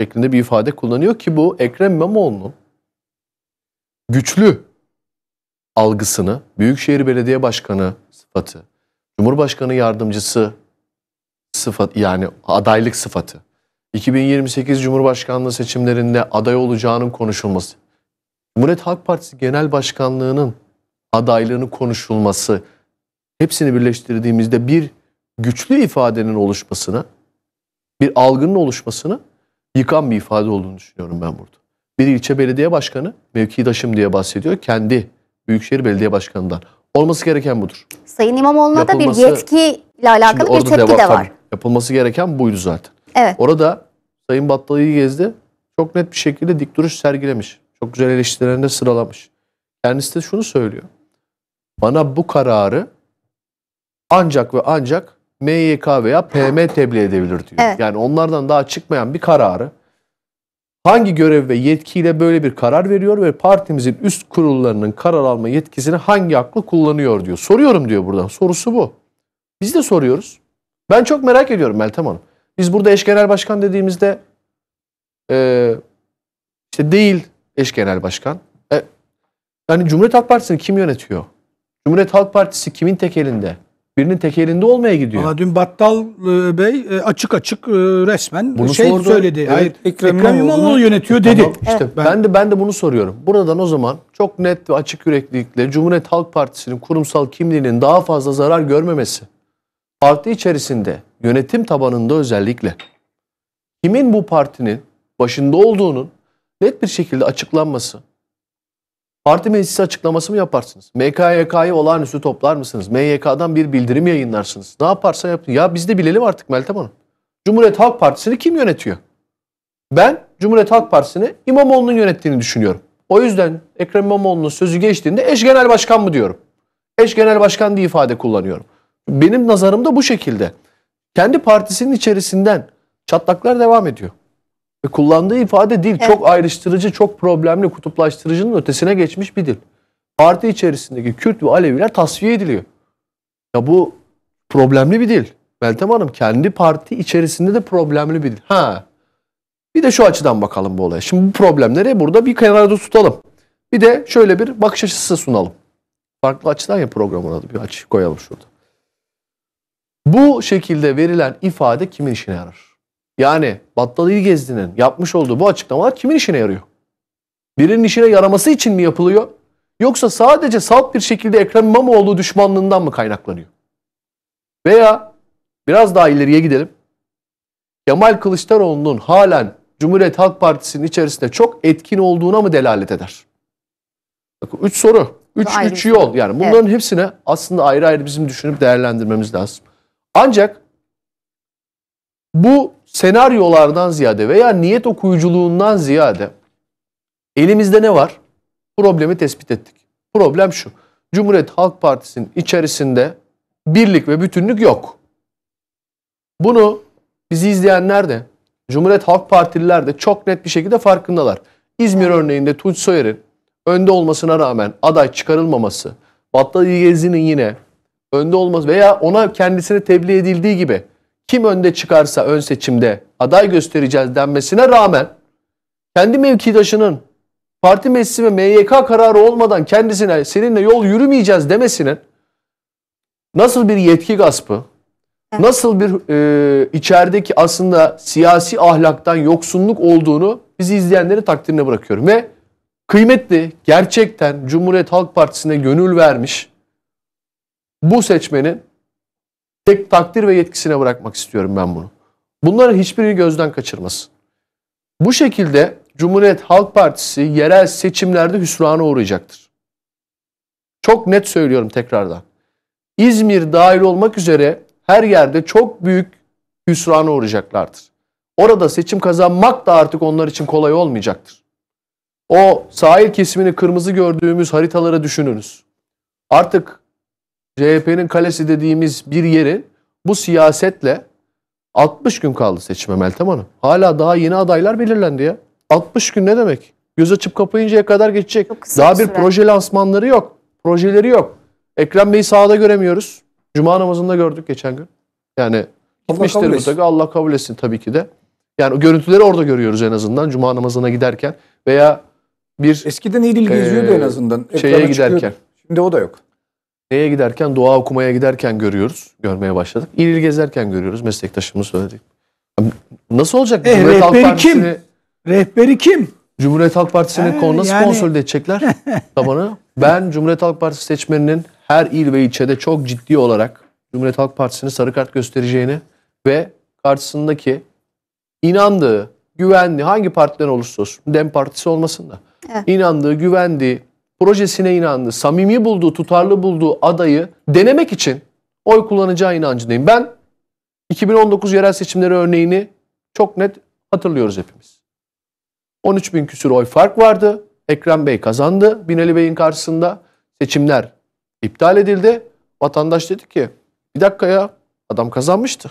şeklinde bir ifade kullanıyor ki bu Ekrem İmamoğlu'nun güçlü algısını büyükşehir belediye başkanı sıfatı, cumhurbaşkanı yardımcısı sıfat yani adaylık sıfatı 2028 Cumhurbaşkanlığı seçimlerinde aday olacağının konuşulması, Cumhuriyet Halk Partisi Genel Başkanlığı'nın adaylığının konuşulması hepsini birleştirdiğimizde bir güçlü ifadenin oluşmasını, bir algının oluşmasını yıkan bir ifade olduğunu düşünüyorum ben burada. Bir ilçe belediye başkanı mevkidaşım diye bahsediyor. Kendi Büyükşehir Belediye Başkanı'ndan. Olması gereken budur. Sayın İmamoğlu'na da bir yetki ile alakalı bir tepki de var. yapılması gereken buydu zaten. Evet. Orada Sayın Battalı'yı gezdi. Çok net bir şekilde dik duruş sergilemiş. Çok güzel eleştirilerinde sıralamış. Kendisi de şunu söylüyor. Bana bu kararı ancak ve ancak MYK veya PM tebliğ edebilir diyor. Evet. Yani onlardan daha çıkmayan bir kararı hangi görev ve yetkiyle böyle bir karar veriyor ve partimizin üst kurullarının karar alma yetkisini hangi aklı kullanıyor diyor. Soruyorum diyor buradan. Sorusu bu. Biz de soruyoruz. Ben çok merak ediyorum Meltem Hanım. Biz burada eş genel başkan dediğimizde e, işte değil eş genel başkan. E, yani Cumhuriyet Halk Partisi'ni kim yönetiyor? Cumhuriyet Halk Partisi kimin tek elinde? Birinin tek elinde olmaya gidiyor. Aa, dün Battal e, Bey e, açık açık e, resmen bunu şey sordu. söyledi. Evet, Hayır, Ekrem, Ekrem İmamoğlu yönetiyor dedi. Tamam, işte evet. ben, ben de ben de bunu soruyorum. Buradan o zaman çok net ve açık yüreklilikle Cumhuriyet Halk Partisi'nin kurumsal kimliğinin daha fazla zarar görmemesi parti içerisinde yönetim tabanında özellikle kimin bu partinin başında olduğunun net bir şekilde açıklanması. Parti meclisi açıklaması mı yaparsınız? MKYK'yı olağanüstü toplar mısınız? MYK'dan bir bildirim yayınlarsınız. Ne yaparsa yapın. Ya biz de bilelim artık Meltem Hanım. Cumhuriyet Halk Partisi'ni kim yönetiyor? Ben Cumhuriyet Halk Partisi'ni İmamoğlu'nun yönettiğini düşünüyorum. O yüzden Ekrem İmamoğlu'nun sözü geçtiğinde eş genel başkan mı diyorum. Eş genel başkan diye ifade kullanıyorum benim nazarımda bu şekilde. Kendi partisinin içerisinden çatlaklar devam ediyor. Ve kullandığı ifade dil evet. çok ayrıştırıcı, çok problemli, kutuplaştırıcının ötesine geçmiş bir dil. Parti içerisindeki Kürt ve Aleviler tasfiye ediliyor. Ya bu problemli bir dil. Meltem Hanım kendi parti içerisinde de problemli bir dil. Ha. Bir de şu açıdan bakalım bu olaya. Şimdi bu problemleri burada bir kenarda tutalım. Bir de şöyle bir bakış açısı sunalım. Farklı açıdan ya programın adı bir açı koyalım şurada. Bu şekilde verilen ifade kimin işine yarar? Yani Battalı Gezdi'nin yapmış olduğu bu açıklamalar kimin işine yarıyor? Birinin işine yaraması için mi yapılıyor? Yoksa sadece salt bir şekilde Ekrem İmamoğlu düşmanlığından mı kaynaklanıyor? Veya biraz daha ileriye gidelim. Kemal Kılıçdaroğlu'nun halen Cumhuriyet Halk Partisi'nin içerisinde çok etkin olduğuna mı delalet eder? Bakın 3 soru, üç üç yol. Yani bunların evet. hepsine aslında ayrı ayrı bizim düşünüp değerlendirmemiz lazım. Ancak bu senaryolardan ziyade veya niyet okuyuculuğundan ziyade elimizde ne var? Problemi tespit ettik. Problem şu. Cumhuriyet Halk Partisi'nin içerisinde birlik ve bütünlük yok. Bunu bizi izleyenler de Cumhuriyet Halk Partililer de çok net bir şekilde farkındalar. İzmir örneğinde Tunç Soyer'in önde olmasına rağmen aday çıkarılmaması, Battal İlgezi'nin yine önde olması veya ona kendisine tebliğ edildiği gibi kim önde çıkarsa ön seçimde aday göstereceğiz denmesine rağmen kendi mevkidaşının parti meclisi ve MYK kararı olmadan kendisine seninle yol yürümeyeceğiz demesinin nasıl bir yetki gaspı, nasıl bir e, içerideki aslında siyasi ahlaktan yoksunluk olduğunu bizi izleyenleri takdirine bırakıyorum. Ve kıymetli gerçekten Cumhuriyet Halk Partisi'ne gönül vermiş, bu seçmenin tek takdir ve yetkisine bırakmak istiyorum ben bunu. Bunların hiçbirini gözden kaçırmasın. Bu şekilde Cumhuriyet Halk Partisi yerel seçimlerde hüsrana uğrayacaktır. Çok net söylüyorum tekrardan. İzmir dahil olmak üzere her yerde çok büyük hüsrana uğrayacaklardır. Orada seçim kazanmak da artık onlar için kolay olmayacaktır. O sahil kesimini kırmızı gördüğümüz haritalara düşününüz. Artık CHP'nin kalesi dediğimiz bir yerin bu siyasetle 60 gün kaldı seçime Meltem Hanım. Hala daha yeni adaylar belirlendi ya. 60 gün ne demek? Göz açıp kapayıncaya kadar geçecek. Daha bir süre. proje lansmanları yok. Projeleri yok. Ekrem Bey'i sahada göremiyoruz. Cuma namazında gördük geçen gün. Yani gitmiştir bu Allah kabul etsin tabii ki de. Yani görüntüleri orada görüyoruz en azından cuma namazına giderken veya bir eskiden iyi dil geziyordu ee, en azından. Ekrana şeye giderken. Çıkıyordu. Şimdi o da yok. Neye giderken? Dua okumaya giderken görüyoruz. Görmeye başladık. İl il gezerken görüyoruz. Meslektaşımız söyledik. Nasıl olacak? E, Cumhuriyet Halk rehberi kim? Rehberi kim? Cumhuriyet Halk Partisi'ni ee, nasıl yani... konsolide edecekler [laughs] tabanı? Ben Cumhuriyet Halk Partisi seçmeninin her il ve ilçede çok ciddi olarak Cumhuriyet Halk Partisi'ni sarı kart göstereceğini ve karşısındaki inandığı, güvendiği hangi partiden olursa olsun, Dem Partisi olmasın da inandığı, güvendiği projesine inandı, samimi bulduğu, tutarlı bulduğu adayı denemek için oy kullanacağı inancındayım. Ben 2019 yerel seçimleri örneğini çok net hatırlıyoruz hepimiz. 13 bin küsur oy fark vardı. Ekrem Bey kazandı Binali Bey'in karşısında. Seçimler iptal edildi. Vatandaş dedi ki bir dakika ya adam kazanmıştı.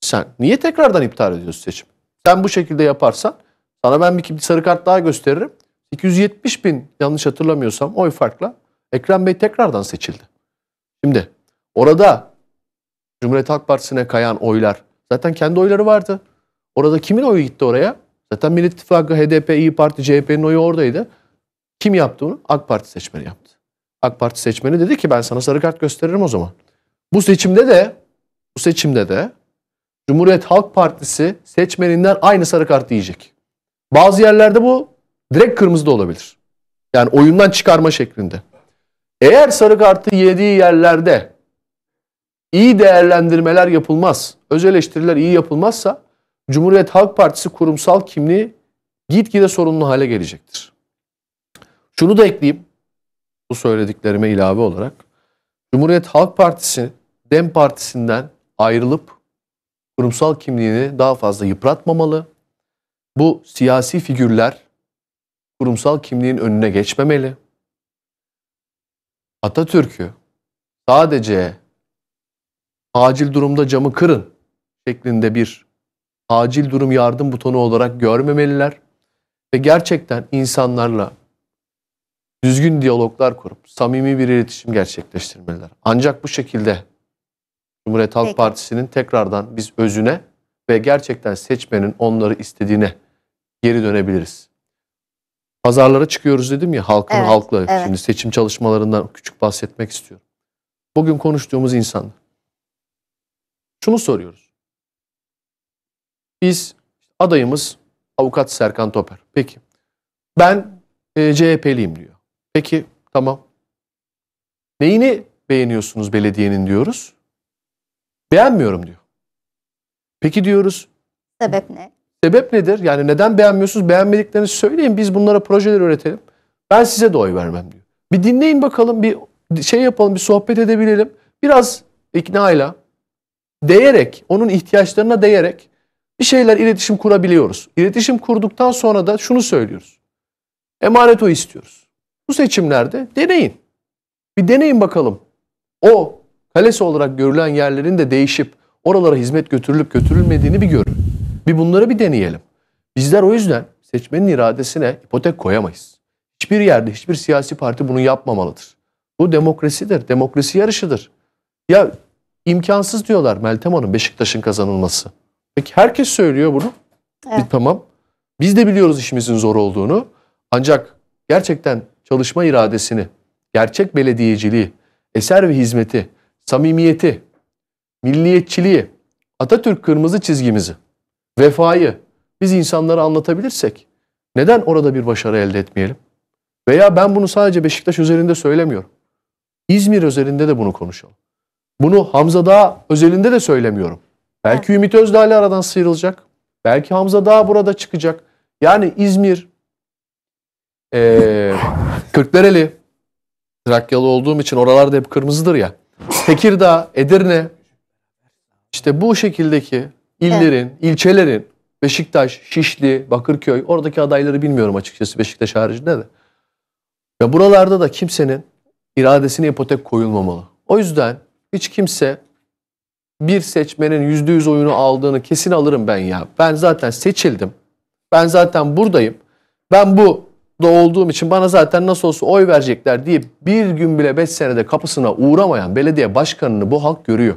Sen niye tekrardan iptal ediyorsun seçim? Sen bu şekilde yaparsan sana ben bir sarı kart daha gösteririm. 270 bin yanlış hatırlamıyorsam oy farkla Ekrem Bey tekrardan seçildi. Şimdi orada Cumhuriyet Halk Partisi'ne kayan oylar zaten kendi oyları vardı. Orada kimin oyu gitti oraya? Zaten Millet İttifakı, HDP, İyi Parti, CHP'nin oyu oradaydı. Kim yaptı bunu? AK Parti seçmeni yaptı. AK Parti seçmeni dedi ki ben sana sarı kart gösteririm o zaman. Bu seçimde de bu seçimde de Cumhuriyet Halk Partisi seçmeninden aynı sarı kart diyecek. Bazı yerlerde bu Direkt kırmızı da olabilir. Yani oyundan çıkarma şeklinde. Eğer sarı kartı yediği yerlerde iyi değerlendirmeler yapılmaz, öz eleştiriler iyi yapılmazsa Cumhuriyet Halk Partisi kurumsal kimliği gitgide sorunlu hale gelecektir. Şunu da ekleyeyim bu söylediklerime ilave olarak. Cumhuriyet Halk Partisi DEM Partisi'nden ayrılıp kurumsal kimliğini daha fazla yıpratmamalı. Bu siyasi figürler kurumsal kimliğin önüne geçmemeli. Atatürk'ü sadece acil durumda camı kırın şeklinde bir acil durum yardım butonu olarak görmemeliler ve gerçekten insanlarla düzgün diyaloglar kurup samimi bir iletişim gerçekleştirmeliler. Ancak bu şekilde Cumhuriyet Halk Peki. Partisi'nin tekrardan biz özüne ve gerçekten seçmenin onları istediğine geri dönebiliriz. Pazarlara çıkıyoruz dedim ya halkın evet, halkla. Evet. Şimdi seçim çalışmalarından küçük bahsetmek istiyorum. Bugün konuştuğumuz insan. Şunu soruyoruz. Biz adayımız avukat Serkan Toper. Peki ben e, CHP'liyim diyor. Peki tamam. Neyini beğeniyorsunuz belediyenin diyoruz. Beğenmiyorum diyor. Peki diyoruz. Sebep ne? Sebep nedir? Yani neden beğenmiyorsunuz? beğenmediklerini söyleyin. Biz bunlara projeler üretelim. Ben size de oy vermem diyor. Bir dinleyin bakalım. Bir şey yapalım. Bir sohbet edebilelim. Biraz iknayla, değerek, onun ihtiyaçlarına değerek bir şeyler iletişim kurabiliyoruz. İletişim kurduktan sonra da şunu söylüyoruz. Emanet o istiyoruz. Bu seçimlerde deneyin. Bir deneyin bakalım. O kalesi olarak görülen yerlerin de değişip oralara hizmet götürülüp götürülmediğini bir görün. Bir bunları bir deneyelim. Bizler o yüzden seçmenin iradesine ipotek koyamayız. Hiçbir yerde hiçbir siyasi parti bunu yapmamalıdır. Bu demokrasidir, demokrasi yarışıdır. Ya imkansız diyorlar Meltem Hanım Beşiktaş'ın kazanılması. Peki herkes söylüyor bunu. Evet. Bir, tamam. Biz de biliyoruz işimizin zor olduğunu. Ancak gerçekten çalışma iradesini, gerçek belediyeciliği, eser ve hizmeti, samimiyeti, milliyetçiliği, Atatürk kırmızı çizgimizi vefayı biz insanlara anlatabilirsek neden orada bir başarı elde etmeyelim? Veya ben bunu sadece Beşiktaş üzerinde söylemiyorum. İzmir özelinde de bunu konuşalım. Bunu Hamza Dağ özelinde de söylemiyorum. Belki Ümit Özdağ ile aradan sıyrılacak. Belki Hamza Dağ burada çıkacak. Yani İzmir, ee, Kırklareli, Trakyalı olduğum için oralarda hep kırmızıdır ya. Tekirdağ, Edirne. İşte bu şekildeki illerin, ilçelerin Beşiktaş, Şişli, Bakırköy oradaki adayları bilmiyorum açıkçası Beşiktaş haricinde de. Ya buralarda da kimsenin iradesine ipotek koyulmamalı. O yüzden hiç kimse bir seçmenin yüzde yüz oyunu aldığını kesin alırım ben ya. Ben zaten seçildim. Ben zaten buradayım. Ben bu da olduğum için bana zaten nasıl olsa oy verecekler diye bir gün bile beş senede kapısına uğramayan belediye başkanını bu halk görüyor.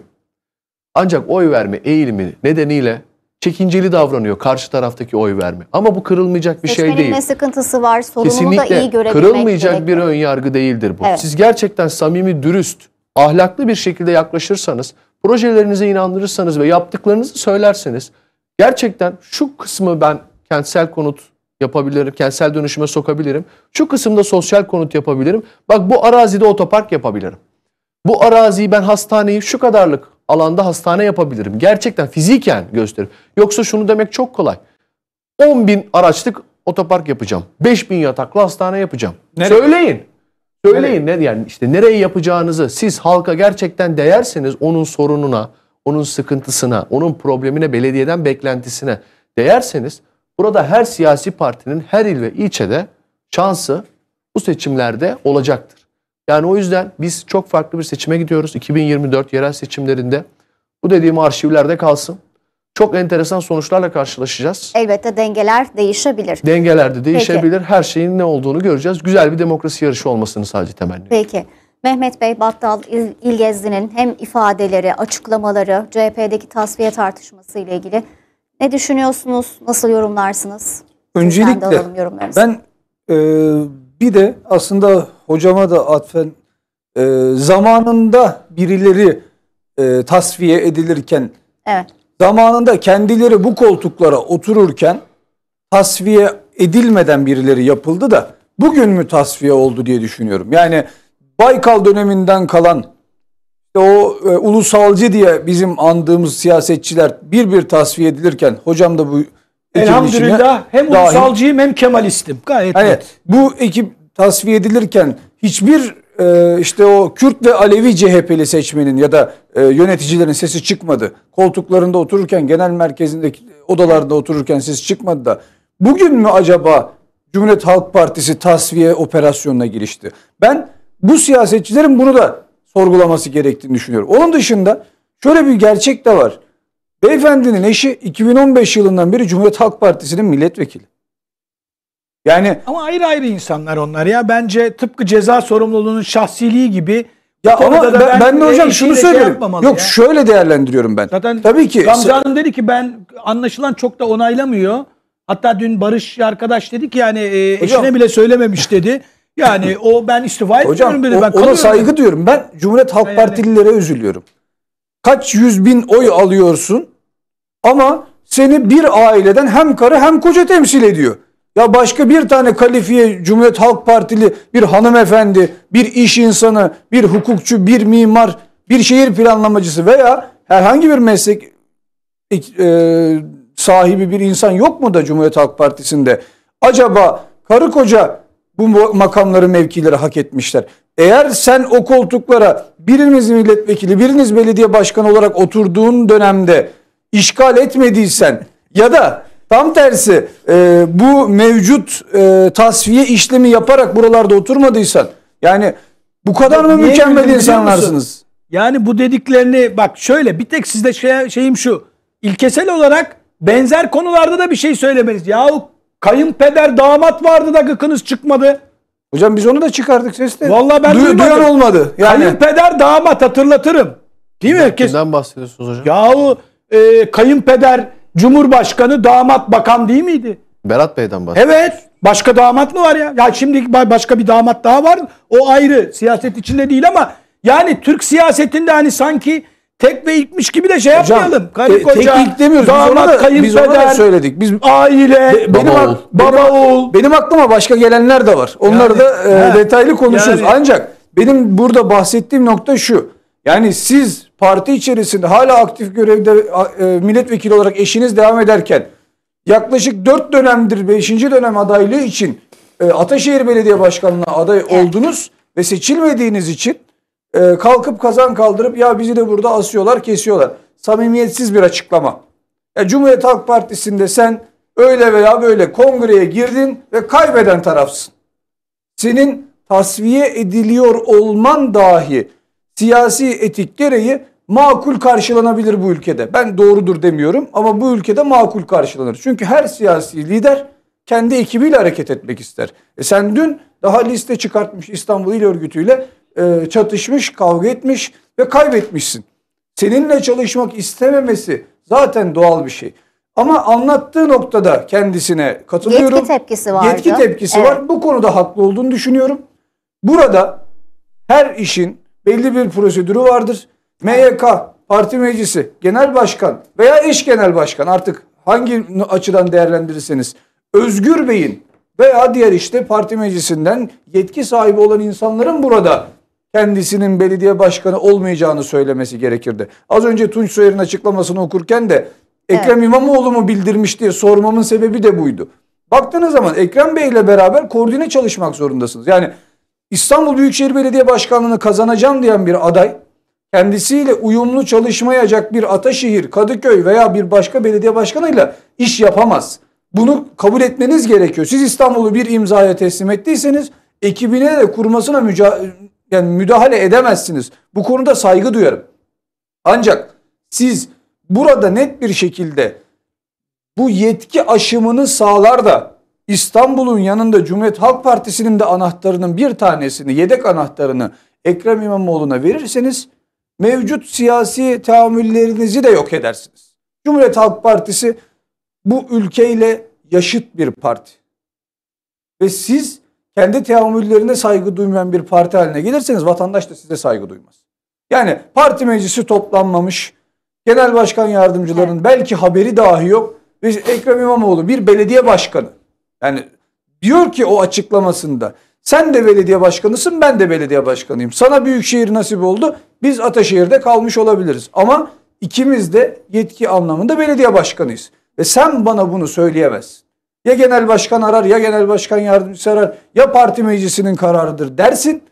Ancak oy verme eğilimi nedeniyle çekinceli davranıyor karşı taraftaki oy verme. Ama bu kırılmayacak bir Seçmenin şey değil. Seçmenin sıkıntısı var, sorununu Kesinlikle da iyi görebilmek kırılmayacak gerekli. bir ön yargı değildir bu. Evet. Siz gerçekten samimi, dürüst, ahlaklı bir şekilde yaklaşırsanız, projelerinize inandırırsanız ve yaptıklarınızı söylerseniz gerçekten şu kısmı ben kentsel konut yapabilirim, kentsel dönüşüme sokabilirim. Şu kısımda sosyal konut yapabilirim. Bak bu arazide otopark yapabilirim. Bu araziyi ben hastaneyi şu kadarlık alanda hastane yapabilirim. Gerçekten fiziken gösterim. Yoksa şunu demek çok kolay. 10 bin araçlık otopark yapacağım. 5 bin yataklı hastane yapacağım. Nereye? Söyleyin. Söyleyin ne yani işte nereye yapacağınızı siz halka gerçekten değerseniz onun sorununa, onun sıkıntısına, onun problemine, belediyeden beklentisine değerseniz burada her siyasi partinin her il ve ilçede şansı bu seçimlerde olacaktır. Yani o yüzden biz çok farklı bir seçime gidiyoruz 2024 yerel seçimlerinde. Bu dediğim arşivlerde kalsın. Çok enteresan sonuçlarla karşılaşacağız. Elbette dengeler değişebilir. Dengeler de değişebilir. Peki. Her şeyin ne olduğunu göreceğiz. Güzel bir demokrasi yarışı olmasını sadece temenni Peki. Mehmet Bey Battal İlgezli'nin hem ifadeleri, açıklamaları, CHP'deki tasfiye tartışması ile ilgili ne düşünüyorsunuz? Nasıl yorumlarsınız? Öncelikle ben e, bir de aslında hocama da atfen e, zamanında birileri e, tasfiye edilirken evet. zamanında kendileri bu koltuklara otururken tasfiye edilmeden birileri yapıldı da bugün mü tasfiye oldu diye düşünüyorum. Yani Baykal döneminden kalan o e, ulusalcı diye bizim andığımız siyasetçiler bir bir tasfiye edilirken hocam da bu Elhamdülillah hem dahil. ulusalcıyım hem kemalistim. Gayet evet. bu ekip tasfiye edilirken hiçbir e, işte o Kürt ve Alevi CHP'li seçmenin ya da e, yöneticilerin sesi çıkmadı. Koltuklarında otururken genel merkezindeki odalarında otururken ses çıkmadı da bugün mü acaba Cumhuriyet Halk Partisi tasfiye operasyonuna girişti? Ben bu siyasetçilerin bunu da sorgulaması gerektiğini düşünüyorum. Onun dışında şöyle bir gerçek de var. Beyefendinin eşi 2015 yılından beri Cumhuriyet Halk Partisi'nin milletvekili. Yani ama ayrı ayrı insanlar onlar ya. Bence tıpkı ceza sorumluluğunun şahsiliği gibi ya ama ben, ben, ben de hocam şunu söylüyorum. Şey Yok ya. şöyle değerlendiriyorum ben. Zaten Tabii ki. Gamze dedi ki ben anlaşılan çok da onaylamıyor. Hatta dün Barış arkadaş dedi ki yani e, eşine bile söylememiş dedi. Yani o ben istifa etmiyorum dedi. Ben ona saygı dedi. diyorum. Ben Cumhuriyet Halk yani, Partililere üzülüyorum. Kaç yüz bin oy alıyorsun ama seni bir aileden hem karı hem koca temsil ediyor. Ya başka bir tane kalifiye Cumhuriyet Halk Partili bir hanımefendi, bir iş insanı, bir hukukçu, bir mimar, bir şehir planlamacısı veya herhangi bir meslek e, sahibi bir insan yok mu da Cumhuriyet Halk Partisi'nde? Acaba karı koca bu makamları mevkileri hak etmişler. Eğer sen o koltuklara biriniz milletvekili biriniz belediye başkanı olarak oturduğun dönemde işgal etmediysen ya da Tam tersi e, bu mevcut e, tasfiye işlemi yaparak buralarda oturmadıysan yani bu kadar mı mükemmel insanlarsınız? Yani bu dediklerini bak şöyle bir tek sizde şey, şeyim şu. ilkesel olarak benzer konularda da bir şey söylemeniz. Yahu kayınpeder damat vardı da gıkınız çıkmadı. Hocam biz onu da çıkardık sesle. Vallahi ben duymadım. duyan olmadı. Yani Kayınpeder damat hatırlatırım. Değil mi? Herkes, Neden bahsediyorsunuz hocam? yahu e, kayınpeder Cumhurbaşkanı damat bakan değil miydi? Berat Bey'den bahsediyor. Evet. Başka damat mı var ya? Ya şimdi başka bir damat daha var. O ayrı. Siyaset içinde değil ama yani Türk siyasetinde hani sanki tek ve ilkmiş gibi de şey Hocam, yapmayalım. E, Karı koca, tek ilk demiyoruz. Damat, biz ona, da, biz ona da söyledik. Biz, aile, be, benim, baba, oğul. baba oğul. Benim aklıma başka gelenler de var. Onları yani, da e, detaylı konuşuruz. Yani, Ancak benim burada bahsettiğim nokta şu. Yani siz parti içerisinde hala aktif görevde e, milletvekili olarak eşiniz devam ederken yaklaşık dört dönemdir beşinci dönem adaylığı için e, Ataşehir Belediye Başkanlığı'na aday oldunuz ve seçilmediğiniz için e, kalkıp kazan kaldırıp ya bizi de burada asıyorlar kesiyorlar. Samimiyetsiz bir açıklama. Ya Cumhuriyet Halk Partisi'nde sen öyle veya böyle kongreye girdin ve kaybeden tarafsın. Senin tasfiye ediliyor olman dahi siyasi etik gereği makul karşılanabilir bu ülkede. Ben doğrudur demiyorum ama bu ülkede makul karşılanır. Çünkü her siyasi lider kendi ekibiyle hareket etmek ister. E sen dün daha liste çıkartmış İstanbul İl Örgütü'yle e, çatışmış, kavga etmiş ve kaybetmişsin. Seninle çalışmak istememesi zaten doğal bir şey. Ama anlattığı noktada kendisine katılıyorum. Yetki tepkisi var. Yetki tepkisi evet. var. Bu konuda haklı olduğunu düşünüyorum. Burada her işin belli bir prosedürü vardır. MYK, parti meclisi, genel başkan veya eş genel başkan artık hangi açıdan değerlendirirseniz özgür beyin veya diğer işte parti meclisinden yetki sahibi olan insanların burada kendisinin belediye başkanı olmayacağını söylemesi gerekirdi. Az önce Tunç Soyer'in açıklamasını okurken de Ekrem evet. İmamoğlu mu bildirmiş diye sormamın sebebi de buydu. Baktığınız zaman Ekrem Bey ile beraber koordine çalışmak zorundasınız. Yani İstanbul Büyükşehir Belediye Başkanlığı'nı kazanacağım diyen bir aday kendisiyle uyumlu çalışmayacak bir Ataşehir, Kadıköy veya bir başka belediye başkanıyla iş yapamaz. Bunu kabul etmeniz gerekiyor. Siz İstanbul'u bir imzaya teslim ettiyseniz ekibine de kurmasına müca- yani müdahale edemezsiniz. Bu konuda saygı duyarım. Ancak siz burada net bir şekilde bu yetki aşımını sağlar da İstanbul'un yanında Cumhuriyet Halk Partisi'nin de anahtarının bir tanesini, yedek anahtarını Ekrem İmamoğlu'na verirseniz mevcut siyasi tahammüllerinizi de yok edersiniz. Cumhuriyet Halk Partisi bu ülkeyle yaşıt bir parti. Ve siz kendi teamüllerine saygı duymayan bir parti haline gelirseniz vatandaş da size saygı duymaz. Yani parti meclisi toplanmamış, genel başkan yardımcılarının belki haberi dahi yok. ve Ekrem İmamoğlu bir belediye başkanı. Yani diyor ki o açıklamasında sen de belediye başkanısın ben de belediye başkanıyım. Sana büyükşehir nasip oldu biz Ataşehir'de kalmış olabiliriz ama ikimiz de yetki anlamında belediye başkanıyız. Ve sen bana bunu söyleyemezsin. Ya genel başkan arar ya genel başkan yardımcısı arar ya parti meclisinin kararıdır dersin.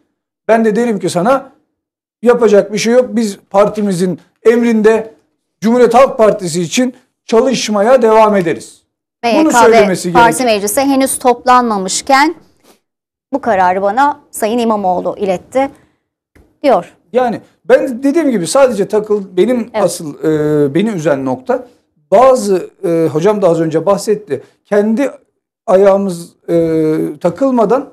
Ben de derim ki sana yapacak bir şey yok. Biz partimizin emrinde Cumhuriyet Halk Partisi için çalışmaya devam ederiz. MYK Bunu söylemesi ve Parti gerekiyor. Meclisi henüz toplanmamışken bu kararı bana Sayın İmamoğlu iletti diyor. Yani ben dediğim gibi sadece takıl benim evet. asıl e, beni üzen nokta bazı e, hocam da az önce bahsetti. Kendi ayağımız e, takılmadan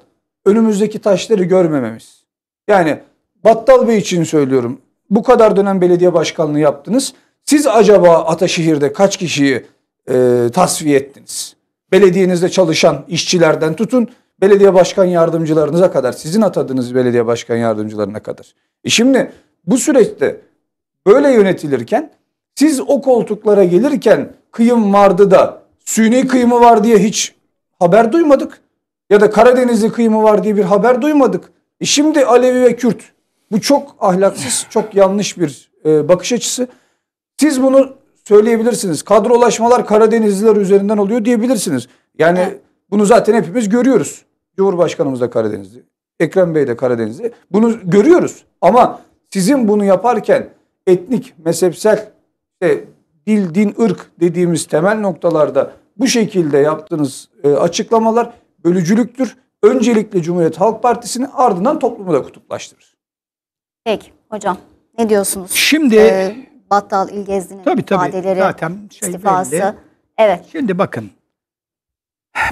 önümüzdeki taşları görmememiz. Yani Battal Bey için söylüyorum. Bu kadar dönem belediye başkanlığı yaptınız. Siz acaba Ataşehir'de kaç kişiyi e, tasfiye ettiniz. Belediyenizde çalışan işçilerden tutun belediye başkan yardımcılarınıza kadar sizin atadığınız belediye başkan yardımcılarına kadar. E şimdi bu süreçte böyle yönetilirken siz o koltuklara gelirken kıyım vardı da Süni kıyımı var diye hiç haber duymadık. Ya da Karadenizli kıyımı var diye bir haber duymadık. E şimdi Alevi ve Kürt. Bu çok ahlaksız, çok yanlış bir e, bakış açısı. Siz bunu söyleyebilirsiniz. Kadrolaşmalar Karadenizliler üzerinden oluyor diyebilirsiniz. Yani evet. bunu zaten hepimiz görüyoruz. Cumhurbaşkanımız da Karadenizli. Ekrem Bey de Karadenizli. Bunu görüyoruz. Ama sizin bunu yaparken etnik, mezhepsel, e, dil, din, ırk dediğimiz temel noktalarda bu şekilde yaptığınız e, açıklamalar bölücülüktür. Öncelikle Cumhuriyet Halk Partisi'ni ardından toplumu da kutuplaştırır. Peki hocam ne diyorsunuz? Şimdi ee, Battal İlgezdi'nin tabii, tabii. ifadeleri, Zaten şey istifası. Belli. Evet. Şimdi bakın.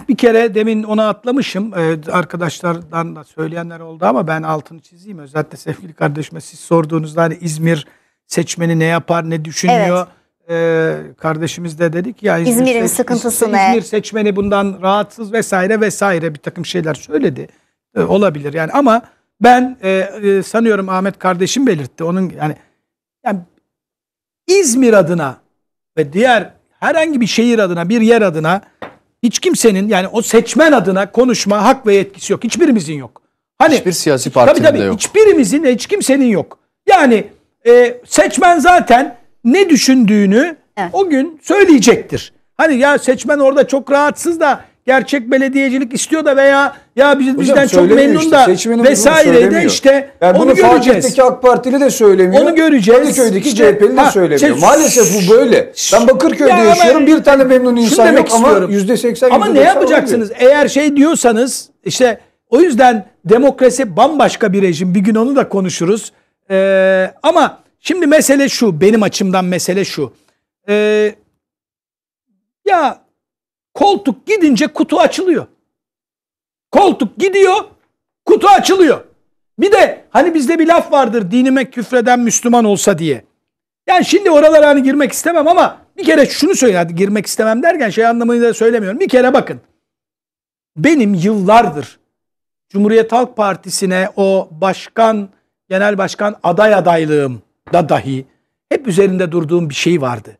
Bir kere demin ona atlamışım. Ee, arkadaşlardan da söyleyenler oldu ama ben altını çizeyim. Özellikle sevgili kardeşime siz sorduğunuzda hani İzmir seçmeni ne yapar, ne düşünüyor? Evet. Ee, kardeşimiz de dedik ya İzmir İzmir'in seç, sıkıntısı İzmir ne? İzmir seçmeni bundan rahatsız vesaire vesaire bir takım şeyler söyledi. Ee, olabilir yani ama ben e, e sanıyorum Ahmet kardeşim belirtti. Onun yani yani İzmir adına ve diğer herhangi bir şehir adına, bir yer adına hiç kimsenin yani o seçmen adına konuşma hak ve yetkisi yok. Hiçbirimizin yok. Hani hiçbir siyasi partinin tabii, tabii, de yok. Hiçbirimizin, hiç kimsenin yok. Yani e, seçmen zaten ne düşündüğünü evet. o gün söyleyecektir. Hani ya seçmen orada çok rahatsız da gerçek belediyecilik istiyor da veya ya biz Hocam, bizden çok memnun işte, da vesaire de işte yani onu göreceğiz. AK Partili de söylemiyor. Onu göreceğiz. Kadıköy'deki işte, CHP'li de ha, söylemiyor. Şey, Maalesef bu böyle. Ben Bakırköy'de ya yaşıyorum. Bir tane memnun insan yok ama yüzde seksen Ama ne yapacaksınız? Olmuyor. Eğer şey diyorsanız işte o yüzden demokrasi bambaşka bir rejim. Bir gün onu da konuşuruz. Ee, ama şimdi mesele şu. Benim açımdan mesele şu. Ee, ya Koltuk gidince kutu açılıyor. Koltuk gidiyor, kutu açılıyor. Bir de hani bizde bir laf vardır dinime küfreden Müslüman olsa diye. Yani şimdi oralara hani girmek istemem ama bir kere şunu söyle hadi girmek istemem derken şey anlamını da söylemiyorum. Bir kere bakın. Benim yıllardır Cumhuriyet Halk Partisi'ne o başkan, genel başkan aday adaylığım da dahi hep üzerinde durduğum bir şey vardı.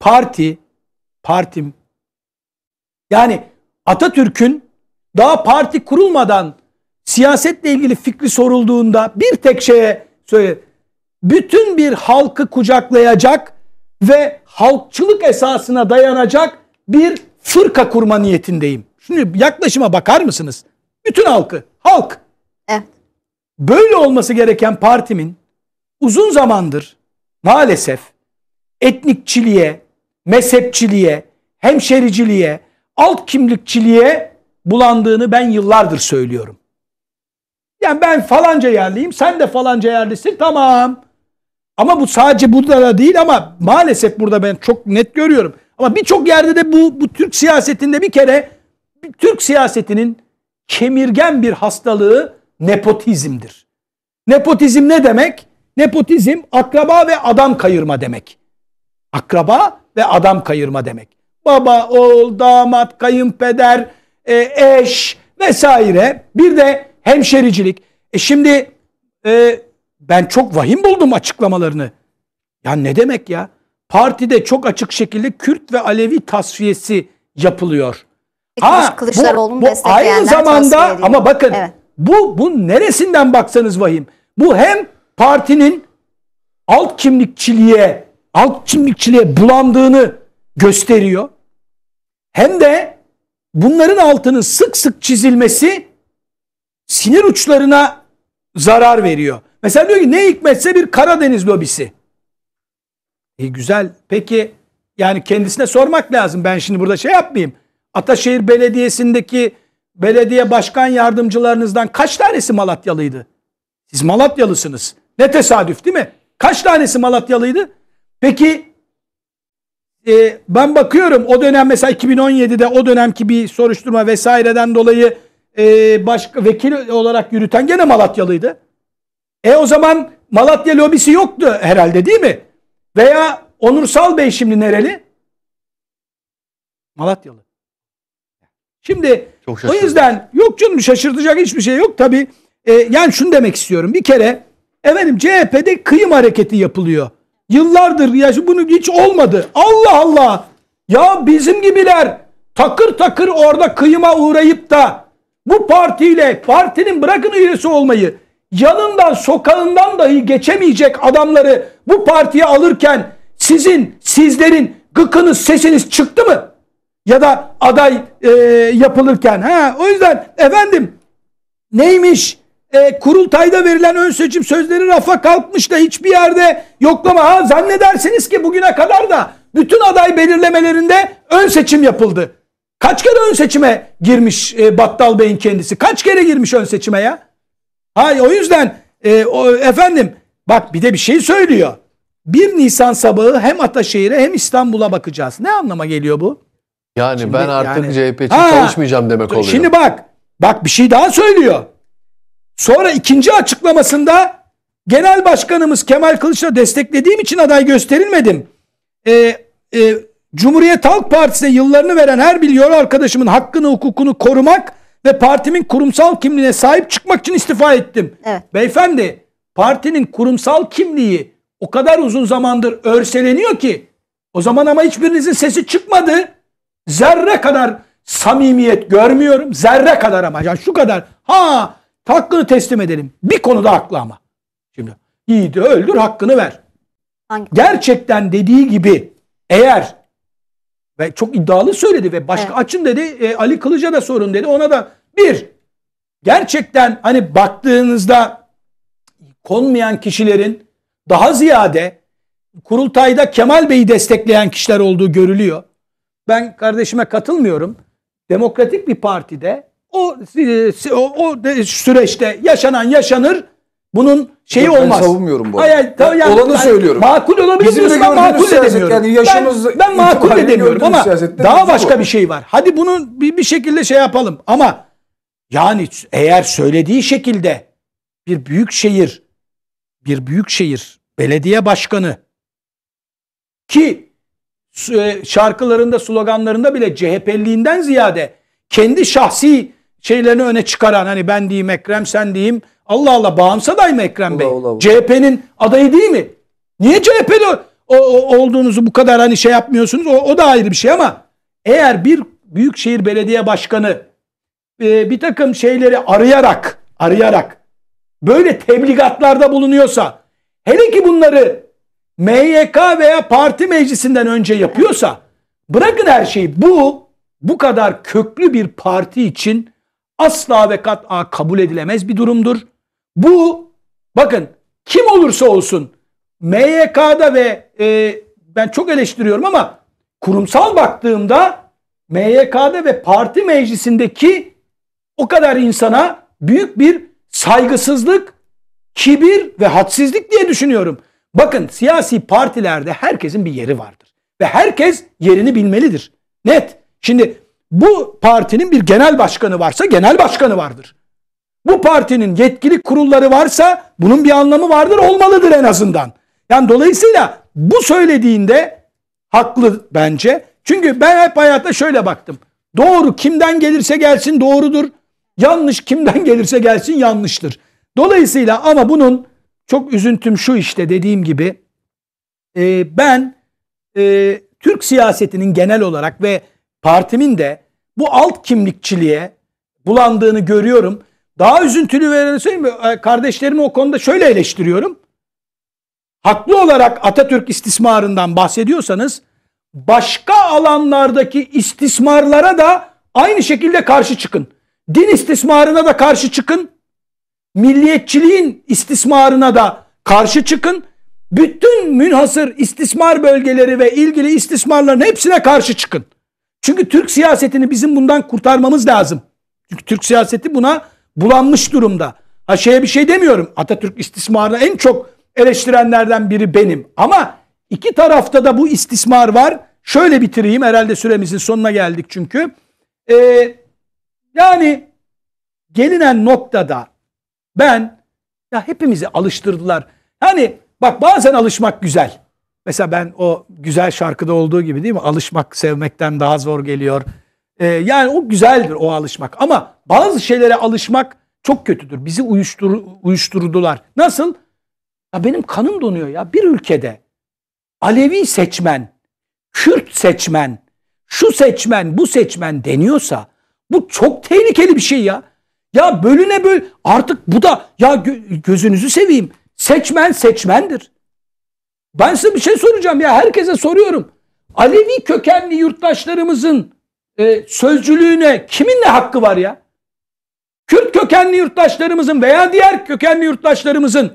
Parti, partim yani Atatürk'ün daha parti kurulmadan siyasetle ilgili fikri sorulduğunda bir tek şeye söyle bütün bir halkı kucaklayacak ve halkçılık esasına dayanacak bir fırka kurma niyetindeyim. Şimdi yaklaşıma bakar mısınız? Bütün halkı, halk. Evet. Böyle olması gereken partimin uzun zamandır maalesef etnikçiliğe, mezhepçiliğe, hemşericiliğe, alt kimlikçiliğe bulandığını ben yıllardır söylüyorum. Yani ben falanca yerliyim, sen de falanca yerlisin, tamam. Ama bu sadece burada da değil ama maalesef burada ben çok net görüyorum. Ama birçok yerde de bu, bu Türk siyasetinde bir kere Türk siyasetinin kemirgen bir hastalığı nepotizmdir. Nepotizm ne demek? Nepotizm akraba ve adam kayırma demek. Akraba ve adam kayırma demek baba, oğul, damat, kayınpeder, e, eş vesaire. Bir de hemşericilik. E şimdi e, ben çok vahim buldum açıklamalarını. Ya ne demek ya? Partide çok açık şekilde Kürt ve Alevi tasfiyesi yapılıyor. Ha, bu, bu aynı zamanda ama bakın evet. bu bu neresinden baksanız vahim. Bu hem partinin alt kimlikçiliğe alt kimlikçiliğe bulandığını gösteriyor. Hem de bunların altının sık sık çizilmesi sinir uçlarına zarar veriyor. Mesela diyor ki ne hikmetse bir Karadeniz lobisi. E güzel. Peki yani kendisine sormak lazım. Ben şimdi burada şey yapmayayım. Ataşehir Belediyesi'ndeki belediye başkan yardımcılarınızdan kaç tanesi Malatyalıydı? Siz Malatyalısınız. Ne tesadüf değil mi? Kaç tanesi Malatyalıydı? Peki e, ben bakıyorum o dönem mesela 2017'de o dönemki bir soruşturma vesaireden dolayı e, başka vekil olarak yürüten gene Malatyalıydı. E o zaman Malatya lobisi yoktu herhalde değil mi? Veya Onursal Bey şimdi nereli? Malatyalı. Şimdi Çok o yüzden yok canım şaşırtacak hiçbir şey yok tabii. E, yani şunu demek istiyorum. Bir kere efendim CHP'de kıyım hareketi yapılıyor. Yıllardır ya bunu hiç olmadı. Allah Allah. Ya bizim gibiler takır takır orada kıyıma uğrayıp da bu partiyle partinin bırakın üyesi olmayı yanından sokağından dahi geçemeyecek adamları bu partiye alırken sizin sizlerin gıkınız sesiniz çıktı mı? Ya da aday e, yapılırken ha o yüzden efendim neymiş e, kurultayda verilen ön seçim sözleri rafa kalkmış da hiçbir yerde yoklama. Ha, zannedersiniz ki bugüne kadar da bütün aday belirlemelerinde ön seçim yapıldı. Kaç kere ön seçime girmiş e, Battal Bey'in kendisi? Kaç kere girmiş ön seçime ya? Hay o yüzden e, o, efendim bak bir de bir şey söylüyor. 1 Nisan sabahı hem Ataşehir'e hem İstanbul'a bakacağız. Ne anlama geliyor bu? Yani şimdi, ben artık yani, CHP için ha, çalışmayacağım demek oluyor. Şimdi bak bak bir şey daha söylüyor. Sonra ikinci açıklamasında genel başkanımız Kemal Kılıç'la desteklediğim için aday gösterilmedim. E, e, Cumhuriyet Halk Partisi'ne yıllarını veren her biliyor arkadaşımın hakkını hukukunu korumak ve partimin kurumsal kimliğine sahip çıkmak için istifa ettim. Evet. Beyefendi partinin kurumsal kimliği o kadar uzun zamandır örseleniyor ki o zaman ama hiçbirinizin sesi çıkmadı. Zerre kadar samimiyet görmüyorum. Zerre kadar ama yani şu kadar. Ha Hakkını teslim edelim. Bir konuda haklı ama. Şimdi yiğidi öldür hakkını ver. Hangi? Gerçekten dediği gibi eğer ve çok iddialı söyledi ve başka evet. açın dedi e, Ali Kılıç'a da sorun dedi. Ona da bir gerçekten hani baktığınızda konmayan kişilerin daha ziyade kurultayda Kemal Bey'i destekleyen kişiler olduğu görülüyor. Ben kardeşime katılmıyorum. Demokratik bir partide e, o, o, o süreçte yaşanan yaşanır. Bunun şeyi Yok, olmaz. Ben savunmuyorum bu. Hayır, tabii yani, olanı söylüyorum. Makul olabilir diyorsun ben makul de demiyorum. Yani yaşımız ben, ben makul de demiyorum ama daha başka bir şey var. Hadi bunu bir, bir şekilde şey yapalım ama yani eğer söylediği şekilde bir büyük şehir bir büyük şehir belediye başkanı ki e, şarkılarında sloganlarında bile CHP'liğinden ziyade kendi şahsi şeylerini öne çıkaran hani ben diyeyim Ekrem sen diyeyim Allah Allah bağımsız aday mı Ekrem Bey? CHP'nin adayı değil mi? Niye CHP'de o, o, olduğunuzu bu kadar hani şey yapmıyorsunuz? O, o da ayrı bir şey ama eğer bir büyükşehir belediye başkanı e, bir takım şeyleri arayarak arayarak böyle tebligatlarda bulunuyorsa hele ki bunları MYK veya parti meclisinden önce yapıyorsa bırakın her şeyi bu bu kadar köklü bir parti için asla ve kat'a kabul edilemez bir durumdur. Bu bakın kim olursa olsun MYK'da ve e, ben çok eleştiriyorum ama kurumsal baktığımda MYK'da ve parti meclisindeki o kadar insana büyük bir saygısızlık, kibir ve hadsizlik diye düşünüyorum. Bakın siyasi partilerde herkesin bir yeri vardır ve herkes yerini bilmelidir. Net. Şimdi bu partinin bir genel başkanı varsa genel başkanı vardır. Bu partinin yetkili kurulları varsa bunun bir anlamı vardır olmalıdır en azından. Yani dolayısıyla bu söylediğinde haklı bence. Çünkü ben hep hayata şöyle baktım. Doğru kimden gelirse gelsin doğrudur. Yanlış kimden [laughs] gelirse gelsin yanlıştır. Dolayısıyla ama bunun çok üzüntüm şu işte dediğim gibi e, ben e, Türk siyasetinin genel olarak ve partimin de bu alt kimlikçiliğe bulandığını görüyorum. Daha üzüntülü vereni söyleyeyim mi? Ee, kardeşlerimi o konuda şöyle eleştiriyorum. Haklı olarak Atatürk istismarından bahsediyorsanız başka alanlardaki istismarlara da aynı şekilde karşı çıkın. Din istismarına da karşı çıkın. Milliyetçiliğin istismarına da karşı çıkın. Bütün münhasır istismar bölgeleri ve ilgili istismarların hepsine karşı çıkın. Çünkü Türk siyasetini bizim bundan kurtarmamız lazım. Çünkü Türk siyaseti buna bulanmış durumda. Ha şeye bir şey demiyorum. Atatürk istismarını en çok eleştirenlerden biri benim. Ama iki tarafta da bu istismar var. Şöyle bitireyim. Herhalde süremizin sonuna geldik çünkü. Ee, yani gelinen noktada ben ya hepimizi alıştırdılar. Hani bak bazen alışmak güzel. Mesela ben o güzel şarkıda olduğu gibi değil mi? Alışmak sevmekten daha zor geliyor. Ee, yani o güzeldir o alışmak. Ama bazı şeylere alışmak çok kötüdür. Bizi uyuştur uyuşturdular. Nasıl? Ya benim kanım donuyor ya. Bir ülkede Alevi seçmen, Kürt seçmen, şu seçmen, bu seçmen deniyorsa bu çok tehlikeli bir şey ya. Ya bölüne böl artık bu da ya gözünüzü seveyim. Seçmen seçmendir. Ben size bir şey soracağım ya herkese soruyorum. Alevi kökenli yurttaşlarımızın e, sözcülüğüne kimin ne hakkı var ya? Kürt kökenli yurttaşlarımızın veya diğer kökenli yurttaşlarımızın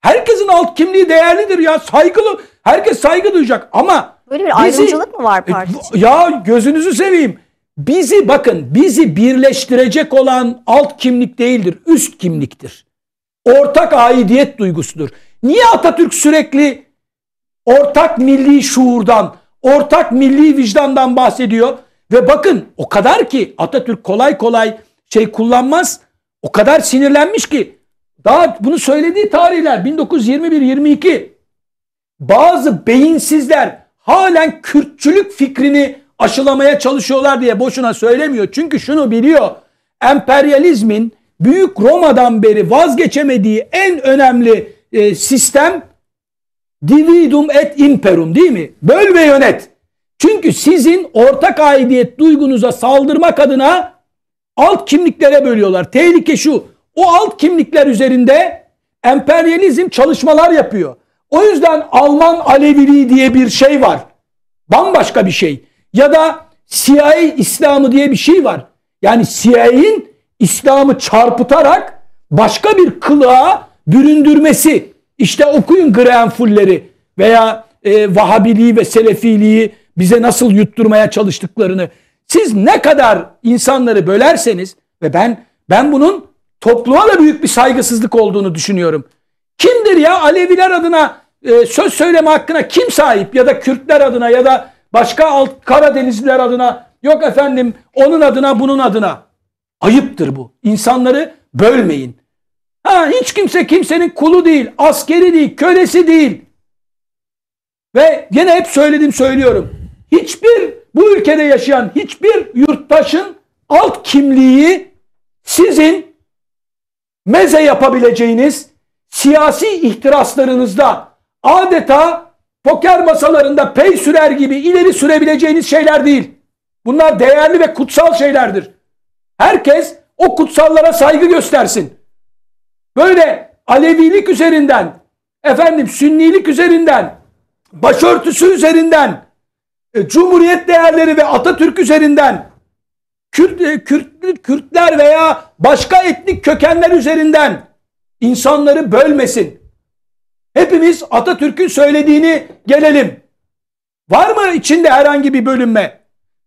herkesin alt kimliği değerlidir ya saygılı herkes saygı duyacak ama böyle bir ayrımcılık mı var e, parti Ya gözünüzü seveyim. Bizi bakın bizi birleştirecek olan alt kimlik değildir üst kimliktir. Ortak aidiyet duygusudur. Niye Atatürk sürekli ortak milli şuurdan, ortak milli vicdandan bahsediyor. Ve bakın o kadar ki Atatürk kolay kolay şey kullanmaz. O kadar sinirlenmiş ki daha bunu söylediği tarihler 1921-22 bazı beyinsizler halen Kürtçülük fikrini aşılamaya çalışıyorlar diye boşuna söylemiyor. Çünkü şunu biliyor. Emperyalizmin Büyük Roma'dan beri vazgeçemediği en önemli e, sistem Dividum et imperum değil mi? Böl ve yönet. Çünkü sizin ortak aidiyet duygunuza saldırmak adına alt kimliklere bölüyorlar. Tehlike şu. O alt kimlikler üzerinde emperyalizm çalışmalar yapıyor. O yüzden Alman Aleviliği diye bir şey var. Bambaşka bir şey. Ya da CIA İslamı diye bir şey var. Yani CIA'in İslam'ı çarpıtarak başka bir kılığa büründürmesi. İşte okuyun Grenfulleri veya e, Vahabiliği ve Selefiliği bize nasıl yutturmaya çalıştıklarını. Siz ne kadar insanları bölerseniz ve ben ben bunun topluma da büyük bir saygısızlık olduğunu düşünüyorum. Kimdir ya Aleviler adına e, söz söyleme hakkına kim sahip ya da Kürtler adına ya da başka alt Karadenizliler adına yok efendim onun adına bunun adına. Ayıptır bu. İnsanları bölmeyin. Ha, hiç kimse kimsenin kulu değil, askeri değil, kölesi değil. Ve yine hep söyledim söylüyorum. Hiçbir bu ülkede yaşayan hiçbir yurttaşın alt kimliği sizin meze yapabileceğiniz siyasi ihtiraslarınızda adeta poker masalarında pey sürer gibi ileri sürebileceğiniz şeyler değil. Bunlar değerli ve kutsal şeylerdir. Herkes o kutsallara saygı göstersin. Böyle Alevilik üzerinden, efendim Sünnilik üzerinden, başörtüsü üzerinden, e, Cumhuriyet değerleri ve Atatürk üzerinden, Kürt, e, Kürt, Kürtler veya başka etnik kökenler üzerinden insanları bölmesin. Hepimiz Atatürk'ün söylediğini gelelim. Var mı içinde herhangi bir bölünme?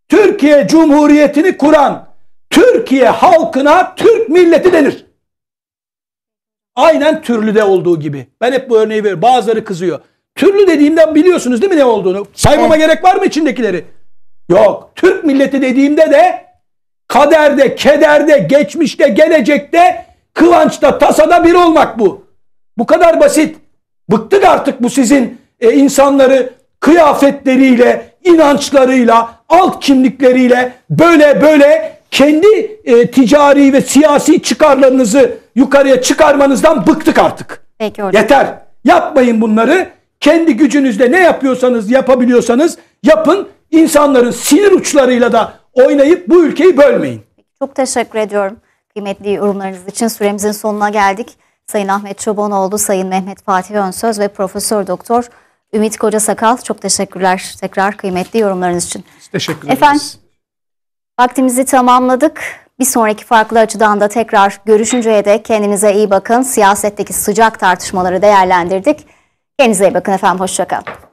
Türkiye Cumhuriyeti'ni kuran Türkiye halkına Türk milleti denir. Aynen türlü de olduğu gibi. Ben hep bu örneği veriyorum. Bazıları kızıyor. Türlü dediğimden biliyorsunuz değil mi ne olduğunu? Saymama evet. gerek var mı içindekileri? Yok. Türk milleti dediğimde de kaderde, kederde, geçmişte, gelecekte, kıvançta, tasada bir olmak bu. Bu kadar basit. Bıktık artık bu sizin e, insanları kıyafetleriyle, inançlarıyla, alt kimlikleriyle böyle böyle kendi e, ticari ve siyasi çıkarlarınızı yukarıya çıkarmanızdan bıktık artık. Peki hocam. Yeter. Yapmayın bunları. Kendi gücünüzle ne yapıyorsanız yapabiliyorsanız yapın. İnsanların sinir uçlarıyla da oynayıp bu ülkeyi bölmeyin. Çok teşekkür ediyorum kıymetli yorumlarınız için. Süremizin sonuna geldik. Sayın Ahmet Çobanoğlu, Sayın Mehmet Fatih Önsöz ve Profesör Doktor Ümit Koca Sakal çok teşekkürler tekrar kıymetli yorumlarınız için. Teşekkür ederiz. Efendim Vaktimizi tamamladık. Bir sonraki farklı açıdan da tekrar görüşünceye de kendinize iyi bakın. Siyasetteki sıcak tartışmaları değerlendirdik. Kendinize iyi bakın efendim. Hoşçakalın.